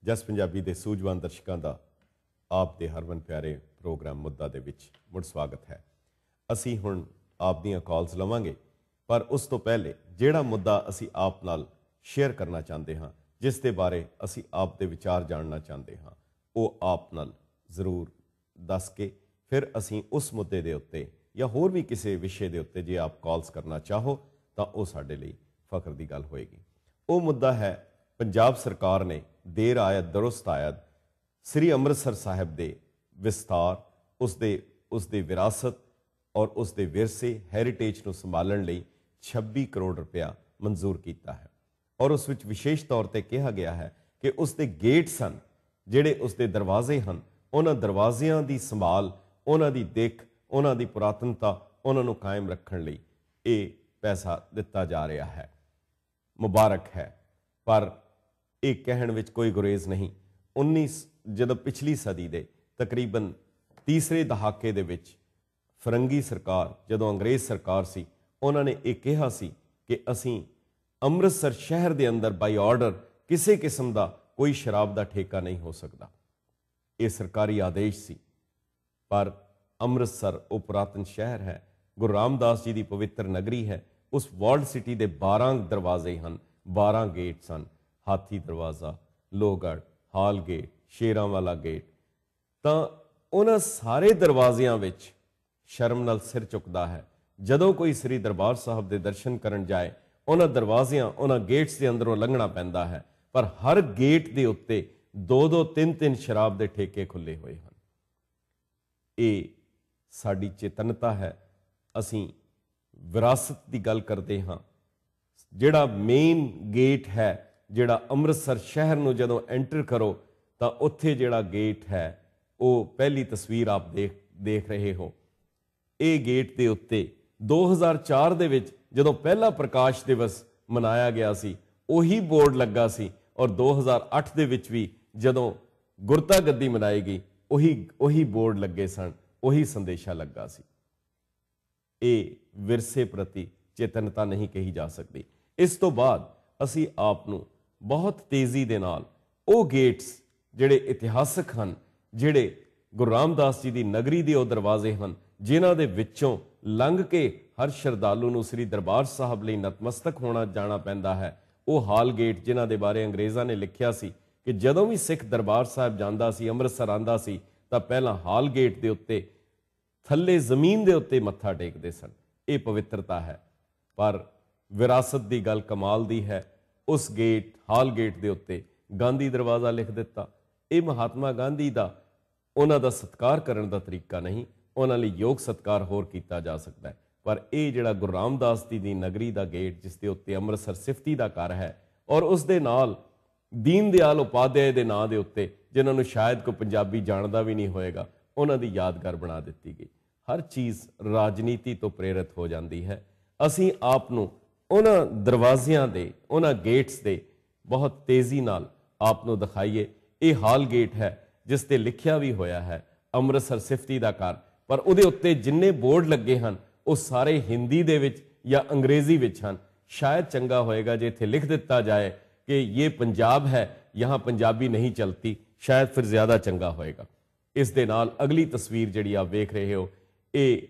ਜਸ ਪੰਜਾਬੀ ਦੇ ਸੂਝਵਾਨ ਦਰਸ਼ਕਾਂ ਦਾ ਆਪ ਦੇ ਹਰਵਨ ਪਿਆਰੇ ਪ੍ਰੋਗਰਾਮ ਮੁੱਦਾ ਦੇ ਵਿੱਚ ਮੁੜ ਸਵਾਗਤ ਹੈ ਅਸੀਂ ਹੁਣ ਆਪ ਦੀਆਂ ਕਾਲਸ ਲਵਾਂਗੇ ਪਰ ਉਸ ਤੋਂ ਪਹਿਲੇ ਜਿਹੜਾ ਮੁੱਦਾ ਅਸੀਂ ਆਪ ਨਾਲ ਸ਼ੇਅਰ ਕਰਨਾ ਚਾਹੁੰਦੇ ਹਾਂ ਜਿਸ ਦੇ ਬਾਰੇ ਅਸੀਂ ਆਪ ਦੇ ਵਿਚਾਰ ਜਾਣਨਾ ਚਾਹੁੰਦੇ ਹਾਂ ਉਹ ਆਪ ਨਾਲ ਜ਼ਰੂਰ ਦੱਸ ਕੇ ਫਿਰ ਅਸੀਂ ਉਸ ਮੁੱਦੇ ਦੇ ਉੱਤੇ ਜਾਂ ਹੋਰ ਵੀ ਕਿਸੇ ਵਿਸ਼ੇ ਦੇ ਉੱਤੇ ਜੇ ਆਪ ਕਾਲਸ ਕਰਨਾ ਚਾਹੋ ਤਾਂ ਉਹ ਸਾਡੇ ਲਈ ਫਖਰ ਦੀ ਗੱਲ ਹੋਏਗੀ ਉਹ ਮੁੱਦਾ ਹੈ ਪੰਜਾਬ ਸਰਕਾਰ ਨੇ ਦੇਰ ਆਇਆ ਦਰਸਤ ਆਇਆ ਸ੍ਰੀ ਅੰਮ੍ਰਿਤਸਰ ਸਾਹਿਬ ਦੇ ਵਿਸਤਾਰ ਉਸ ਦੇ ਉਸ ਦੀ ਵਿਰਾਸਤ ਔਰ ਉਸ ਦੇ ਵਿਰਸੇ ਹੈਰੀਟੇਜ ਨੂੰ ਸੰਭਾਲਣ ਲਈ 26 ਕਰੋੜ ਰੁਪਇਆ ਮਨਜ਼ੂਰ ਕੀਤਾ ਹੈ ਔਰ ਉਸ ਵਿੱਚ ਵਿਸ਼ੇਸ਼ ਤੌਰ ਤੇ ਕਿਹਾ ਗਿਆ ਹੈ ਕਿ ਉਸ ਦੇ ਗੇਟਸ ਹਨ ਜਿਹੜੇ ਉਸ ਦੇ ਦਰਵਾਜ਼ੇ ਹਨ ਉਹਨਾਂ ਦਰਵਾਜ਼ਿਆਂ ਦੀ ਸੰਭਾਲ ਉਹਨਾਂ ਦੀ ਦੇਖ ਉਹਨਾਂ ਦੀ ਪੁਰਾਤਨਤਾ ਉਹਨਾਂ ਨੂੰ ਕਾਇਮ ਰੱਖਣ ਲਈ ਇਹ ਪੈਸਾ ਦਿੱਤਾ ਜਾ ਰਿਹਾ ਹੈ ਮੁਬਾਰਕ ਹੈ ਪਰ ਇਹ ਕਹਿਣ ਵਿੱਚ ਕੋਈ ਗੁਰੇਜ਼ ਨਹੀਂ 19 ਜਦੋਂ ਪਿਛਲੀ ਸਦੀ ਦੇ ਤਕਰੀਬਨ ਤੀਸਰੇ ਦਹਾਕੇ ਦੇ ਵਿੱਚ ਫਰੰਗੀ ਸਰਕਾਰ ਜਦੋਂ ਅੰਗਰੇਜ਼ ਸਰਕਾਰ ਸੀ ਉਹਨਾਂ ਨੇ ਇਹ ਕਿਹਾ ਸੀ ਕਿ ਅਸੀਂ ਅੰਮ੍ਰਿਤਸਰ ਸ਼ਹਿਰ ਦੇ ਅੰਦਰ ਬਾਈ ਆਰਡਰ ਕਿਸੇ ਕਿਸਮ ਦਾ ਕੋਈ ਸ਼ਰਾਬ ਦਾ ਠੇਕਾ ਨਹੀਂ ਹੋ ਸਕਦਾ ਇਹ ਸਰਕਾਰੀ ਆਦੇਸ਼ ਸੀ ਪਰ ਅੰਮ੍ਰਿਤਸਰ ਉਹ ਪ੍ਰਾਤਨ ਸ਼ਹਿਰ ਹੈ ਗੁਰੂ ਰਾਮਦਾਸ ਜੀ ਦੀ ਪਵਿੱਤਰ ਨਗਰੀ ਹੈ ਉਸ ਵਰਲਡ ਸਿਟੀ ਦੇ 12 ਦਰਵਾਜ਼ੇ ਹਨ 12 ਗੇਟ ਹਨ ਹਾਥੀ ਦਰਵਾਜ਼ਾ ਲੋਗੜ ਹਾਲ ਗੇਟ ਸ਼ੇਰਾਂ ਵਾਲਾ ਗੇਟ ਤਾਂ ਉਹਨਾਂ ਸਾਰੇ ਦਰਵਾਜ਼ਿਆਂ ਵਿੱਚ ਸ਼ਰਮ ਨਾਲ ਸਿਰ ਝੁਕਦਾ ਹੈ ਜਦੋਂ ਕੋਈ ਸ੍ਰੀ ਦਰਬਾਰ ਸਾਹਿਬ ਦੇ ਦਰਸ਼ਨ ਕਰਨ ਜਾਏ ਉਹਨਾਂ ਦਰਵਾਜ਼ਿਆਂ ਉਹਨਾਂ ਗੇਟਸ ਦੇ ਅੰਦਰੋਂ ਲੰਘਣਾ ਪੈਂਦਾ ਹੈ ਪਰ ਹਰ ਗੇਟ ਦੇ ਉੱਤੇ ਦੋ ਦੋ ਤਿੰਨ ਤਿੰਨ ਸ਼ਰਾਬ ਦੇ ਠੇਕੇ ਖੁੱਲੇ ਹੋਏ ਹਨ ਇਹ ਸਾਡੀ ਚੇਤਨਤਾ ਹੈ ਅਸੀਂ ਵਿਰਾਸਤ ਦੀ ਗੱਲ ਕਰਦੇ ਹਾਂ ਜਿਹੜਾ ਮੇਨ ਗੇਟ ਹੈ ਜਿਹੜਾ ਅੰਮ੍ਰਿਤਸਰ ਸ਼ਹਿਰ ਨੂੰ ਜਦੋਂ ਐਂਟਰ ਕਰੋ ਤਾਂ ਉੱਥੇ ਜਿਹੜਾ ਗੇਟ ਹੈ ਉਹ ਪਹਿਲੀ ਤਸਵੀਰ ਆਪ ਦੇਖ ਦੇਖ ਰਹੇ ਹੋ ਇਹ ਗੇਟ ਦੇ ਉੱਤੇ 2004 ਦੇ ਵਿੱਚ ਜਦੋਂ ਪਹਿਲਾ ਪ੍ਰਕਾਸ਼ ਦਿਵਸ ਮਨਾਇਆ ਗਿਆ ਸੀ ਉਹੀ ਬੋਰਡ ਲੱਗਾ ਸੀ ਔਰ 2008 ਦੇ ਵਿੱਚ ਵੀ ਜਦੋਂ ਗੁਰਤਾ ਗੱਦੀ ਮਨਾਈ ਗਈ ਉਹੀ ਉਹੀ ਬੋਰਡ ਲੱਗੇ ਸਨ ਉਹੀ ਸੰਦੇਸ਼ਾ ਲੱਗਾ ਸੀ ਇਹ ਵਿਰਸੇ ਪ੍ਰਤੀ ਚੇਤਨਤਾ ਨਹੀਂ ਕਹੀ ਜਾ ਸਕਦੀ ਇਸ ਤੋਂ ਬਾਅਦ ਅਸੀਂ ਆਪ ਨੂੰ ਬਹੁਤ ਤੇਜ਼ੀ ਦੇ ਨਾਲ ਉਹ ਗੇਟਸ ਜਿਹੜੇ ਇਤਿਹਾਸਕ ਹਨ ਜਿਹੜੇ ਗੁਰੂ ਰਾਮਦਾਸ ਜੀ ਦੀ ਨਗਰੀ ਦੇ ਉਹ ਦਰਵਾਜ਼ੇ ਹਨ ਜਿਨ੍ਹਾਂ ਦੇ ਵਿੱਚੋਂ ਲੰਘ ਕੇ ਹਰ ਸ਼ਰਧਾਲੂ ਨੂੰ ਸ੍ਰੀ ਦਰਬਾਰ ਸਾਹਿਬ ਲਈ ਨਤਮਸਤਕ ਹੋਣਾ ਜਾਣਾ ਪੈਂਦਾ ਹੈ ਉਹ ਹਾਲ ਗੇਟ ਜਿਨ੍ਹਾਂ ਦੇ ਬਾਰੇ ਅੰਗਰੇਜ਼ਾਂ ਨੇ ਲਿਖਿਆ ਸੀ ਕਿ ਜਦੋਂ ਵੀ ਸਿੱਖ ਦਰਬਾਰ ਸਾਹਿਬ ਜਾਂਦਾ ਸੀ ਅੰਮ੍ਰਿਤਸਰ ਆਂਦਾ ਸੀ ਤਾਂ ਪਹਿਲਾਂ ਹਾਲ ਗੇਟ ਦੇ ਉੱਤੇ ਥੱਲੇ ਜ਼ਮੀਨ ਦੇ ਉੱਤੇ ਮੱਥਾ ਟੇਕਦੇ ਸਨ ਇਹ ਪਵਿੱਤਰਤਾ ਹੈ ਪਰ ਵਿਰਾਸਤ ਦੀ ਗੱਲ ਕਮਾਲ ਦੀ ਹੈ ਉਸ ਗੇਟ ਹਾਲ ਗੇਟ ਦੇ ਉੱਤੇ ਗਾਂਧੀ ਦਰਵਾਜ਼ਾ ਲਿਖ ਦਿੱਤਾ ਇਹ ਮਹਾਤਮਾ ਗਾਂਧੀ ਦਾ ਉਹਨਾਂ ਦਾ ਸਤਿਕਾਰ ਕਰਨ ਦਾ ਤਰੀਕਾ ਨਹੀਂ ਉਹਨਾਂ ਲਈ ਯੋਗ ਸਤਕਾਰ ਹੋਰ ਕੀਤਾ ਜਾ ਸਕਦਾ ਹੈ ਪਰ ਇਹ ਜਿਹੜਾ ਗੁਰੂ ਰਾਮਦਾਸ ਜੀ ਦੀ ਨਗਰੀ ਦਾ ਗੇਟ ਜਿਸ ਦੇ ਉੱਤੇ ਅੰਮ੍ਰਿਤਸਰ ਸਿਫਤੀ ਦਾ ਘਰ ਹੈ ਔਰ ਉਸ ਦੇ ਨਾਲ ਦੀਨ ਦਿਆਲ ਉਪਾਧਿਆਇ ਦੇ ਨਾਂ ਦੇ ਉੱਤੇ ਜਿਨ੍ਹਾਂ ਨੂੰ ਸ਼ਾਇਦ ਕੋ ਪੰਜਾਬੀ ਜਾਣਦਾ ਵੀ ਨਹੀਂ ਹੋਏਗਾ ਉਹਨਾਂ ਦੀ ਯਾਦਗਾਰ ਬਣਾ ਦਿੱਤੀ ਗਈ ਹਰ ਚੀਜ਼ ਰਾਜਨੀਤੀ ਤੋਂ ਪ੍ਰੇਰਿਤ ਹੋ ਜਾਂਦੀ ਹੈ ਅਸੀਂ ਆਪ ਨੂੰ ਉਹਨਾਂ ਦਰਵਾਜ਼ਿਆਂ ਦੇ ਉਹਨਾਂ ਗੇਟਸ ਦੇ ਬਹੁਤ ਤੇਜ਼ੀ ਨਾਲ ਆਪ ਨੂੰ ਦਿਖਾਈਏ ਇਹ ਹਾਲ ਗੇਟ ਹੈ ਜਿਸ ਤੇ ਲਿਖਿਆ ਵੀ ਹੋਇਆ ਹੈ ਅੰਮ੍ਰਿਤਸਰ ਸਿਫਤੀ ਦਾ ਘਰ ਪਰ ਉਹਦੇ ਉੱਤੇ ਜਿੰਨੇ ਬੋਰਡ ਲੱਗੇ ਹਨ ਉਹ ਸਾਰੇ ਹਿੰਦੀ ਦੇ ਵਿੱਚ ਜਾਂ ਅੰਗਰੇਜ਼ੀ ਵਿੱਚ ਹਨ ਸ਼ਾਇਦ ਚੰਗਾ ਹੋਏਗਾ ਜੇ ਇੱਥੇ ਲਿਖ ਦਿੱਤਾ ਜਾਏ ਕਿ ਇਹ ਪੰਜਾਬ ਹੈ ਯਹਾਂ ਪੰਜਾਬੀ ਨਹੀਂ ਚਲਤੀ ਸ਼ਾਇਦ ਫਿਰ ਜ਼ਿਆਦਾ ਚੰਗਾ ਹੋਏਗਾ ਇਸ ਦੇ ਨਾਲ ਅਗਲੀ ਤਸਵੀਰ ਜਿਹੜੀ ਆ ਵੇਖ ਰਹੇ ਹੋ ਇਹ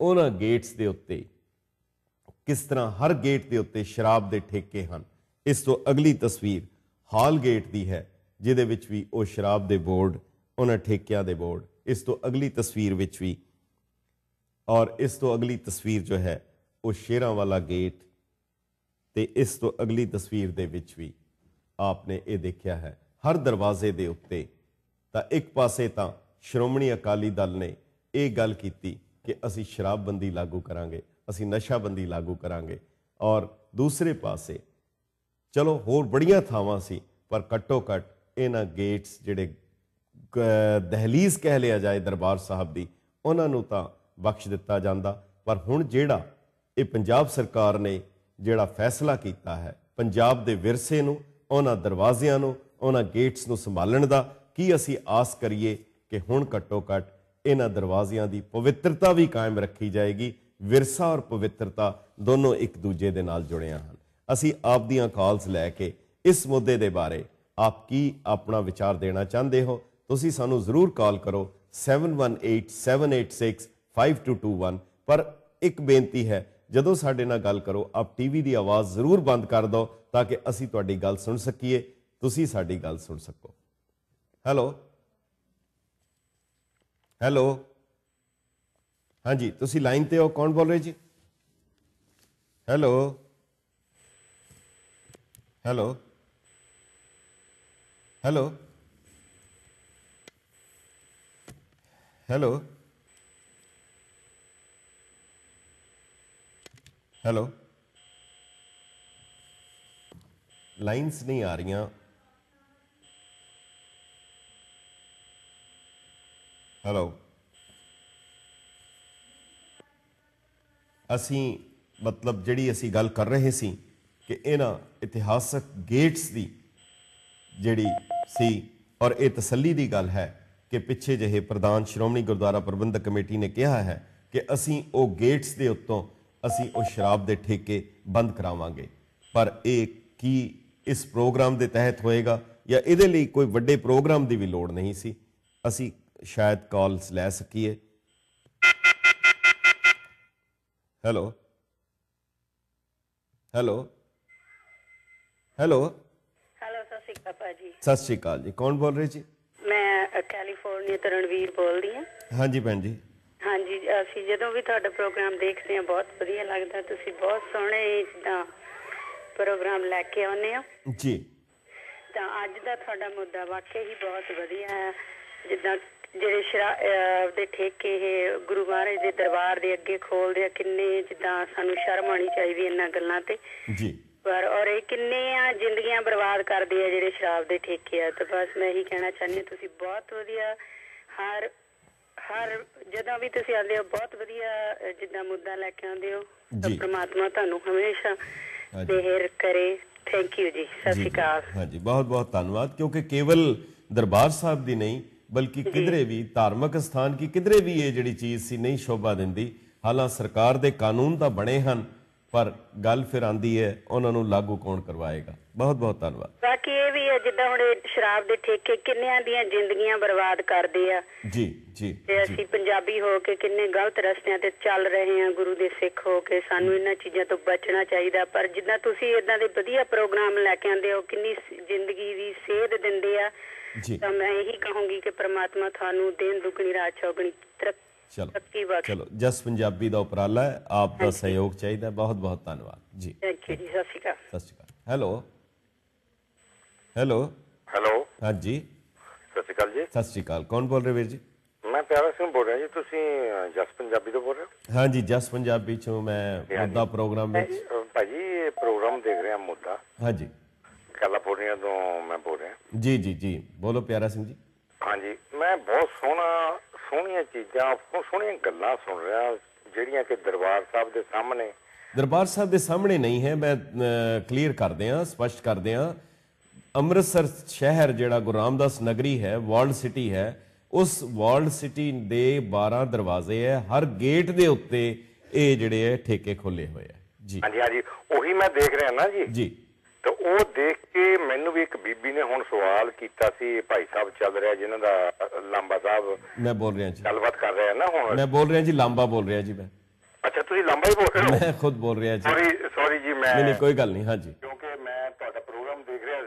ਉਹਨਾਂ ਗੇਟਸ ਦੇ ਉੱਤੇ ਕਿਸ ਤਰ੍ਹਾਂ ਹਰ ਗੇਟ ਦੇ ਉੱਤੇ ਸ਼ਰਾਬ ਦੇ ਠੇਕੇ ਹਨ ਇਸ ਤੋਂ ਅਗਲੀ ਤਸਵੀਰ ਹਾਲ ਗੇਟ ਦੀ ਹੈ ਜਿਹਦੇ ਵਿੱਚ ਵੀ ਉਹ ਸ਼ਰਾਬ ਦੇ ਬੋਰਡ ਉਹਨਾਂ ਠੇਕਿਆਂ ਦੇ ਬੋਰਡ ਇਸ ਤੋਂ ਅਗਲੀ ਤਸਵੀਰ ਵਿੱਚ ਵੀ ਔਰ ਇਸ ਤੋਂ ਅਗਲੀ ਤਸਵੀਰ ਜੋ ਹੈ ਉਹ ਸ਼ੇਰਾਂ ਵਾਲਾ ਗੇਟ ਤੇ ਇਸ ਤੋਂ ਅਗਲੀ ਤਸਵੀਰ ਦੇ ਵਿੱਚ ਵੀ ਆਪਨੇ ਇਹ ਦੇਖਿਆ ਹੈ ਹਰ ਦਰਵਾਜ਼ੇ ਦੇ ਉੱਤੇ ਤਾਂ ਇੱਕ ਪਾਸੇ ਤਾਂ ਸ਼੍ਰੋਮਣੀ ਅਕਾਲੀ ਦਲ ਨੇ ਇਹ ਗੱਲ ਕੀਤੀ ਕਿ ਅਸੀਂ ਸ਼ਰਾਬਬੰਦੀ ਲਾਗੂ ਕਰਾਂਗੇ ਅਸੀਂ ਨਸ਼ਾਬੰਦੀ ਲਾਗੂ ਕਰਾਂਗੇ ਔਰ ਦੂਸਰੇ ਪਾਸੇ ਚਲੋ ਹੋਰ ਬੜੀਆਂ ਥਾਵਾਂ ਸੀ ਪਰ ਕਟੋ ਕਟ ਇਹਨਾਂ ਗੇਟਸ ਜਿਹੜੇ ਦਹਲੀਜ਼ ਕਹਿ ਲਿਆ ਜਾਏ ਦਰਬਾਰ ਸਾਹਿਬ ਦੀ ਉਹਨਾਂ ਨੂੰ ਤਾਂ ਬਖਸ਼ ਦਿੱਤਾ ਜਾਂਦਾ ਪਰ ਹੁਣ ਜਿਹੜਾ ਇਹ ਪੰਜਾਬ ਸਰਕਾਰ ਨੇ ਜਿਹੜਾ ਫੈਸਲਾ ਕੀਤਾ ਹੈ ਪੰਜਾਬ ਦੇ ਵਿਰਸੇ ਨੂੰ ਉਹਨਾਂ ਦਰਵਾਜ਼ਿਆਂ ਨੂੰ ਉਹਨਾਂ ਗੇਟਸ ਨੂੰ ਸੰਭਾਲਣ ਦਾ ਕੀ ਅਸੀਂ ਆਸ ਕਰੀਏ ਕਿ ਹੁਣ ਘੱਟੋ ਘੱਟ ਇਹਨਾਂ ਦਰਵਾਜ਼ਿਆਂ ਦੀ ਪਵਿੱਤਰਤਾ ਵੀ ਕਾਇਮ ਰੱਖੀ ਜਾਏਗੀ ਵਿਰਸਾ ਔਰ ਪਵਿੱਤਰਤਾ ਦੋਨੋਂ ਇੱਕ ਦੂਜੇ ਦੇ ਨਾਲ ਜੁੜਿਆ ਹਨ ਅਸੀਂ ਆਪ ਦੀਆਂ ਕਾਲਸ ਲੈ ਕੇ ਇਸ ਮੁੱਦੇ ਦੇ ਬਾਰੇ ਆਪ ਕੀ ਆਪਣਾ ਵਿਚਾਰ ਦੇਣਾ ਚਾਹੁੰਦੇ ਹੋ تو سر کال کرو seven one eight seven eight six five two two one پر ایک بےنتی ہے جدو سارے نہ گل کرو آپ ٹی وی کی آواز ضرور بند کر دو تاکہ اِس کی گل سن سکیے تھی سی گل سن سکو ہیلو ہیلو ہاں جی تھی لائن پہ آؤ کون بول رہے جی hello hello hello hello hello lines نہیں آ رہی ہلو اتلب جہی اِسی گل کر رہے سی کہ یہ نہ اتہاسک گیٹس کی جڑی سی اور یہ تسلی کی گل ہے ਕਿ ਪਿੱਛੇ ਜਿਹੇ ਪ੍ਰਧਾਨ ਸ਼੍ਰੋਮਣੀ ਗੁਰਦੁਆਰਾ ਪ੍ਰਬੰਧਕ ਕਮੇਟੀ ਨੇ ਕਿਹਾ ਹੈ ਕਿ ਅਸੀਂ ਉਹ ਗੇਟਸ ਦੇ ਉੱਤੋਂ ਅਸੀਂ ਉਹ ਸ਼ਰਾਬ ਦੇ ਠੇਕੇ ਬੰਦ ਕਰਾਵਾਂਗੇ ਪਰ ਇਹ ਕੀ ਇਸ ਪ੍ਰੋਗਰਾਮ ਦੇ ਤਹਿਤ ਹੋਏਗਾ ਜਾਂ ਇਹਦੇ ਲਈ ਕੋਈ ਵੱਡੇ ਪ੍ਰੋਗਰਾਮ ਦੀ ਵੀ ਲੋੜ ਨਹੀਂ ਸੀ ਅਸੀਂ ਸ਼ਾਇਦ ਕਾਲਸ ਲੈ ਸਕੀਏ hello hello hello hello Sasika ji Sasika ਜੀ ਕੌਣ ਬੋਲ ਰਹੇ ਜੀ ਜੀ ਤਰਨਵੀਰ ਬੋਲਦੀ ਆ ਹਾਂਜੀ ਭੈਣ ਜੀ ਹਾਂਜੀ ਅਸੀਂ ਜਦੋਂ ਵੀ ਤੁਹਾਡਾ ਪ੍ਰੋਗਰਾਮ ਦੇਖਦੇ ਆ ਬਹੁਤ ਵਧੀਆ ਲੱਗਦਾ ਤੁਸੀਂ ਬਹੁਤ ਸੋਹਣੇ ਜਿੱਦਾਂ ਪ੍ਰੋਗਰਾਮ ਲੈ ਕੇ ਆਉਂਦੇ ਆ ਜੀ ਤਾਂ ਅੱਜ ਦਾ ਤੁਹਾਡਾ ਮੁੱਦਾ ਵਾਕਿਆ ਹੀ ਬਹੁਤ ਵਧੀਆ ਹੈ ਜਿੱਦਾਂ ਜਿਹੜੇ ਸ਼ਰਾਬ ਦੇ ਠੇਕੇ ਇਹ ਗੁਰੂ ਮਹਾਰਾਜ ਦੇ ਦਰਬਾਰ ਦੇ ਅੱਗੇ ਖੋਲਦੇ ਆ ਕਿੰਨੇ ਜਿੱਦਾਂ ਸਾਨੂੰ ਸ਼ਰਮ ਆਣੀ ਚਾਹੀਦੀ ਇਹਨਾਂ ਗੱਲਾਂ ਤੇ ਜੀ ਪਰ ਔਰ ਇਹ ਕਿੰਨੇ ਆ ਜ਼ਿੰਦਗੀਆਂ ਬਰਬਾਦ ਕਰਦੇ ਆ ਜਿਹੜੇ ਸ਼ਰਾਬ ਦੇ ਠੇਕੇ ਆ ਤਾਂ ਬਸ ਮੈਂ ਇਹੀ ਕਹਿਣਾ ਚਾਹੁੰਦੀ ਤੁਸੀਂ ਬਹੁਤ ਵਧੀਆ ਹਰ ਹਰ ਜਦੋਂ ਵੀ ਤੁਸੀਂ ਆਉਂਦੇ ਹੋ ਬਹੁਤ ਵਧੀਆ ਜਿੱਦਾਂ ਮੁੱਦਾ ਲੈ ਕੇ ਆਉਂਦੇ ਹੋ ਪ੍ਰਮਾਤਮਾ ਤੁਹਾਨੂੰ ਹਮੇਸ਼ਾ ਮਿਹਰ ਕਰੇ ਥੈਂਕ ਯੂ ਜੀ ਸਤਿ ਸ਼੍ਰੀ ਅਕਾਲ ਹਾਂਜੀ ਬਹੁਤ ਬਹੁਤ ਧੰਨਵਾਦ ਕਿਉਂਕਿ ਕੇਵਲ ਦਰਬਾਰ ਸਾਹਿਬ ਦੀ ਨਹੀਂ ਬਲਕਿ ਕਿਧਰੇ ਵੀ ਧਾਰਮਿਕ ਸਥਾਨ ਕੀ ਕਿਧਰੇ ਵੀ ਇਹ ਜਿਹੜੀ ਚੀਜ਼ ਸੀ ਨਹੀਂ ਸ਼ੋਭਾ ਦਿੰਦੀ ਹਾਲਾਂ ਸਰਕਾਰ ਦੇ ਕਾਨੂੰਨ ਤਾਂ ਬਣੇ ਹਨ ਪਰ ਗੱਲ ਫਿਰ ਆਂਦੀ ਹੈ ਉਹਨਾਂ ਨੂੰ ਲਾਗੂ ਕੌਣ ਕਰਵਾਏਗਾ ਬਹੁਤ ਬਹੁਤ ਧੰਨਵਾਦ ਬਾਕੀ ਇਹ ਵੀ ਹੈ ਜਿੱਦਾਂ ਹੁਣ ਸ਼ਰਾਬ ਦੇ ਠੇਕੇ ਕਿੰਨਿਆਂ ਦੀਆਂ ਜ਼ਿੰਦਗੀਆਂ ਬਰਬਾਦ ਕਰਦੇ ਆ ਜੀ ਜੀ ਤੇ ਅਸੀਂ ਪੰਜਾਬੀ ਹੋ ਕੇ ਕਿੰਨੇ ਗਲਤ ਰਸਤਿਆਂ ਤੇ ਚੱਲ ਰਹੇ ਆ ਗੁਰੂ ਦੇ ਸਿੱਖ ਹੋ ਕੇ ਸਾਨੂੰ ਇਹਨਾਂ ਚੀਜ਼ਾਂ ਤੋਂ ਬਚਣਾ ਚਾਹੀਦਾ ਪਰ ਜਿੱਦਾਂ ਤੁਸੀਂ ਇਦਾਂ ਦੇ ਵਧੀਆ ਪ੍ਰੋਗਰਾਮ ਲੈ ਕੇ ਆਉਂਦੇ ਹੋ ਕਿੰਨੀ ਜ਼ਿੰਦਗੀ ਦੀ ਸੇਧ ਦਿੰਦੇ ਆ ਜੀ ਤਾਂ ਮੈਂ ਇਹੀ ਕਹੂੰਗੀ ਕਿ ਪ੍ਰਮਾਤਮਾ ਤੁਹਾਨੂੰ ਦੇਨ ਦੁਗਣੀ ਰਾਤ ਚੌਗਣੀ ਚਲੋ ਚਲੋ ਜਸ ਪੰਜਾਬੀ ਦਾ ਉਪਰਾਲਾ ਹੈ ਆਪ ਦਾ ਸਹਿਯੋਗ ਚਾਹੀਦਾ ਬਹੁਤ ਬਹੁਤ ਧੰਨਵਾਦ ਜੀ ਥੈਂਕ ਯੂ ਜੀ ਸਤਿ ਸ਼੍ਰੀ ਅਕਾਲ ਸਤਿ ਸ਼੍ਰੀ ਅਕਾਲ ਹੈਲੋ ਹੈਲੋ ਹੈਲੋ ਹਾਂਜੀ ਸਤਿ ਸ਼੍ਰੀ ਅਕਾਲ ਜੀ ਸਤਿ ਸ਼੍ਰੀ ਅਕਾਲ ਕੌਣ ਬੋਲ ਰਹੇ ਵੀਰ ਜੀ ਮੈਂ ਪਿਆਰਾ ਸਿੰਘ ਬੋਲ ਰਿਹਾ ਜੀ ਤੁਸੀਂ ਜਸ ਪੰਜਾਬੀ ਤੋਂ ਬੋਲ ਰਹੇ ਹੋ ਹਾਂਜੀ ਜਸ ਪੰਜਾਬੀ ਚੋਂ ਮੈਂ ਮੁੱਦਾ ਪ੍ਰੋਗਰਾਮ ਵਿੱਚ ਭਾਜੀ ਇਹ ਪ੍ਰੋਗਰਾਮ ਦੇਖ ਰਿਹਾ ਮੁੱਦਾ ਹਾਂਜੀ ਕੈਲੀਫੋਰਨੀਆ ਤੋਂ ਮੈਂ ਬੋਲ ਰਿਹਾ ਜੀ ਜੀ ਜੀ ਬੋਲੋ ਪਿਆਰਾ ਸਿੰਘ ਜੀ ਹਾਂਜੀ ਮੈਂ ਬਹੁਤ ਸੋਹਣਾ ਸੋਹਣੀਆਂ ਚੀਜ਼ਾਂ ਸੋਹਣੀਆਂ ਗੱਲਾਂ ਸੁਣ ਰਿਹਾ ਜਿਹੜੀਆਂ ਕਿ ਦਰਬਾਰ ਸਾਹਿਬ ਦੇ ਸਾਹਮਣੇ ਦਰਬਾਰ ਸਾਹਿਬ ਦੇ ਸਾਹਮਣੇ ਨਹੀਂ ਹੈ ਮੈਂ ਕਲੀਅਰ ਕਰਦੇ ਹਾਂ ਸਪਸ਼ਟ ਕਰਦੇ ਹਾਂ ਅੰਮ੍ਰਿਤਸਰ ਸ਼ਹਿਰ ਜਿਹੜਾ ਗੁਰੂ ਰਾਮਦਾਸ ਨਗਰੀ ਹੈ ਵਰਲਡ ਸਿਟੀ ਹੈ ਉਸ ਵਰਲਡ ਸਿਟੀ ਦੇ 12 ਦਰਵਾਜ਼ੇ ਹੈ ਹਰ ਗੇਟ ਦੇ ਉੱਤੇ ਇਹ ਜਿਹੜੇ ਹੈ ਠੇਕੇ ਖੋਲੇ ਹੋਏ ਹੈ ਜੀ ਹਾਂਜੀ ਹਾਂਜੀ ਉਹੀ ਮੈਂ ਦੇਖ ਰਿਹਾ ਨਾ ਜੀ ਜੀ ਤਾਂ ਉਹ ਦੇਖ ਕੇ ਮੈਨੂੰ ਵੀ ਇੱਕ ਬੀਬੀ ਨੇ ਹੁਣ ਸਵਾਲ ਕੀਤਾ ਸੀ ਭਾਈ ਸਾਹਿਬ ਚੱਲ ਰਿਹਾ ਜਿਨ੍ਹਾਂ ਦਾ ਲਾਂਬਾ ਸਾਹਿਬ ਮੈਂ ਬੋਲ ਰਿਹਾ ਜੀ ਗੱਲਬਾਤ ਕਰ ਰਿਹਾ ਨਾ ਹੁਣ ਮੈਂ ਬੋਲ ਰਿਹਾ ਜੀ ਲਾਂਬਾ ਬੋਲ ਰਿਹਾ ਜੀ ਮੈਂ ਅੱਛਾ ਤੁਸੀਂ ਲਾਂਬਾ ਹੀ ਬੋਲ ਰਹੇ ਹੋ ਮੈਂ ਖੁਦ ਬੋਲ ਰਿਹਾ ਜੀ ਸੌਰੀ ਸੌਰੀ ਜੀ ਮੈਂ ਨਹੀਂ ਨਹੀਂ ਕੋਈ ਗੱਲ ਨਹੀਂ ਹਾਂਜੀ ਕਿਉਂਕਿ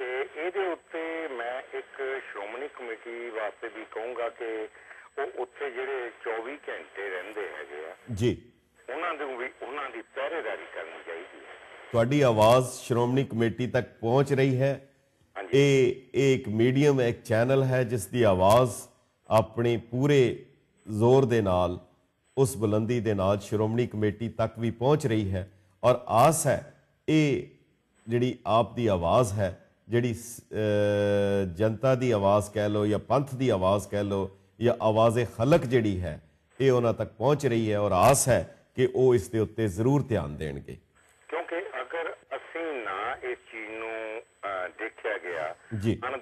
ਤੇ ਇਹਦੇ ਉੱਤੇ ਮੈਂ ਇੱਕ ਸ਼੍ਰੋਮਣੀ ਕਮੇਟੀ ਵਾਸਤੇ ਵੀ ਕਹੂੰਗਾ ਕਿ ਉਹ ਉੱਥੇ ਜਿਹੜੇ 24 ਘੰਟੇ ਰਹਿੰਦੇ ਹੈਗੇ ਆ ਜੀ ਉਹਨਾਂ ਨੂੰ ਵੀ ਉਹਨਾਂ ਦੀ ਪਹਿਰੇਦਾਰੀ ਕਰਨੀ ਚਾਹੀਦੀ ਹੈ ਤੁਹਾਡੀ ਆਵਾਜ਼ ਸ਼੍ਰੋਮਣੀ ਕਮੇਟੀ ਤੱਕ ਪਹੁੰਚ ਰਹੀ ਹੈ ਇਹ ਇੱਕ ਮੀਡੀਅਮ ਇੱਕ ਚੈਨਲ ਹੈ ਜਿਸ ਦੀ ਆਵਾਜ਼ ਆਪਣੇ ਪੂਰੇ ਜ਼ੋਰ ਦੇ ਨਾਲ ਉਸ ਬੁਲੰਦੀ ਦੇ ਨਾਲ ਸ਼੍ਰੋਮਣੀ ਕਮੇਟੀ ਤੱਕ ਵੀ ਪਹੁੰਚ ਰਹੀ ਹੈ ਔਰ ਆਸ ਹੈ ਇਹ ਜਿਹੜੀ ਆਪ ਦੀ ਆਵਾਜ਼ ਹੈ ਜਿਹੜੀ ਜਨਤਾ ਦੀ ਆਵਾਜ਼ ਕਹਿ ਲੋ ਜਾਂ ਪੰਥ ਦੀ ਆਵਾਜ਼ ਕਹਿ ਲੋ ਜਾਂ ਆਵਾਜ਼ੇ ਖਲਕ ਜਿਹੜੀ ਹੈ ਇਹ ਉਹਨਾਂ ਤੱਕ ਪਹੁੰਚ ਰਹੀ ਹੈ ਔਰ ਆਸ ਹੈ ਕਿ ਉਹ ਇਸ ਦੇ ਉੱਤੇ ਜ਼ਰੂਰ ਧਿਆਨ ਦੇਣਗੇ ਕਿਉਂਕਿ ਅਗਰ ਅਸੀਂ ਨਾ ਇਸ ਚੀਜ਼ ਨੂੰ ਦੇਖਿਆ ਗਿਆ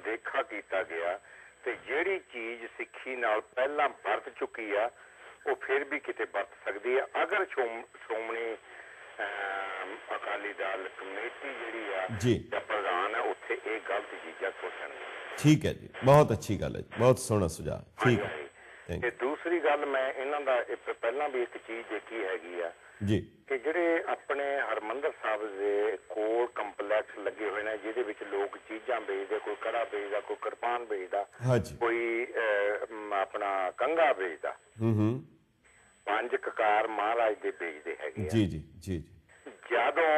ਦੇਖਾ ਕੀਤਾ ਗਿਆ ਤੇ ਜਿਹੜੀ ਚੀਜ਼ ਸਿੱਖੀ ਨਾਲ ਪਹਿਲਾਂ ਵਰਤ ਚੁੱਕੀ ਆ ਉਹ ਫਿਰ ਵੀ ਕਿਤੇ ਵਰਤ ਸਕਦੀ ਆ ਅਗਰ ਸ਼੍ਰੋਮਣੀ ਅਕਾਲੀ ਦਲ ਕਮੇਟੀ ਜਿਹੜੀ ਆ ਜੀ ਤੇ ਇਹ ਗਲਤ ਚੀਜ਼ਾਂ ਸੋਚਣਗੇ ਠੀਕ ਹੈ ਜੀ ਬਹੁਤ ਅੱਛੀ ਗੱਲ ਹੈ ਬਹੁਤ ਸੋਹਣਾ ਸੁਝਾਅ ਠੀਕ ਹੈ ਤੇ ਦੂਸਰੀ ਗੱਲ ਮੈਂ ਇਹਨਾਂ ਦਾ ਪਹਿਲਾਂ ਵੀ ਇੱਕ ਚੀਜ਼ ਦੇਖੀ ਹੈਗੀ ਆ ਜੀ ਕਿ ਜਿਹੜੇ ਆਪਣੇ ਹਰਮੰਦਰ ਸਾਹਿਬ ਦੇ ਕੋਲ ਕੰਪਲੈਕਸ ਲੱਗੇ ਹੋਏ ਨੇ ਜਿਹਦੇ ਵਿੱਚ ਲੋਕ ਚੀਜ਼ਾਂ ਵੇਚਦੇ ਕੋਈ ਕੜਾ ਵੇਚਦਾ ਕੋਈ ਕਿਰਪਾਨ ਵੇਚਦਾ ਕੋਈ ਆਪਣਾ ਕੰਗਾ ਵੇਚਦਾ ਹੂੰ ਹੂੰ ਪੰਜ ਕਕਾਰ ਮਹਾਰਾਜ ਦੇ ਵੇਚਦੇ ਹੈਗੇ ਜੀ ਜੀ ਜੀ ਜਦੋਂ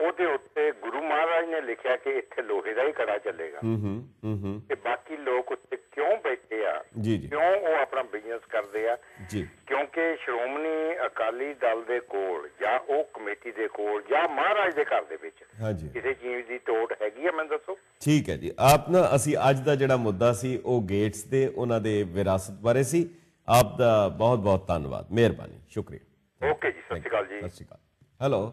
ਉਹਦੇ ਉੱਤੇ ਗੁਰੂ ਮਹਾਰਾਜ ਨੇ ਲਿਖਿਆ ਕਿ ਇੱਥੇ ਲੋਹੇ ਦਾ ਹੀ ਕੜਾ ਚੱਲੇਗਾ ਹੂੰ ਹੂੰ ਹੂੰ ਤੇ ਬਾਕੀ ਲੋਕ ਉੱਤੇ ਕਿਉਂ ਬੈਠੇ ਆ ਕਿਉਂ ਉਹ ਆਪਣਾ ਬਿਜ਼ਨਸ ਕਰਦੇ ਆ ਜੀ ਕਿਉਂਕਿ ਸ਼੍ਰੋਮਣੀ ਅਕਾਲੀ ਦਲ ਦੇ ਕੋਲ ਜਾਂ ਉਹ ਕਮੇਟੀ ਦੇ ਕੋਲ ਜਾਂ ਮਹਾਰਾਜ ਦੇ ਘਰ ਦੇ ਵਿੱਚ ਹਾਂਜੀ ਕਿਸੇ ਚੀਜ਼ ਦੀ ਟੋਟ ਹੈਗੀ ਆ ਮੈਨੂੰ ਦੱਸੋ ਠੀਕ ਹੈ ਜੀ ਆਪ ਨਾ ਅਸੀਂ ਅੱਜ ਦਾ ਜਿਹੜਾ ਮੁੱਦਾ ਸੀ ਉਹ ਗੇਟਸ ਦੇ ਉਹਨਾਂ ਦੇ ਵਿਰਾਸਤ ਬਾਰੇ ਸੀ ਆਪ ਦਾ ਬਹੁਤ ਬਹੁਤ ਧੰਨਵਾਦ ਮਿਹਰਬਾਨੀ ਸ਼ੁਕਰੀਆ ਓਕੇ ਜੀ ਸਤਿ ਸ਼੍ਰੀ ਅਕਾਲ ਜੀ ਸਤਿ ਸ਼੍ਰੀ ਅਕਾਲ ਹੈਲੋ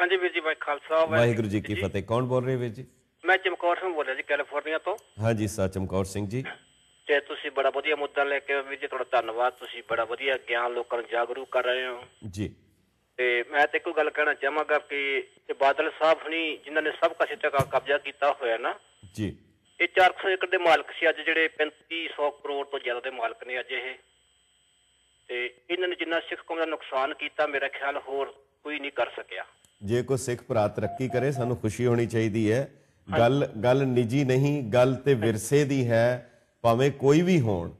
ਹਾਂਜੀ ਵੀਰ ਜੀ ਬਾਈ ਖਾਲਸਾ ਵਾਹਿਗੁਰੂ ਜੀ ਕੀ ਫਤਿਹ ਕੌਣ ਬੋਲ ਰਹੇ ਵੀਰ ਜੀ ਮੈਂ ਚਮਕੌਰ ਸਿੰਘ ਬੋਲ ਰਿਹਾ ਜੀ ਕੈਲੀਫੋਰਨੀਆ ਤੋਂ ਹਾਂਜੀ ਸਾ ਚਮਕੌਰ ਸਿੰਘ ਜੀ ਤੇ ਤੁਸੀਂ ਬੜਾ ਵਧੀਆ ਮੁੱਦਾ ਲੈ ਕੇ ਵੀਰ ਜੀ ਤੁਹਾਡਾ ਧੰਨਵਾਦ ਤੁਸੀਂ ਬੜਾ ਵਧੀਆ ਗਿਆਨ ਲੋਕਾਂ ਨੂੰ ਜਾਗਰੂਕ ਕਰ ਰਹੇ ਹੋ ਜੀ ਤੇ ਮੈਂ ਤੇ ਕੋਈ ਗੱਲ ਕਹਿਣਾ ਚਾਹਾਂਗਾ ਕਿ ਤੇ ਬਾਦਲ ਸਾਹਿਬ ਹੁਣੀ ਜਿਨ੍ਹਾਂ ਨੇ ਸਭ ਕੁਝ ਤੇ ਕਬਜ਼ਾ ਕੀਤਾ ਹੋਇਆ ਨਾ ਜੀ ਇਹ 400 ਏਕੜ ਦੇ ਮਾਲਕ ਸੀ ਅੱਜ ਜਿਹੜੇ 3500 ਕਰੋੜ ਤੋਂ ਜ਼ਿਆਦਾ ਦੇ ਮਾਲਕ ਨੇ ਅੱਜ ਇਹ ਤੇ ਇਹਨਾਂ ਨੇ ਜਿੰਨਾ ਸਿੱਖ ਕੌਮ ਦਾ ਨੁਕਸਾਨ ਕੀਤਾ ਮੇਰਾ ਖਿਆਲ ਹੋਰ ਕੋਈ ਨਹੀਂ ਕਰ ਸਕਿਆ ਜੇ ਕੋ ਸਿੱਖ ਭਰਾ ਤਰੱਕੀ ਕਰੇ ਸਾਨੂੰ ਖੁਸ਼ੀ ਹੋਣੀ ਚਾਹੀਦੀ ਹੈ ਗੱਲ ਗੱਲ ਨਿੱਜੀ ਨਹੀਂ ਗੱਲ ਤੇ ਵਿਰਸੇ ਦੀ ਹੈ ਭਾਵੇਂ ਕੋਈ ਵੀ ਹੋਣ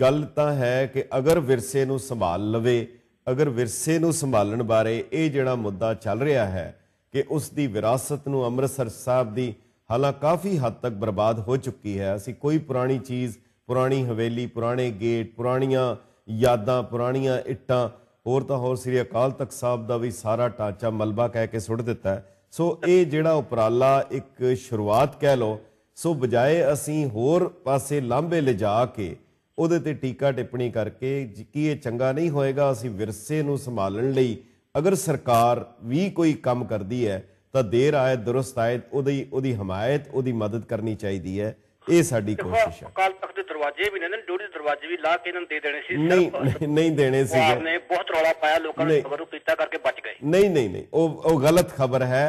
ਗੱਲ ਤਾਂ ਹੈ ਕਿ ਅਗਰ ਵਿਰਸੇ ਨੂੰ ਸੰਭਾਲ ਲਵੇ ਅਗਰ ਵਿਰਸੇ ਨੂੰ ਸੰਭਾਲਣ ਬਾਰੇ ਇਹ ਜਿਹੜਾ ਮੁੱਦਾ ਚੱਲ ਰਿਹਾ ਹੈ ਕਿ ਉਸ ਦੀ ਵਿਰਾਸਤ ਨੂੰ ਅੰਮ੍ਰਿਤਸਰ ਸਾਹਿਬ ਦੀ ਹਾਲਾਂ ਕਾਫੀ ਹੱਦ ਤੱਕ ਬਰਬਾਦ ਹੋ ਚੁੱਕੀ ਹੈ ਅਸੀਂ ਕੋਈ ਪੁਰਾਣੀ ਚੀਜ਼ ਪੁਰਾਣੀ ਹਵੇਲੀ ਪੁਰਾਣੇ ਗੇਟ ਪੁਰਾਣੀਆਂ ਯਾਦਾਂ ਪੁਰਾਣੀਆਂ ਇੱਟਾਂ ਹੋਰ ਤਾਂ ਹੋਰ ਸ੍ਰੀ ਅਕਾਲ ਤਖਤ ਸਾਹਿਬ ਦਾ ਵੀ ਸਾਰਾ ਟਾਂਚਾ ਮਲਬਾ ਕਹਿ ਕੇ ਸੁੱਟ ਦਿੱਤਾ ਸੋ ਇਹ ਜਿਹੜਾ ਉਪਰਾਲਾ ਇੱਕ ਸ਼ੁਰੂਆਤ ਕਹਿ ਲੋ ਸੋ ਬਜਾਏ ਅਸੀਂ ਹੋਰ ਪਾਸੇ ਲਾਂਬੇ ਲਿਜਾ ਕੇ ਉਹਦੇ ਤੇ ਟੀਕਾ ਟਿੱਪਣੀ ਕਰਕੇ ਕੀ ਇਹ ਚੰਗਾ ਨਹੀਂ ਹੋਏਗਾ ਅਸੀਂ ਵਿਰਸੇ ਨੂੰ ਸੰਭਾਲਣ ਲਈ ਅਗਰ ਸਰਕਾਰ ਵੀ ਕੋਈ ਕੰਮ ਕਰਦੀ ਹੈ ਤਾਂ ਦੇਰ ਆਏ ਦੁਰਸਤ ਆਏ ਉਹਦੀ ਉਹਦੀ ਹਮਾਇਤ ਉਹਦੀ ਮਦਦ ਕਰਨੀ ਚਾਹੀਦੀ ਹੈ ਇਹ ਸਾਡੀ ਕੋਸ਼ਿਸ਼ ਹੈ ਕੱਲ ਤੱਕ ਦੇ ਦਰਵਾਜ਼ੇ ਵੀ ਨਹੀਂ ਨੇ ਡੋਰੀ ਦੇ ਦਰਵਾਜ਼ੇ ਵੀ ਲਾ ਕੇ ਇਹਨਾਂ ਨੂੰ ਦੇ ਦੇਣੇ ਸੀ ਨਹੀਂ ਨਹੀਂ ਦੇਣੇ ਸੀ ਨੇ ਬਹੁਤ ਰੌਲਾ ਪਾਇਆ ਲੋਕਾਂ ਨੇ ਖਬਰ ਨੂੰ ਪੀਤਾ ਕਰਕੇ ਬਚ ਗਏ ਨਹੀਂ ਨਹੀਂ ਨਹੀਂ ਉਹ ਉਹ ਗਲਤ ਖਬਰ ਹੈ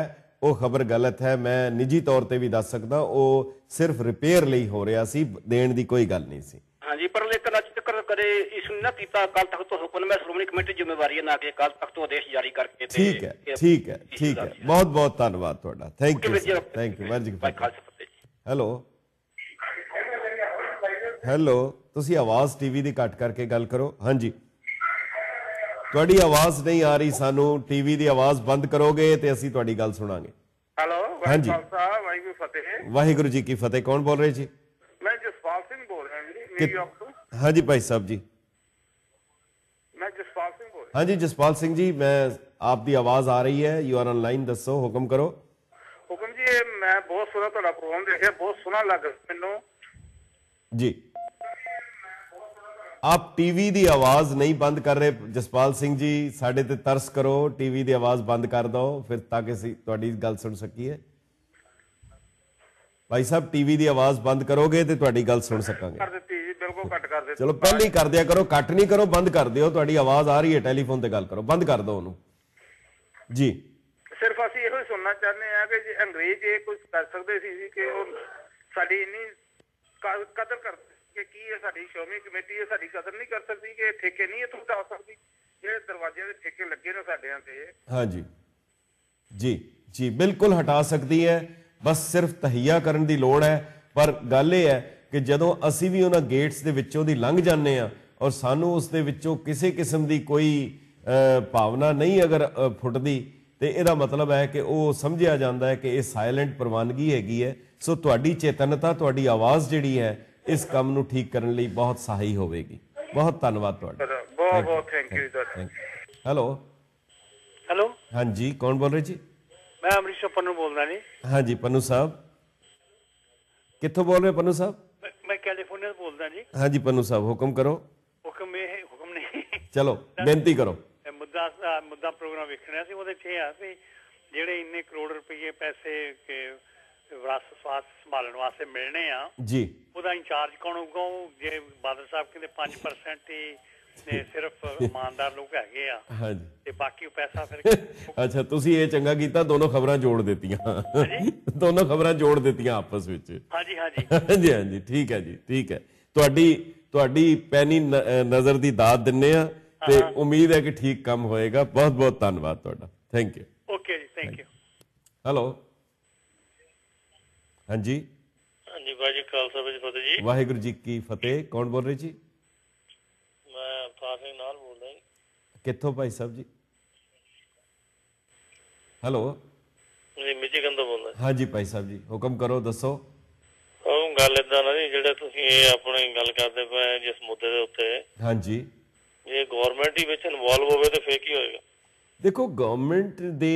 ਉਹ ਖਬਰ ਗਲਤ ਹੈ ਮੈਂ ਨਿੱਜੀ ਤੌਰ ਤੇ ਵੀ ਦੱਸ ਸਕਦਾ ਉਹ ਸਿਰਫ ਰਿਪੇਅਰ ਲਈ ਹੋ ਰਿਹਾ ਸੀ ਦੇਣ ਦੀ ਕੋਈ ਗੱਲ ਨਹੀਂ ਸੀ ਹਾਂਜੀ ਪਰ ਲੇਕਿਨ ਅੱਜ ਤੱਕ ਕਰੇ ਇਸ ਨੂੰ ਨਾ ਕੀਤਾ ਕੱਲ ਤੱਕ ਤੋਂ ਹੁਕਮ ਮੈਂ ਸ਼੍ਰੋਮਣੀ ਕਮੇਟੀ ਜ਼ਿੰਮੇਵਾਰੀ ਨਾ ਕਿ ਕੱਲ ਤੱਕ ਤੋਂ ਆਦੇਸ਼ ਜਾਰੀ ਕਰਕੇ ਤੇ ਠੀਕ ਹੈ ਠੀਕ ਹੈ ਠੀਕ ਹੈ ਬਹੁਤ ਬਹੁਤ ਧੰਨਵਾਦ ਤੁਹਾਡਾ ਥੈਂਕ ਯੂ ਥੈਂਕ ਯੂ ਵਰਜੀ ਹੈਲੋ ਹੈਲੋ ਤੁਸੀਂ ਆਵਾਜ਼ ਟੀਵੀ ਦੀ ਕੱਟ ਕਰਕੇ ਗੱਲ ਕਰੋ ਹਾਂਜੀ ਤੁਹਾਡੀ ਆਵਾਜ਼ ਨਹੀਂ ਆ ਰਹੀ ਸਾਨੂੰ ਟੀਵੀ ਦੀ ਆਵਾਜ਼ ਬੰਦ ਕਰੋਗੇ ਤੇ ਅਸੀਂ ਤੁਹਾਡੀ ਗੱਲ ਸੁਣਾਂਗੇ ਹੈਲੋ ਹਾਂਜੀ ਵਾਹਿਗੁਰੂ ਫਤਿਹ ਵਾਹਿਗੁਰੂ ਜੀ ਕੀ ਫਤਿਹ ਕੌਣ ਬੋਲ ਰਹੇ ਜੀ ਮੈਂ ਜਸਪਾਲ ਸਿੰਘ ਬੋਲ ਰਿਹਾ ਜੀ ਨਿਊਯਾਰਕ ਤੋਂ ਹਾਂਜੀ ਭਾਈ ਸਾਹਿਬ ਜੀ ਮੈਂ ਜਸਪਾਲ ਸਿੰਘ ਬੋਲ ਰਿਹਾ ਹਾਂਜੀ ਜਸਪਾਲ ਸਿੰਘ ਜੀ ਮੈਂ ਆਪ ਦੀ ਆਵਾਜ਼ ਆ ਰਹੀ ਹੈ ਯੂ ਆਰ ਆਨਲਾਈਨ ਦੱਸੋ ਹੁਕਮ ਕਰੋ ਹੁਕਮ ਜੀ ਮੈਂ ਬਹੁਤ ਸੋਹਣਾ ਤੁਹਾਡਾ ਪ੍ਰੋਗਰਾਮ ਦੇਖਿਆ ਬਹੁਤ ਸੋਹਣਾ ਲੱਗ ਮੈਨੂੰ ਜੀ ਆਪ ਟੀਵੀ ਦੀ ਆਵਾਜ਼ ਨਹੀਂ ਬੰਦ ਕਰ ਰਹੇ ਜਸਪਾਲ ਸਿੰਘ ਜੀ ਸਾਡੇ ਤੇ ਤਰਸ ਕਰੋ ਟੀਵੀ ਦੀ ਆਵਾਜ਼ ਬੰਦ ਕਰ ਦਿਓ ਫਿਰ ਤਾਂ ਕਿ ਅਸੀਂ ਤੁਹਾਡੀ ਗੱਲ ਸੁਣ ਸਕੀਏ ਭਾਈ ਸਾਹਿਬ ਟੀਵੀ ਦੀ ਆਵਾਜ਼ ਬੰਦ ਕਰੋਗੇ ਤੇ ਤੁਹਾਡੀ ਗੱਲ ਸੁਣ ਸਕਾਂਗੇ ਕਰ ਦਿੱਤੀ ਜੀ ਬਿਲਕੁਲ ਕੱਟ ਕਰ ਦਿੱਤੀ ਚਲੋ ਪਹਿਲੇ ਹੀ ਕਰ ਦਿਆ ਕਰੋ ਕੱਟ ਨਹੀਂ ਕਰੋ ਬੰਦ ਕਰ ਦਿਓ ਤੁਹਾਡੀ ਆਵਾਜ਼ ਆ ਰਹੀ ਹੈ ਟੈਲੀਫੋਨ ਤੇ ਗੱਲ ਕਰੋ ਬੰਦ ਕਰ ਦਿਓ ਉਹਨੂੰ ਜੀ ਸਿਰਫ ਅਸੀਂ ਇਹੋ ਸੁਣਨਾ ਚਾਹੁੰਦੇ ਆ ਕਿ ਜੇ ਅੰਗਰੇਜ਼ ਇਹ ਕੁਝ ਕਰ ਸਕਦੇ ਸੀ ਕਿ ਉਹ ਸਾਡੀ ਇੰਨੀ ਕਦਰ ਕਰ ਕਿ ਕੀ ਹੈ ਸਾਡੀ ਸ਼ੋਮੀ ਕਮੇਟੀ ਇਹ ਸਾਡੀ ਕਦਰ ਨਹੀਂ ਕਰ ਸਕਦੀ ਕਿ ਠੇਕੇ ਨਹੀਂ ਇਥੋਂ ਜਾ ਸਕਦੀ ਜਿਹੜੇ ਦਰਵਾਜ਼ਿਆਂ ਦੇ ਠੇਕੇ ਲੱਗੇ ਨੇ ਸਾਡਿਆਂ ਤੇ ਹਾਂਜੀ ਜੀ ਜੀ ਬਿਲਕੁਲ ਹਟਾ ਸਕਦੀ ਹੈ ਬਸ ਸਿਰਫ ਤਹੀਆ ਕਰਨ ਦੀ ਲੋੜ ਹੈ ਪਰ ਗੱਲ ਇਹ ਹੈ ਕਿ ਜਦੋਂ ਅਸੀਂ ਵੀ ਉਹਨਾਂ ਗੇਟਸ ਦੇ ਵਿੱਚੋਂ ਦੀ ਲੰਘ ਜਾਂਦੇ ਆ ਔਰ ਸਾਨੂੰ ਉਸ ਦੇ ਵਿੱਚੋਂ ਕਿਸੇ ਕਿਸਮ ਦੀ ਕੋਈ ਭਾਵਨਾ ਨਹੀਂ ਅਗਰ ਫੁੱਟਦੀ ਤੇ ਇਹਦਾ ਮਤਲਬ ਹੈ ਕਿ ਉਹ ਸਮਝਿਆ ਜਾਂਦਾ ਹੈ ਕਿ ਇਹ ਸਾਇਲੈਂਟ ਪ੍ਰਵਾਨਗੀ ਹੈਗੀ ਹੈ ਸੋ ਤੁਹਾਡੀ ਚੇਤਨਤਾ ਤੁਹਾਡੀ ਆਵਾਜ਼ ਜਿਹੜੀ ਹੈ ਇਸ ਕੰਮ ਨੂੰ ਠੀਕ ਕਰਨ ਲਈ ਬਹੁਤ ਸਹਾਈ ਹੋਵੇਗੀ ਬਹੁਤ ਧੰਨਵਾਦ ਤੁਹਾਡਾ ਬਹੁਤ ਬਹੁਤ thank you sir hello hello ਹਾਂਜੀ ਕੌਣ ਬੋਲ ਰਹੇ ਜੀ ਮੈਂ ਅਮਰੀਸ਼ੋ ਪੰਨੂ ਬੋਲਦਾ ਜੀ ਹਾਂਜੀ ਪੰਨੂ ਸਾਹਿਬ ਕਿੱਥੋਂ ਬੋਲ ਰਹੇ ਪੰਨੂ ਸਾਹਿਬ ਮੈਂ ਕੈਲੀਫੋਰਨੀਆ ਤੋਂ ਬੋਲਦਾ ਜੀ ਹਾਂਜੀ ਪੰਨੂ ਸਾਹਿਬ ਹੁਕਮ ਕਰੋ ਹੁਕਮ ਇਹ ਹੁਕਮ ਨਹੀਂ ਚਲੋ ਬੇਨਤੀ ਕਰੋ ਮੁੱਦਾ ਮੁੱਦਾ ਪ੍ਰੋਗਰਾਮ ਵੇਖਣਾ ਸੀ ਉਹਦੇ 'ਚ ਇਹ ਆ ਸੀ ਜਿਹੜੇ ਇੰਨੇ ਕਰੋੜ ਰੁਪਏ ਪੈਸੇ ਵਿਰਾਸਤ ਸਵਾਸ ਸੰਭਾਲਣ ਵਾਸਤੇ ਮਿਲਣੇ ਆ ਜੀ ਉਹਦਾ ਇੰਚਾਰਜ ਕੌਣ ਹੋਊਗਾ ਜੇ ਬਾਦਲ ਸਾਹਿਬ ਕਹਿੰਦੇ 5% ਹੀ ਨੇ ਸਿਰਫ ਇਮਾਨਦਾਰ ਲੋਕ ਹੈਗੇ ਆ ਹਾਂਜੀ ਤੇ ਬਾਕੀ ਉਹ ਪੈਸਾ ਫਿਰ ਅੱਛਾ ਤੁਸੀਂ ਇਹ ਚੰਗਾ ਕੀਤਾ ਦੋਨੋਂ ਖਬਰਾਂ ਜੋੜ ਦਿੱਤੀਆਂ ਦੋਨੋਂ ਖਬਰਾਂ ਜੋੜ ਦਿੱਤੀਆਂ ਆਪਸ ਵਿੱਚ ਹਾਂਜੀ ਹਾਂਜੀ ਹਾਂਜੀ ਹਾਂਜੀ ਠੀਕ ਹੈ ਜੀ ਠੀਕ ਹੈ ਤੁਹਾਡੀ ਤੁਹਾਡੀ ਪੈਣੀ ਨਜ਼ਰ ਦੀ ਦਾਤ ਦਿੰਨੇ ਆ ਤੇ ਉਮੀਦ ਹੈ ਕਿ ਠੀਕ ਕੰਮ ਹੋਏਗਾ ਬਹੁਤ ਬਹੁਤ ਧੰਨਵਾਦ ਤੁਹਾਡਾ ਥੈਂਕ ਯੂ ਓਕੇ ਜੀ ਥੈਂਕ ਯੂ ਹੈਲੋ ਹਾਂਜੀ ਹਾਂਜੀ ਬਾਜੀ ਖਾਲਸਾ ਵਿੱਚ ਫਤਿਹ ਜੀ ਵਾਹਿਗੁਰੂ ਜੀ ਕੀ ਫਤਿਹ ਕੌਣ ਬੋਲ ਰਹੇ ਜੀ ਮੈਂ ਫਾਸਿੰਗ ਨਾਲ ਬੋਲ ਰਹੀ ਕਿੱਥੋਂ ਭਾਈ ਸਾਹਿਬ ਜੀ ਹੈਲੋ ਜੀ ਮਿਚੀਗਨ ਤੋਂ ਬੋਲਦਾ ਹਾਂਜੀ ਭਾਈ ਸਾਹਿਬ ਜੀ ਹੁਕਮ ਕਰੋ ਦੱਸੋ ਉਹ ਗੱਲ ਇਦਾਂ ਨਾ ਜੀ ਜਿਹੜਾ ਤੁਸੀਂ ਇਹ ਆਪਣੀ ਗੱਲ ਕਰਦੇ ਪਏ ਜਿਸ ਮੁੱਦੇ ਦੇ ਉੱਤੇ ਹਾਂਜੀ ਇਹ ਗਵਰਨਮੈਂਟ ਹੀ ਵਿੱਚ ਇਨਵੋਲਵ ਹੋਵੇ ਤਾਂ ਫੇਕ ਹੀ ਹੋਏਗਾ ਦੇਖੋ ਗਵਰਨਮੈਂਟ ਦੇ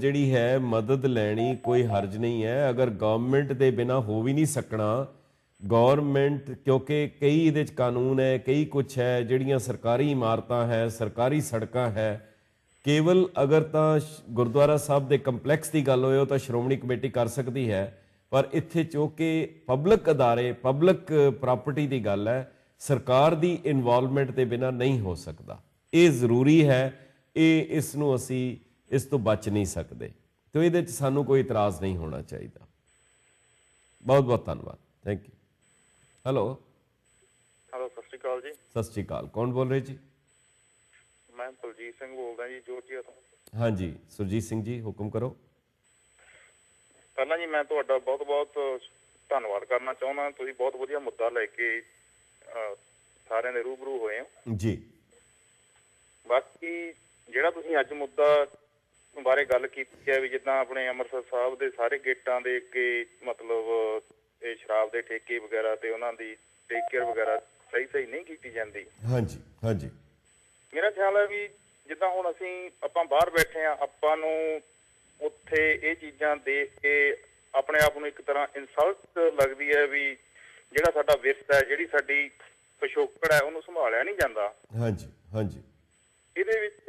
ਜਿਹੜੀ ਹੈ ਮਦਦ ਲੈਣੀ ਕੋਈ ਹਰਜ ਨਹੀਂ ਹੈ ਅਗਰ ਗਵਰਨਮੈਂਟ ਦੇ ਬਿਨਾ ਹੋ ਵੀ ਨਹੀਂ ਸਕਣਾ ਗਵਰਨਮੈਂਟ ਕਿਉਂਕਿ ਕਈ ਇਹਦੇ ਚ ਕਾਨੂੰਨ ਹੈ ਕਈ ਕੁਝ ਹੈ ਜਿਹੜੀਆਂ ਸਰਕਾਰੀ ਇਮਾਰਤਾਂ ਹੈ ਸਰਕਾਰੀ ਸੜਕਾਂ ਹੈ ਕੇਵਲ ਅਗਰ ਤਾਂ ਗੁਰਦੁਆਰਾ ਸਾਹਿਬ ਦੇ ਕੰਪਲੈਕਸ ਦੀ ਗੱਲ ਹੋਏ ਤਾਂ ਸ਼੍ਰੋਮਣੀ ਕਮੇਟੀ ਕਰ ਸਕਦੀ ਹੈ ਪਰ ਇੱਥੇ ਚੋਕੇ ਪਬਲਿਕ ਅਦਾਰੇ ਪਬਲਿਕ ਪ੍ਰਾਪਰਟੀ ਦੀ ਗੱਲ ਹੈ ਸਰਕਾਰ ਦੀ ਇਨਵੋਲਵਮੈਂਟ ਦੇ ਬਿਨਾ ਨਹੀਂ ਹੋ ਸਕਦਾ ਇਹ ਜ਼ਰੂਰੀ ਹੈ ਇਹ ਇਸ ਨੂੰ ਅਸੀਂ ਇਸ ਤੋਂ ਬਚ ਨਹੀਂ ਸਕਦੇ ਤੇ ਇਹਦੇ ਵਿੱਚ ਸਾਨੂੰ ਕੋਈ ਇਤਰਾਜ਼ ਨਹੀਂ ਹੋਣਾ ਚਾਹੀਦਾ ਬਹੁਤ ਬਹੁਤ ਧੰਨਵਾਦ ਥੈਂਕ ਯੂ ਹੈਲੋ ਹੈਲੋ ਸਤਿ ਸ਼੍ਰੀ ਅਕਾਲ ਜੀ ਸਤਿ ਸ਼੍ਰੀ ਅਕਾਲ ਕੌਣ ਬੋਲ ਰਹੇ ਜੀ ਮੈਂ ਸੁਰਜੀਤ ਸਿੰਘ ਬੋਲਦਾ ਜੀ ਜੋਤੀਆ ਤੋਂ ਹਾਂਜੀ ਸੁਰਜੀਤ ਸਿੰਘ ਜੀ ਹੁਕਮ ਕਰੋ ਪਹਿਲਾਂ ਜੀ ਮੈਂ ਤੁਹਾਡਾ ਬਹੁਤ ਬਹੁਤ ਧੰਨਵਾਦ ਕਰਨਾ ਚਾਹੁੰਦਾ ਤੁਸੀਂ ਬਹੁਤ ਵਧੀਆ ਮੁੱਦਾ ਲੈ ਕੇ ਸਾਰਿਆਂ ਦੇ ਰੂਬਰੂ ਹੋਏ ਹੋ ਜੀ ਬਾਕੀ ਜਿਹੜਾ ਤੁਸੀਂ ਅੱਜ ਮੁੱਦਾ ਬਾਰੇ ਗੱਲ ਕੀਤੀ ਹੈ ਵੀ ਜਿੱਦਾਂ ਆਪਣੇ ਅੰਮ੍ਰਿਤਸਰ ਸਾਹਿਬ ਦੇ ਸਾਰੇ ਗੇਟਾਂ ਦੇ ਅੱਗੇ ਮਤਲਬ ਇਹ ਸ਼ਰਾਬ ਦੇ ਠੇਕੇ ਵਗੈਰਾ ਤੇ ਉਹਨਾਂ ਦੀ ਟੇਕ ਕੇਅਰ ਵਗੈਰਾ ਸਹੀ ਸਹੀ ਨਹੀਂ ਕੀਤੀ ਜਾਂਦੀ ਹਾਂਜੀ ਹਾਂਜੀ ਮੇਰਾ ਖਿਆਲ ਹੈ ਵੀ ਜਿੱਦਾਂ ਹੁਣ ਅਸੀਂ ਆਪਾਂ ਬਾਹਰ ਬੈਠੇ ਆ ਆਪਾਂ ਨੂੰ ਉੱਥੇ ਇਹ ਚੀਜ਼ਾਂ ਦੇਖ ਕੇ ਆਪਣੇ ਆਪ ਨੂੰ ਇੱਕ ਤਰ੍ਹਾਂ ਇਨਸਲਟ ਲੱਗਦੀ ਹੈ ਵੀ ਜਿਹੜਾ ਸਾਡਾ ਵਿਰਸਾ ਹੈ ਜਿਹੜੀ ਸਾਡੀ ਪਿਛੋਕੜ ਹੈ ਉਹਨੂੰ ਸੰਭਾਲਿਆ ਨਹੀਂ ਜਾਂਦਾ ਹਾਂਜੀ ਹਾਂਜੀ ਇਹਦੇ ਵਿੱਚ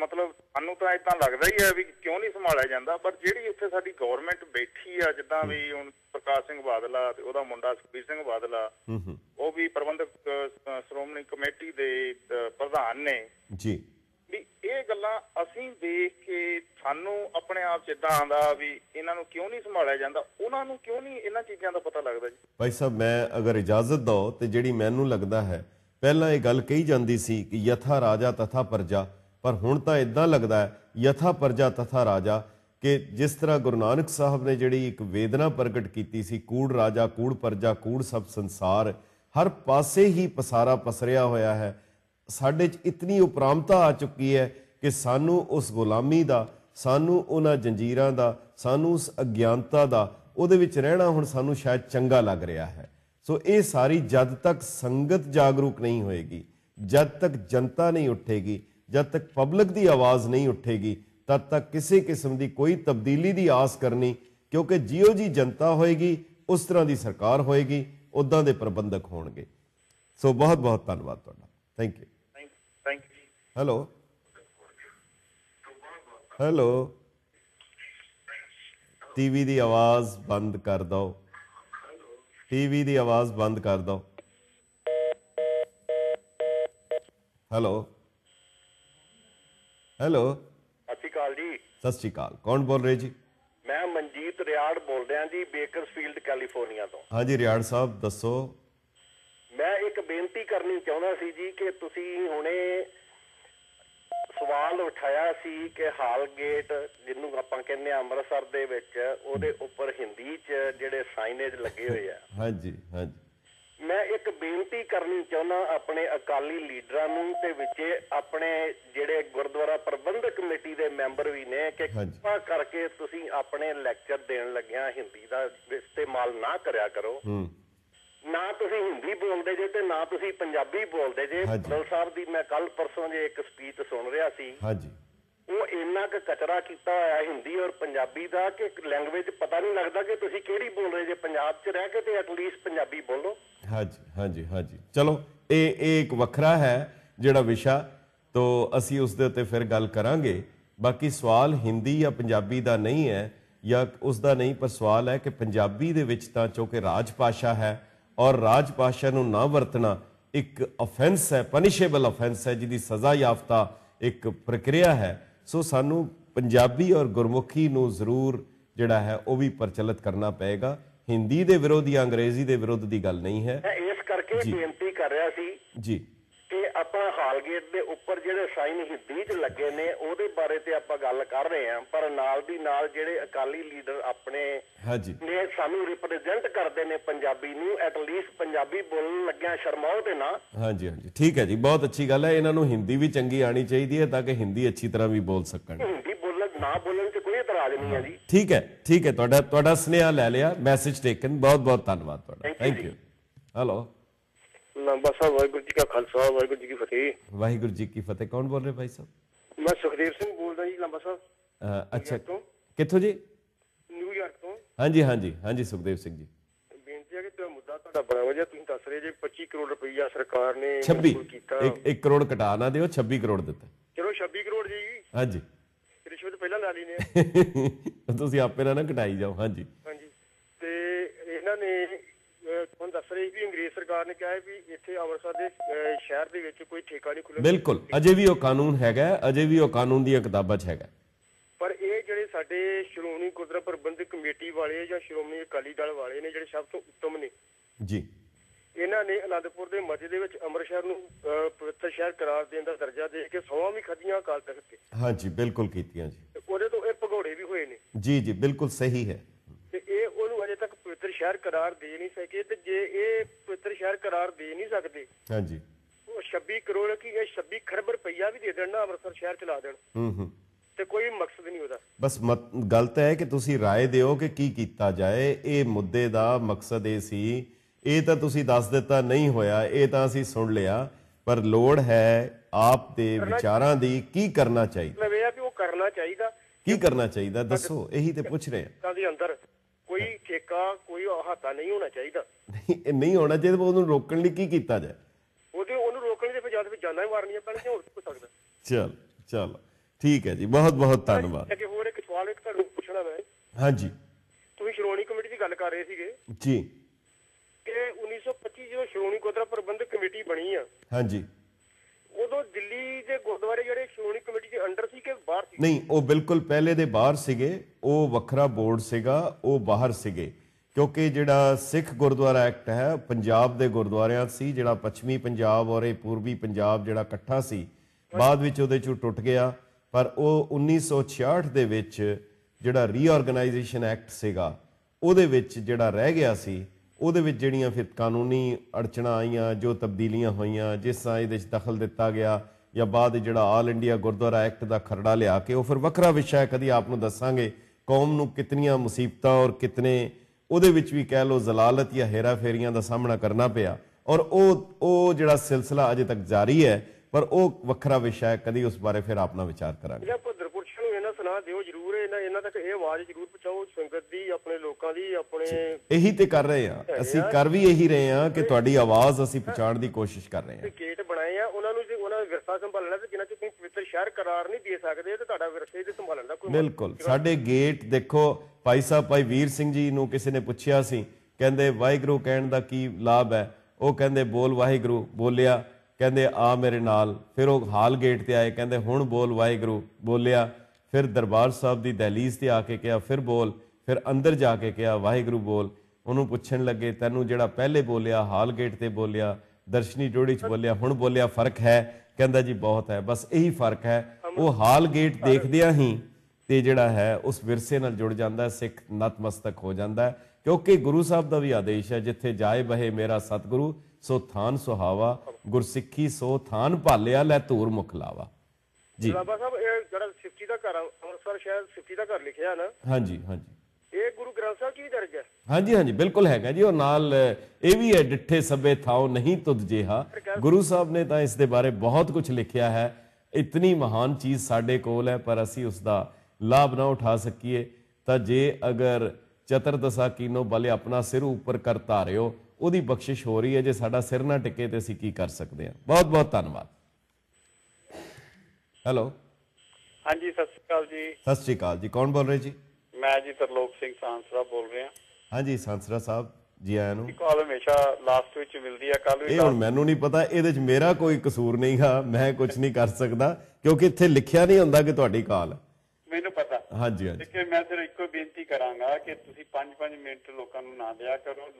ਮਤਲਬ ਸਾਨੂੰ ਤਾਂ ਇਦਾਂ ਲੱਗਦਾ ਹੀ ਹੈ ਵੀ ਕਿਉਂ ਨਹੀਂ ਸੰਭਾਲਿਆ ਜਾਂਦਾ ਪਰ ਜਿਹੜੀ ਉੱਥੇ ਸਾਡੀ ਗਵਰਨਮੈਂਟ ਬੈਠੀ ਆ ਜਿੱਦਾਂ ਵੀ ਹੁਣ ਪ੍ਰਕਾਸ਼ ਸਿੰਘ ਬਾਦਲਾ ਤੇ ਉਹਦਾ ਮੁੰਡਾ ਸੁਖਬੀਰ ਸਿੰਘ ਬਾਦਲਾ ਉਹ ਵੀ ਪ੍ਰਬੰਧਕ ਸ਼੍ਰੋਮਣੀ ਕਮੇਟੀ ਦੇ ਪ੍ਰਧਾਨ ਨੇ ਜੀ ਵੀ ਇਹ ਗੱਲਾਂ ਅਸੀਂ ਦੇਖ ਕੇ ਸਾਨੂੰ ਆਪਣੇ ਆਪ ਜਿੱਦਾਂ ਆਂਦਾ ਵੀ ਇਹਨਾਂ ਨੂੰ ਕਿਉਂ ਨਹੀਂ ਸੰਭਾਲਿਆ ਜਾਂਦਾ ਉਹਨਾਂ ਨੂੰ ਕਿਉਂ ਨਹੀਂ ਇਹਨਾਂ ਚੀਜ਼ਾਂ ਦਾ ਪਤਾ ਲੱਗਦਾ ਜੀ ਭਾਈ ਸਾਹਿਬ ਮੈਂ ਅਗਰ ਇਜਾਜ਼ਤ ਦਿਓ ਤੇ ਜਿਹੜੀ ਮੈਨੂੰ ਲੱਗਦਾ ਹੈ ਪਹਿਲਾਂ ਇਹ ਗੱਲ ਕਹੀ ਜਾਂਦੀ ਸੀ ਕਿ ਯਥਾ ਰਾਜਾ ਤਥਾ ਪਰਜਾ ਪਰ ਹੁਣ ਤਾਂ ਇਦਾਂ ਲੱਗਦਾ ਹੈ ਯਥਾ ਪਰਜਾ ਤਥਾ ਰਾਜਾ ਕਿ ਜਿਸ ਤਰ੍ਹਾਂ ਗੁਰੂ ਨਾਨਕ ਸਾਹਿਬ ਨੇ ਜਿਹੜੀ ਇੱਕ ਵੇਦਨਾ ਪ੍ਰਗਟ ਕੀਤੀ ਸੀ ਕੂੜ ਰਾਜਾ ਕੂੜ ਪਰਜਾ ਕੂੜ ਸਭ ਸੰਸਾਰ ਹਰ ਪਾਸੇ ਹੀ ਪਸਾਰਾ ਪਸਰਿਆ ਹੋਇਆ ਹੈ ਸਾਡੇ 'ਚ ਇਤਨੀ ਉਪਰਾਮਤਾ ਆ ਚੁੱਕੀ ਹੈ ਕਿ ਸਾਨੂੰ ਉਸ ਗੁਲਾਮੀ ਦਾ ਸਾਨੂੰ ਉਹਨਾਂ ਜੰਜੀਰਾਂ ਦਾ ਸਾਨੂੰ ਉਸ ਅਗਿਆਨਤਾ ਦਾ ਉਹਦੇ ਵਿੱਚ ਰਹਿਣਾ ਹੁਣ ਸਾਨੂੰ ਸ਼ਾਇਦ ਚੰਗਾ ਲੱਗ ਰਿਹਾ ਹੈ ਸੋ ਇਹ ਸਾਰੀ ਜਦ ਤੱਕ ਸੰਗਤ ਜਾਗਰੂਕ ਨਹੀਂ ਹੋਏਗੀ ਜਦ ਤੱਕ ਜਨਤਾ ਨਹੀਂ ਉੱਠੇਗੀ ਜਦ ਤੱਕ ਪਬਲਿਕ ਦੀ ਆਵਾਜ਼ ਨਹੀਂ ਉੱਠੇਗੀ ਤਦ ਤੱਕ ਕਿਸੇ ਕਿਸਮ ਦੀ ਕੋਈ ਤਬਦੀਲੀ ਦੀ ਆਸ ਕਰਨੀ ਕਿਉਂਕਿ ਜਿਉ ਜੀ ਜਨਤਾ ਹੋਏਗੀ ਉਸ ਤਰ੍ਹਾਂ ਦੀ ਸਰਕਾਰ ਹੋਏਗੀ ਉਦਾਂ ਦੇ ਪ੍ਰਬੰਧਕ ਹੋਣਗੇ ਸੋ ਬਹੁਤ ਬਹੁਤ ਧੰਨਵਾਦ ਤੁਹਾਡਾ thank you thank you hello hello TV ਦੀ ਆਵਾਜ਼ ਬੰਦ ਕਰ ਦਿਓ ਟੀਵੀ ਦੀ ਆਵਾਜ਼ ਬੰਦ ਕਰ ਦੋ ਹੈਲੋ ਹੈਲੋ ਸਤਿ ਸ਼੍ਰੀ ਅਕਾਲ ਜੀ ਸਤਿ ਸ਼੍ਰੀ ਅਕਾਲ ਕੌਣ ਬੋਲ ਰਹੇ ਜੀ ਮੈਂ ਮਨਜੀਤ ਰਿਆੜ ਬੋਲ ਰਿਹਾ ਜੀ ਬੇਕਰਸਫੀਲਡ ਕੈਲੀਫੋਰਨੀਆ ਤੋਂ ਹਾਂਜੀ ਰਿਆੜ ਸਾਹਿਬ ਦੱਸੋ ਮੈਂ ਇੱਕ ਬੇਨਤੀ ਕਰਨੀ ਚਾਹੁੰਦਾ ਸੀ ਜੀ ਕਿ ਤੁਸੀਂ ਹੁਣੇ ਸਵਾਲ ਉਠਾਇਆ ਸੀ ਕਿ ਹਾਲ ਗੇਟ ਜਿਹਨੂੰ ਆਪਾਂ ਕਹਿੰਦੇ ਆ ਅੰਮ੍ਰਿਤਸਰ ਦੇ ਵਿੱਚ ਉਹਦੇ ਉੱਪਰ ਹਿੰਦੀ 'ਚ ਜਿਹੜੇ ਸਾਈਨੇਜ ਲੱਗੇ ਹੋਏ ਆ ਹਾਂਜੀ ਹਾਂਜੀ ਮੈਂ ਇੱਕ ਬੇਨਤੀ ਕਰਨੀ ਚਾਹੁੰਦਾ ਆਪਣੇ ਅਕਾਲੀ ਲੀਡਰਾਂ ਨੂੰ ਤੇ ਵਿੱਚ ਆਪਣੇ ਜਿਹੜੇ ਗੁਰਦੁਆਰਾ ਪ੍ਰਬੰਧਕ ਕਮੇਟੀ ਦੇ ਮੈਂਬਰ ਵੀ ਨੇ ਕਿ ਕਿਰਪਾ ਕਰਕੇ ਤੁਸੀਂ ਆਪਣੇ ਲੈਕਚਰ ਦੇਣ ਲੱਗਿਆਂ ਹਿੰਦੀ ਦਾ ਇਸਤੇਮਾਲ ਨਾ ਕਰਿਆ ਕਰੋ ਹੂੰ ਨਾ ਤੁਸੀਂ ਹਿੰਦੀ ਬੋਲਦੇ ਜੇ ਤੇ ਨਾ ਤੁਸੀਂ ਪੰਜਾਬੀ ਬੋਲਦੇ ਜੇ ਹਾਂਜੀ। ਬਦਲ ਸਾਹਿਬ ਦੀ ਮੈਂ ਕੱਲ ਪਰਸੋਂ ਜੇ ਇੱਕ ਸਪੀਚ ਸੁਣ ਰਿਹਾ ਸੀ ਹਾਂਜੀ ਉਹ ਇੰਨਾ ਕ ਕਚਰਾ ਕੀਤਾ ਹੋਇਆ ਹਿੰਦੀ ਔਰ ਪੰਜਾਬੀ ਦਾ ਕਿ ਲੈਂਗੁਏਜ ਪਤਾ ਨਹੀਂ ਲੱਗਦਾ ਕਿ ਤੁਸੀਂ ਕਿਹੜੀ ਬੋਲ ਰਹੇ ਜੇ ਪੰਜਾਬ 'ਚ ਰਹਿ ਕੇ ਤੇ ਐਟਲੀਸਟ ਪੰਜਾਬੀ ਬੋਲੋ ਹਾਂਜੀ ਹਾਂਜੀ ਹਾਂਜੀ ਚਲੋ ਇਹ ਇਹ ਇੱਕ ਵੱਖਰਾ ਹੈ ਜਿਹੜਾ ਵਿਸ਼ਾ ਤੋਂ ਅਸੀਂ ਉਸ ਦੇ ਉੱਤੇ ਫਿਰ ਗੱਲ ਕਰਾਂਗੇ ਬਾਕੀ ਸਵਾਲ ਹਿੰਦੀ ਜਾਂ ਪੰਜਾਬੀ ਦਾ ਨਹੀਂ ਹੈ ਜਾਂ ਉਸ ਦਾ ਨਹੀਂ ਪਰ ਸਵਾਲ ਹੈ ਕਿ ਪੰਜਾਬੀ ਦੇ ਵਿੱਚ ਤਾਂ ਚੋ ਕਿ ਰਾਜ ਭਾਸ਼ਾ ਹੈ ਔਰ ਰਾਜ ਪਾਸ਼ਾ ਨੂੰ ਨਾ ਵਰਤਣਾ ਇੱਕ ਅਫੈਂਸ ਹੈ ਪਨਿਸ਼ੇਬਲ ਅਫੈਂਸ ਹੈ ਜਿਹਦੀ ਸਜ਼ਾ ਯਾਫਤਾ ਇੱਕ ਪ੍ਰਕਿਰਿਆ ਹੈ ਸੋ ਸਾਨੂੰ ਪੰਜਾਬੀ ਔਰ ਗੁਰਮੁਖੀ ਨੂੰ ਜ਼ਰੂਰ ਜਿਹੜਾ ਹੈ ਉਹ ਵੀ ਪ੍ਰਚਲਿਤ ਕਰਨਾ ਪਏਗਾ ਹਿੰਦੀ ਦੇ ਵਿਰੋਧ ਜਾਂ ਅੰਗਰੇਜ਼ੀ ਦੇ ਵਿਰੋਧ ਦੀ ਗੱਲ ਨਹੀਂ ਹੈ ਇਸ ਕਰਕੇ ਬੇਨਤੀ ਕਰ ਰਿਹਾ ਸੀ ਜੀ ਕਿ ਆਪਾਂ ਹਾਲਗੇਟ ਦੇ ਉੱਪਰ ਜਿਹੜੇ ਸਾਈਨ ਹਿੰਦੀ 'ਚ ਲੱਗੇ ਨੇ ਉਹਦੇ ਬਾਰੇ ਤੇ ਆਪਾਂ ਗੱਲ ਕਰ ਰਹੇ ਹਾਂ ਪਰ ਨਾਲ ਦੀ ਨਾਲ ਜਿਹੜੇ ਅਕਾਲੀ ਲੀਡਰ ਆਪਣੇ ਹਾਂਜੀ ਨੇ ਸਾਨੂੰ ਰਿਪਰੈਜ਼ੈਂਟ ਕਰਦੇ ਨੇ ਪੰਜਾਬੀ ਨੂੰ ਐਟ ਲੀਸਟ ਪੰਜਾਬੀ ਬੋਲਣ ਲੱਗਿਆ ਸ਼ਰਮਾਉ ਤੇ ਨਾ ਹਾਂਜੀ ਹਾਂਜੀ ਠੀਕ ਹੈ ਜੀ ਬਹੁਤ ਅੱਛੀ ਗੱਲ ਹੈ ਇਹਨਾਂ ਨੂੰ ਹਿੰਦੀ ਵੀ ਚੰਗੀ ਆਣੀ ਚਾਹੀਦੀ ਹੈ ਤਾਂ ਕਿ ਹਿੰਦੀ ਅੱਛੀ ਤਰ੍ਹਾਂ ਵੀ ਬੋਲ ਸਕਣ ਹਿੰਦੀ ਬੋਲਣ ਨਾ ਬੋਲਣ 'ਚ ਕੋਈ ਇਤਰਾਜ਼ ਨਹੀਂ ਹੈ ਜੀ ਠੀਕ ਹੈ ਠੀਕ ਹੈ ਤੁਹਾਡਾ ਤੁਹਾਡਾ ਸੁਨੇਹਾ ਲੈ ਲਿਆ ਮੈਸੇਜ ਟੇਕਨ ਬਹੁਤ ਬਹੁਤ ਧੰਨਵਾਦ ਤੁਹਾਡਾ ਥੈਂਕ ਯੂ ਹੈਲੋ ਲੰਬਾ ਸਾਹਿਬ ਵਾਹਿਗੁਰੂ ਜੀ ਕਾ ਖਾਲਸਾ ਵਾਹਿਗੁਰੂ ਜੀ ਕੀ ਫਤਿਹ ਵਾਹਿਗੁਰੂ ਜੀ ਕੀ ਫਤਿਹ ਕੌਣ ਬੋਲ ਰਹੇ ਭਾਈ ਸਾਹਿਬ ਮੈਂ ਸੁਖਦੇਵ ਸਿੰਘ ਬੋਲਦਾ ਜੀ ਲੰਬਾ ਸਾਹਿਬ ਅੱਛਾ ਕਿੱਥੋਂ ਜੀ ਨਿਊਯਾਰਕ ਤੋਂ ਹਾਂਜੀ ਹਾਂਜੀ ਹਾਂਜੀ ਸੁਖਦੇਵ ਸਿੰਘ ਜੀ ਬੇਨਤੀ ਹੈ ਕਿ ਤੁਹਾਡਾ ਮੁੱਦਾ ਤੁਹਾਡਾ ਬੜਾ ਵਜਾ ਤੁਸੀਂ ਦੱਸ ਰਹੇ ਜੇ 25 ਕਰੋੜ ਰੁਪਈਆ ਸਰਕਾਰ ਨੇ 26 ਕੀਤਾ 1 ਕਰੋੜ ਘਟਾ ਨਾ ਦਿਓ 26 ਕਰੋੜ ਦਿੱਤਾ ਚਲੋ 26 ਕਰੋੜ ਜੀ ਹਾਂਜੀ ਰਿਸ਼ਵਤ ਪਹਿਲਾਂ ਲਾ ਲਈ ਨੇ ਤੁਸੀਂ ਆਪੇ ਨਾਲ ਨਾ ਘਟਾਈ ਜਾਓ ਹਾਂਜੀ ਹਾਂਜੀ ਤੇ ਇਹਨਾਂ ਨੇ ਹੁਣ ਦੱਸ ਰਹੀ ਵੀ ਅੰਗਰੇਜ਼ ਸਰਕਾਰ ਨੇ ਕਿਹਾ ਵੀ ਇੱਥੇ ਅਵਰਸਾ ਦੇ ਸ਼ਹਿਰ ਦੇ ਵਿੱਚ ਕੋਈ ਠੇਕਾ ਨਹੀਂ ਖੁੱਲ੍ਹਾ ਬਿਲਕੁਲ ਅਜੇ ਵੀ ਉਹ ਕਾਨੂੰਨ ਹੈਗਾ ਅਜੇ ਵੀ ਉਹ ਕਾਨੂੰਨ ਦੀਆਂ ਕਿਤਾਬਾਂ 'ਚ ਹੈਗਾ ਪਰ ਇਹ ਜਿਹੜੇ ਸਾਡੇ ਸ਼੍ਰੋਮਣੀ ਗੁਰਦੁਆਰਾ ਪ੍ਰਬੰਧਕ ਕਮੇਟੀ ਵਾਲੇ ਜਾਂ ਸ਼੍ਰੋਮਣੀ ਅਕਾਲੀ ਦਲ ਵਾਲੇ ਨੇ ਜਿਹੜੇ ਸਭ ਤੋਂ ਉੱਤਮ ਨੇ ਜੀ ਇਹਨਾਂ ਨੇ ਅਨੰਦਪੁਰ ਦੇ ਮੱਝ ਦੇ ਵਿੱਚ ਅੰਮ੍ਰਿਤਸਰ ਨੂੰ ਪਵਿੱਤਰ ਸ਼ਹਿਰ ਕਰਾਰ ਦੇਣ ਦਾ ਦਰਜਾ ਦੇ ਕੇ ਸੌਵਾਂ ਵੀ ਖੱਦੀਆਂ ਅਕਾਲ ਤੱਕ ਤੇ ਹਾਂਜੀ ਬਿਲਕੁਲ ਕੀਤੀਆਂ ਜੀ ਉਹਦੇ ਤੋਂ ਇਹ ਭਗੌੜੇ ਵੀ ਹੋਏ ਨੇ ਜੀ ਜੀ ਬਿਲਕੁਲ ਸਹੀ ਹੈ ਸ਼ਹਿਰ ਕਰਾਰ ਦੇ ਨਹੀਂ ਸਕੇ ਤੇ ਜੇ ਇਹ ਪਵਿੱਤਰ ਸ਼ਹਿਰ ਕਰਾਰ ਦੇ ਨਹੀਂ ਸਕਦੇ ਹਾਂਜੀ ਉਹ 26 ਕਰੋੜ ਕੀ ਇਹ 26 ਖਰਬ ਰੁਪਈਆ ਵੀ ਦੇ ਦੇਣਾ ਅੰਮ੍ਰਿਤਸਰ ਸ਼ਹਿਰ ਚਲਾ ਦੇਣ ਹੂੰ ਹੂੰ ਤੇ ਕੋਈ ਮਕਸਦ ਨਹੀਂ ਉਹਦਾ ਬਸ ਗਲਤ ਹੈ ਕਿ ਤੁਸੀਂ رائے ਦਿਓ ਕਿ ਕੀ ਕੀਤਾ ਜਾਏ ਇਹ ਮੁੱਦੇ ਦਾ ਮਕਸਦ ਇਹ ਸੀ ਇਹ ਤਾਂ ਤੁਸੀਂ ਦੱਸ ਦਿੱਤਾ ਨਹੀਂ ਹੋਇਆ ਇਹ ਤਾਂ ਅਸੀਂ ਸੁਣ ਲਿਆ ਪਰ ਲੋੜ ਹੈ ਆਪ ਦੇ ਵਿਚਾਰਾਂ ਦੀ ਕੀ ਕਰਨਾ ਚਾਹੀਦਾ ਮੈਂ ਇਹ ਆ ਕਿ ਉਹ ਕਰਨਾ ਚਾਹੀਦਾ ਕੀ ਕਰਨਾ ਚਾਹੀਦਾ ਦੱਸੋ ਇਹੀ ਤੇ ਪੁੱਛ ਰਹੇ ਹਾਂ ਤਾਂ ਅੰਦਰ ਠੇਕਾ ਕੋਈ ਹਾਤਾ ਨਹੀਂ ਹੋਣਾ ਚਾਹੀਦਾ ਨਹੀਂ ਇਹ ਨਹੀਂ ਹੋਣਾ ਚਾਹੀਦਾ ਉਹਨੂੰ ਰੋਕਣ ਲਈ ਕੀ ਕੀਤਾ ਜਾਏ ਉਹਦੇ ਉਹਨੂੰ ਰੋਕਣ ਲਈ ਫਿਰ ਜਾਂ ਤੇ ਜਾਨਾਂ ਹੀ ਮਾਰਨੀਆਂ ਜਾਂ ਹੋਰ ਕੁਝ ਹੋ ਸਕਦਾ ਚਲ ਚਲ ਠੀਕ ਹੈ ਜੀ ਬਹੁਤ ਬਹੁਤ ਧੰਨਵਾਦ ਅੱਗੇ ਹੋਰ ਇੱਕ ਸਵਾਲ ਇੱਕ ਤੁਹਾਨੂੰ ਪੁੱਛਣਾ ਮੈਂ ਹਾਂਜੀ ਤੁਸੀਂ ਸ਼੍ਰੋਣੀ ਕਮੇਟੀ ਦੀ ਗੱਲ ਕਰ ਰਹੇ ਸੀਗੇ ਜੀ ਕਿ 1925 ਜਦੋਂ ਸ਼੍ਰੋਣੀ ਗੁਰਦੁਆਰਾ ਪ੍ਰਬੰਧਕ ਕਮੇਟੀ ਬਣੀ ਆ ਹਾਂਜੀ ਉਦੋਂ ਦਿੱਲੀ ਦੇ ਗੁਰਦੁਆਰੇ ਜਿਹੜੇ ਸ਼੍ਰੋਮਣੀ ਕਮੇਟੀ ਦੇ ਅੰਡਰ ਸੀ ਕਿ ਬਾਹਰ ਸੀ ਨਹੀਂ ਉਹ ਬਿਲਕੁਲ ਪਹਿਲੇ ਦੇ ਬਾਹਰ ਸੀਗੇ ਉਹ ਵੱਖਰਾ ਬੋਰਡ ਸੀਗਾ ਉਹ ਬਾਹਰ ਸੀਗੇ ਕਿਉਂਕਿ ਜਿਹੜਾ ਸਿੱਖ ਗੁਰਦੁਆਰਾ ਐਕਟ ਹੈ ਪੰਜਾਬ ਦੇ ਗੁਰਦੁਆਰਿਆਂ ਸੀ ਜਿਹੜਾ ਪੱਛਮੀ ਪੰਜਾਬ ਔਰ ਇਹ ਪੂਰਬੀ ਪੰਜਾਬ ਜਿਹੜਾ ਇਕੱਠਾ ਸੀ ਬਾਅਦ ਵਿੱਚ ਉਹਦੇ ਚੋਂ ਟੁੱਟ ਗਿਆ ਪਰ ਉਹ 1966 ਦੇ ਵਿੱਚ ਜਿਹੜਾ ਰੀਆਰਗੇਨਾਈਜੇਸ਼ਨ ਐਕਟ ਸੀਗਾ ਉਹਦੇ ਵਿੱਚ ਜਿਹੜਾ ਰਹਿ ਗਿਆ ਸੀ ਉਹਦੇ ਵਿੱਚ ਜਿਹੜੀਆਂ ਫਿਰ ਕਾਨੂੰਨੀ ਅੜਚਣਾ ਆਈਆਂ ਜੋ ਤਬਦੀਲੀਆਂ ਹੋਈਆਂ ਜਿਸ ਸਾਂ ਇਹਦੇ ਵਿੱਚ ਦਖਲ ਦਿੱਤਾ ਗਿਆ ਜਾਂ ਬਾਅਦ ਜਿਹੜਾ ਆਲ ਇੰਡੀਆ ਗੁਰਦੁਆਰਾ ਐਕਟ ਦਾ ਖਰੜਾ ਲਿਆ ਕੇ ਉਹ ਫਿਰ ਵੱਖਰਾ ਵਿਸ਼ਾ ਹੈ ਕਦੀ ਆਪ ਨੂੰ ਦੱਸਾਂਗੇ ਕੌਮ ਨੂੰ ਕਿਤਨੀਆਂ ਮੁਸੀਬਤਾਂ ਔਰ ਕਿਤਨੇ ਉਹਦੇ ਵਿੱਚ ਵੀ ਕਹਿ ਲੋ ਜ਼ਲਾਲਤ ਜਾਂ ਹੇਰਾਫੇਰੀਆਂ ਦਾ ਸਾਹਮਣਾ ਕਰਨਾ ਪਿਆ ਔਰ ਉਹ ਉਹ ਜਿਹੜਾ ਸਿਲਸਿਲਾ ਅਜੇ ਤੱਕ ਜਾਰੀ ਹੈ ਪਰ ਉਹ ਵੱਖਰਾ ਵਿਸ਼ਾ ਹੈ ਕਦੀ ਉਸ ਬਾਰੇ ਫਿਰ ਆਪਣਾ ਵਿਚਾਰ ਕਰਾਂਗੇ ਇਹਨਾਂ ਤੱਕ ਇਹ ਆਵਾਜ਼ ਜ਼ਰੂਰ ਪਹੁੰਚਾਓ ਸੰਗਤ ਦੀ ਆਪਣੇ ਲੋਕਾਂ ਦੀ ਆਪਣੇ ਇਹੀ ਤੇ ਕਰ ਰਹੇ ਆ ਅਸੀਂ ਕਰ ਵੀ ਇਹੀ ਰਹੇ ਆ ਕਿ ਤੁਹਾਡੀ ਆਵਾਜ਼ ਅਸੀਂ ਪਹੁੰਚਾਉਣ ਦੀ ਕੋਸ਼ਿਸ਼ ਕਰ ਰਹੇ ਆ ਗੇਟ ਬਣਾਏ ਆ ਉਹਨਾਂ ਨੂੰ ਜੇ ਉਹਨਾਂ ਦਾ ਵਿਰਸਾ ਸੰਭਾਲਣਾ ਤੇ ਜਿਨ੍ਹਾਂ ਚ ਤੁਸੀਂ ਪਵਿੱਤਰ ਸ਼ਹਿਰ ਕਰਾਰ ਨਹੀਂ ਦੇ ਸਕਦੇ ਤੇ ਤੁਹਾਡਾ ਵਿਰਸੇ ਦੇ ਸੰਭਾਲਣ ਦਾ ਕੋਈ ਬਿਲਕੁਲ ਸਾਡੇ ਗੇਟ ਦੇਖੋ ਭਾਈ ਸਾਹਿਬ ਭਾਈ ਵੀਰ ਸਿੰਘ ਜੀ ਨੂੰ ਕਿਸੇ ਨੇ ਪੁੱਛਿਆ ਸੀ ਕਹਿੰਦੇ ਵਾਹਿਗੁਰੂ ਕਹਿਣ ਦਾ ਕੀ ਲਾਭ ਹੈ ਉਹ ਕਹਿੰਦੇ ਬੋਲ ਵਾਹਿਗੁਰੂ ਬੋਲਿਆ ਕਹਿੰਦੇ ਆ ਮੇਰੇ ਨਾਲ ਫਿਰ ਉਹ ਹਾਲ ਗੇਟ ਤੇ ਆਏ ਕਹਿੰਦੇ ਹੁਣ ਬੋਲ ਵਾਹਿਗੁਰੂ ਬੋਲਿਆ ਫਿਰ ਦਰਬਾਰ ਸਾਹਿਬ ਦੀ ਦਹਲੀਜ਼ ਤੇ ਆ ਕੇ ਕਿਹਾ ਫਿਰ ਬੋਲ ਫਿਰ ਅੰਦਰ ਜਾ ਕੇ ਕਿਹਾ ਵਾਹਿਗੁਰੂ ਬੋਲ ਉਹਨੂੰ ਪੁੱਛਣ ਲੱਗੇ ਤੈਨੂੰ ਜਿਹੜਾ ਪਹਿਲੇ ਬੋਲਿਆ ਹਾਲ ਗੇਟ ਤੇ ਬੋਲਿਆ ਦਰਸ਼ਨੀ ਡੋੜੀ 'ਚ ਬੋਲਿਆ ਹੁਣ ਬੋਲਿਆ ਫਰਕ ਹੈ ਕਹਿੰਦਾ ਜੀ ਬਹੁਤ ਹੈ ਬਸ ਇਹੀ ਫਰਕ ਹੈ ਉਹ ਹਾਲ ਗੇਟ ਦੇਖਦਿਆਂ ਹੀ ਤੇ ਜਿਹੜਾ ਹੈ ਉਸ ਵਿਰਸੇ ਨਾਲ ਜੁੜ ਜਾਂਦਾ ਸਿੱਖ ਨਤਮਸਤਕ ਹੋ ਜਾਂਦਾ ਕਿਉਂਕਿ ਗੁਰੂ ਸਾਹਿਬ ਦਾ ਵੀ ਆਦੇਸ਼ ਹੈ ਜਿੱਥੇ ਜਾਏ ਬਹੇ ਮੇਰਾ ਸਤਿਗੁਰੂ ਸੋ ਥਾਨ ਸੁਹਾਵਾ ਗੁਰਸਿੱਖੀ ਸੋ ਥਾਨ ਭਾਲਿਆ ਲੈ ਧੂਰ ਮੁਖ ਲਾਵਾ ਜੀ ਬਾਬਾ ਸਾਹਿਬ ਇਹ ਜਿਹੜਾ ਸ਼ਾਇਦ 50 ਦਾ ਘਰ ਲਿਖਿਆ ਨਾ ਹਾਂਜੀ ਹਾਂਜੀ ਇਹ ਗੁਰੂ ਗ੍ਰੰਥ ਸਾਹਿਬ ਕੀ ਦਰਜ ਹੈ ਹਾਂਜੀ ਹਾਂਜੀ ਬਿਲਕੁਲ ਹੈਗਾ ਜੀ ਔਰ ਨਾਲ ਇਹ ਵੀ ਹੈ ਡਿੱਠੇ ਸਭੇ ਥਾਉ ਨਹੀਂ ਤੁਦ ਜੇਹਾ ਗੁਰੂ ਸਾਹਿਬ ਨੇ ਤਾਂ ਇਸ ਦੇ ਬਾਰੇ ਬਹੁਤ ਕੁਝ ਲਿਖਿਆ ਹੈ ਇਤਨੀ ਮਹਾਨ ਚੀਜ਼ ਸਾਡੇ ਕੋਲ ਹੈ ਪਰ ਅਸੀਂ ਉਸ ਦਾ ਲਾਭ ਨਾ ਉਠਾ ਸਕੀਏ ਤਾਂ ਜੇ ਅਗਰ ਚਤਰ ਦਸਾ ਕੀਨੋ ਬਲੇ ਆਪਣਾ ਸਿਰ ਉੱਪਰ ਕਰ ਰਿਓ ਉਹਦੀ ਬਖਸ਼ਿਸ਼ ਹੋ ਰਹੀ ਹੈ ਜੇ ਸਾਡਾ ਸਿਰ ਨਾ ਟਿਕੇ ਤੇ ਅਸੀਂ ਕੀ ਕਰ ਸਕਦੇ ਹਾਂ ਬਹੁਤ ਬਹੁਤ ਧੰਨਵਾਦ ਹੈਲੋ ਹਾਂਜੀ ਸਤਿ ਅਕਾਲ ਜੀ ਸਤਿ ਸ਼੍ਰੀ ਅਕਾਲ ਜੀ ਕੌਣ ਬੋਲ ਰਹੇ ਜੀ ਮੈਂ ਜੀ ਤਰਲੋਕ ਸਿੰਘ ਸਾਂਸਰਾ ਬੋਲ ਰਿਹਾ ਹਾਂਜੀ ਸਾਂਸਰਾ ਸਾਹਿਬ ਜੀ ਆਇਆਂ ਨੂੰ ਕਾਲ ਹਮੇਸ਼ਾ ਲਾਸਟ ਵਿੱਚ ਮਿਲਦੀ ਆ ਕੱਲ ਵੀ ਇਹ ਹੁਣ ਮੈਨੂੰ ਨਹੀਂ ਪਤਾ ਇਹਦੇ 'ਚ ਮੇਰਾ ਕੋਈ ਕਸੂਰ ਨਹੀਂਗਾ ਮੈਂ ਕੁਝ ਨਹੀਂ ਕਰ ਸਕਦਾ ਕਿਉਂਕਿ ਇੱਥੇ ਲਿਖਿਆ ਨਹੀਂ ਹੁੰਦਾ ਕਿ ਤੁਹਾਡੀ ਕਾਲ ਮੈਨੂੰ ਪਤਾ ਹਾਂਜੀ ਹਾਂਜੀ ਕਿ ਮੈਂ ਸਿਰ ਇੱਕੋ ਬੇਨਤੀ ਕਰਾਂਗਾ ਕਿ ਤੁਸੀਂ 5-5 ਮਿੰਟ ਲੋਕਾਂ ਨੂੰ ਨਾ ਦਿਆ ਕਰੋ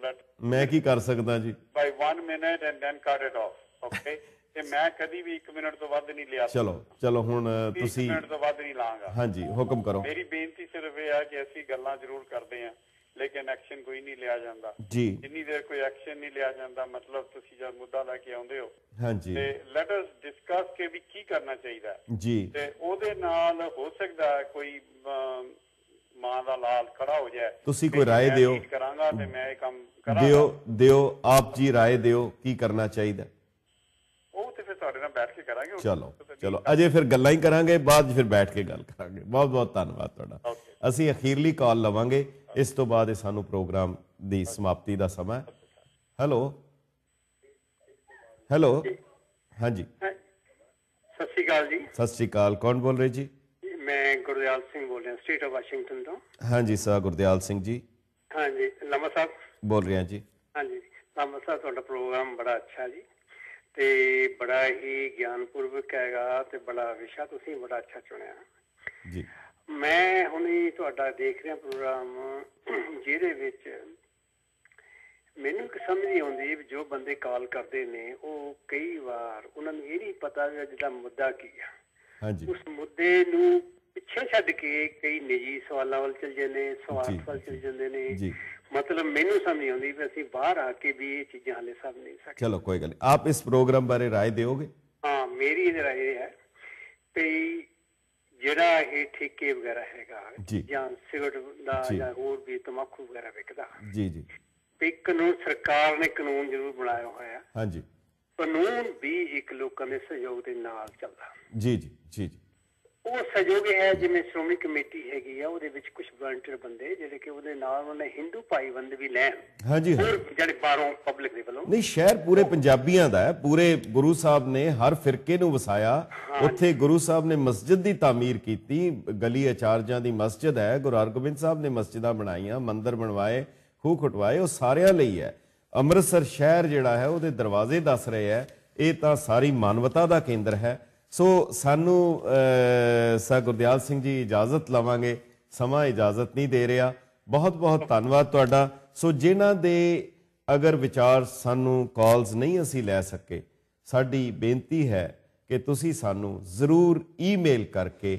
ਮੈਂ ਕੀ ਕਰ ਸਕਦਾ ਜੀ ਬਾਈ 1 minute and then cut it off okay ਤੇ ਮੈਂ ਕਦੀ ਵੀ 1 ਮਿੰਟ ਤੋਂ ਵੱਧ ਨਹੀਂ ਲਿਆ ਚਲੋ ਚਲੋ ਹੁਣ ਤੁਸੀਂ 1 ਮਿੰਟ ਤੋਂ ਵੱਧ ਨਹੀਂ ਲਾਂਗਾ ਹਾਂਜੀ ਹੁਕਮ ਕਰੋ ਮੇਰੀ ਬੇਨਤੀ ਸਿਰਫ ਇਹ ਆ ਕਿ ਅਸੀਂ ਗੱਲਾਂ ਜ਼ਰੂਰ ਕਰਦੇ ਆ ਲੇਕਿਨ ਐਕਸ਼ਨ ਕੋਈ ਨਹੀਂ ਲਿਆ ਜਾਂਦਾ ਜੀ ਜਿੰਨੀ ਦੇਰ ਕੋਈ ਐਕਸ਼ਨ ਨਹੀਂ ਲਿਆ ਜਾਂਦਾ ਮਤਲਬ ਤੁਸੀਂ ਜਦ ਮੁੱਦਾ ਲੈ ਕੇ ਆਉਂਦੇ ਹੋ ਹਾਂਜੀ ਤੇ ਲੈਟ ਅਸ ਡਿਸਕਸ ਕੇ ਵੀ ਕੀ ਕਰਨਾ ਚਾਹੀਦਾ ਜੀ ਤੇ ਉਹਦੇ ਨਾਲ ਹੋ ਸਕਦਾ ਕੋਈ ਮਾਂ ਦਾ ਲਾਲ ਖੜਾ ਹੋ ਜਾਏ ਤੁਸੀਂ ਕੋਈ رائے ਦਿਓ ਕਰਾਂਗਾ ਤੇ ਮੈਂ ਇਹ ਕੰਮ ਕਰਾਂਗਾ ਦਿਓ ਦਿਓ ਆਪ ਜੀ رائے ਦਿਓ ਕੀ ਕਰਨਾ ਚਾਹੀਦਾ ਬੈਠ ਕੇ ਕਰਾਂਗੇ ਚਲੋ ਚਲੋ ਅਜੇ ਫਿਰ ਗੱਲਾਂ ਹੀ ਕਰਾਂਗੇ ਬਾਅਦ ਫਿਰ ਬੈਠ ਕੇ ਗੱਲ ਕਰਾਂਗੇ ਬਹੁਤ ਬਹੁਤ ਧੰਨਵਾਦ ਤੁਹਾਡਾ ਅਸੀਂ ਅਖੀਰਲੀ ਕਾਲ ਲਵਾਂਗੇ ਇਸ ਤੋਂ ਬਾਅਦ ਇਹ ਸਾਨੂੰ ਪ੍ਰੋਗਰਾਮ ਦੀ ਸਮਾਪਤੀ ਦਾ ਸਮਾਂ ਹੈ ਹੈਲੋ ਹੈਲੋ ਹਾਂਜੀ ਸਤਿ ਸ਼੍ਰੀ ਅਕਾਲ ਜੀ ਸਤਿ ਸ਼੍ਰੀ ਅਕਾਲ ਕੌਣ ਬੋਲ ਰਹੇ ਜੀ ਮੈਂ ਗੁਰਦਿਆਲ ਸਿੰਘ ਬੋਲ ਰਿਹਾ ਸਟੇਟ ਆਫ ਵਾਸ਼ਿੰਗਟਨ ਤੋਂ ਹਾਂਜੀ ਸਰ ਗੁਰਦਿਆਲ ਸਿੰਘ ਜੀ ਹਾਂਜੀ ਲੰਮਾ ਸਾਹਿਬ ਬੋਲ ਰਿਹਾ ਜੀ ਹਾਂਜੀ ਲੰਮਾ ਸਾਹਿਬ ਤੁਹਾਡਾ ਪ੍ਰੋਗਰਾਮ ਬੜਾ ਅੱਛਾ ਜੀ ਤੇ ਬੜਾ ਹੀ ਗਿਆਨਪੂਰਵਕ ਹੈਗਾ ਤੇ ਬੜਾ ਵਿਸ਼ਾ ਤੁਸੀਂ ਬੜਾ ਅੱਛਾ ਚੁਣਿਆ ਜੀ ਮੈਂ ਹੁਣੇ ਤੁਹਾਡਾ ਦੇਖ ਰਿਹਾ ਪ੍ਰੋਗਰਾਮ ਜਿਹਦੇ ਵਿੱਚ ਮੈਨੂੰ ਕਿ ਸਮਝ ਨਹੀਂ ਆਉਂਦੀ ਵੀ ਜੋ ਬੰਦੇ ਕਾਲ ਕਰਦੇ ਨੇ ਉਹ ਕਈ ਵਾਰ ਉਹਨਾਂ ਨੂੰ ਇਹ ਨਹੀਂ ਪਤਾ ਵੀ ਅੱਜ ਦਾ ਮੁੱਦਾ ਕੀ ਆ ਹਾਂਜੀ ਉਸ ਮੁੱਦੇ ਨੂੰ ਪਿੱਛੇ ਛੱਡ ਕੇ ਕਈ ਨਿੱਜੀ ਸਵਾਲਾਂ ਵੱਲ ਚਲ ਜਾਂਦੇ ਨੇ ਸਵਾਲ ਵੱਲ ਚਲ ਜਾਂਦੇ ਨੇ ਮਤਲਬ ਮੈਨੂੰ ਸਮਝ ਆਉਂਦੀ ਵੀ ਅਸੀਂ ਬਾਹਰ ਆ ਕੇ ਵੀ ਇਹ ਚੀਜ਼ਾਂ ਹਲੇ ਸਭ ਨਹੀਂ ਸਕਦੇ ਚਲੋ ਕੋਈ ਗੱਲ ਨਹੀਂ ਆਪ ਇਸ ਪ੍ਰੋਗਰਾਮ ਬਾਰੇ رائے ਦਿਓਗੇ ਹਾਂ ਮੇਰੀ ਇਹ رائے ਹੈ ਤੇ ਜਿਹੜਾ ਇਹ ਠੇਕੇ ਵਗੈਰਾ ਹੈਗਾ ਜਾਂ ਸਿਗਰਟ ਦਾ ਜਾਂ ਹੋਰ ਵੀ ਤਮਾਕੂ ਵਗੈਰਾ ਵਿਕਦਾ ਜੀ ਜੀ ਤੇ ਕਾਨੂੰਨ ਸਰਕਾਰ ਨੇ ਕਾਨੂੰਨ ਜ਼ਰੂਰ ਬਣਾਇਆ ਹੋਇਆ ਹਾਂਜੀ ਕਾਨੂੰਨ ਵੀ ਇੱਕ ਲੋਕਾਂ ਦੇ ਸਹਿਯੋਗ ਦੇ ਨਾਲ ਚੱਲਦਾ ਜੀ ਜੀ ਜੀ ਜੀ ਉਹ ਸਹਿਯੋਗ ਹੈ ਜਿਵੇਂ ਸ਼੍ਰੋਮਣੀ ਕਮੇਟੀ ਹੈਗੀ ਆ ਉਹਦੇ ਵਿੱਚ ਕੁਝ ਵਲੰਟੀਅਰ ਬੰਦੇ ਜਿਹੜੇ ਕਿ ਉਹਦੇ ਨਾਲ ਉਹਨੇ ਹਿੰਦੂ ਭਾਈਵੰਦ ਵੀ ਲੈਣ ਹਾਂਜੀ ਹੋਰ ਜਿਹੜੇ ਬਾਹਰੋਂ ਪਬਲਿਕ ਦੇ ਵੱਲੋਂ ਨਹੀਂ ਸ਼ਹਿਰ ਪੂਰੇ ਪੰਜਾਬੀਆਂ ਦਾ ਹੈ ਪੂਰੇ ਗੁਰੂ ਸਾਹਿਬ ਨੇ ਹਰ ਫਿਰਕੇ ਨੂੰ ਵਸਾਇਆ ਉੱਥੇ ਗੁਰੂ ਸਾਹਿਬ ਨੇ ਮਸਜਿਦ ਦੀ ਤਾਮੀਰ ਕੀਤੀ ਗਲੀ ਅਚਾਰਜਾਂ ਦੀ ਮਸਜਿਦ ਹੈ ਗੁਰੂ ਅਰਗੋਬਿੰਦ ਸਾਹਿਬ ਨੇ ਮਸਜਿਦਾਂ ਬਣਾਈਆਂ ਮੰਦਿਰ ਬਣਵਾਏ ਖੂਹ ਖਟਵਾਏ ਉਹ ਸਾਰਿਆਂ ਲਈ ਹੈ ਅੰਮ੍ਰਿਤਸਰ ਸ਼ਹਿਰ ਜਿਹੜਾ ਹੈ ਉਹਦੇ ਦਰਵਾਜ਼ੇ ਦੱਸ ਰਹੇ ਹੈ ਇਹ ਤਾਂ ਸਾਰੀ ਮਾਨਵਤਾ ਦਾ ਕੇਂਦਰ ਹੈ ਸੋ ਸਾਨੂੰ ਸਰ ਗੁਰਦਿਆਲ ਸਿੰਘ ਜੀ ਇਜਾਜ਼ਤ ਲਵਾਂਗੇ ਸਮਾਂ ਇਜਾਜ਼ਤ ਨਹੀਂ ਦੇ ਰਿਹਾ ਬਹੁਤ ਬਹੁਤ ਧੰਨਵਾਦ ਤੁਹਾਡਾ ਸੋ ਜਿਨ੍ਹਾਂ ਦੇ ਅਗਰ ਵਿਚਾਰ ਸਾਨੂੰ ਕਾਲਸ ਨਹੀਂ ਅਸੀਂ ਲੈ ਸਕੇ ਸਾਡੀ ਬੇਨਤੀ ਹੈ ਕਿ ਤੁਸੀਂ ਸਾਨੂੰ ਜ਼ਰੂਰ ਈਮੇਲ ਕਰਕੇ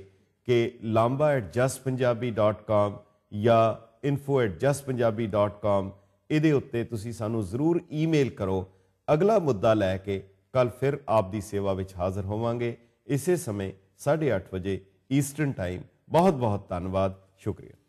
ਕਿ lamba@justpunjabi.com ਜਾਂ info@justpunjabi.com ਇਹਦੇ ਉੱਤੇ ਤੁਸੀਂ ਸਾਨੂੰ ਜ਼ਰੂਰ ਈਮੇਲ ਕਰੋ ਅਗਲਾ ਮੁੱਦਾ ਲੈ ਕੇ ਕੱਲ ਫਿਰ ਆਪ ਦੀ ਸੇਵਾ ਵਿੱਚ ਹਾਜ਼ਰ ਹੋਵਾਂਗੇ ਇਸੇ ਸਮੇਂ 8:30 ਵਜੇ ਈਸਟਰਨ ਟਾਈਮ ਬਹੁਤ ਬਹੁਤ ਧੰਨਵਾਦ ਸ਼ੁਕਰੀਆ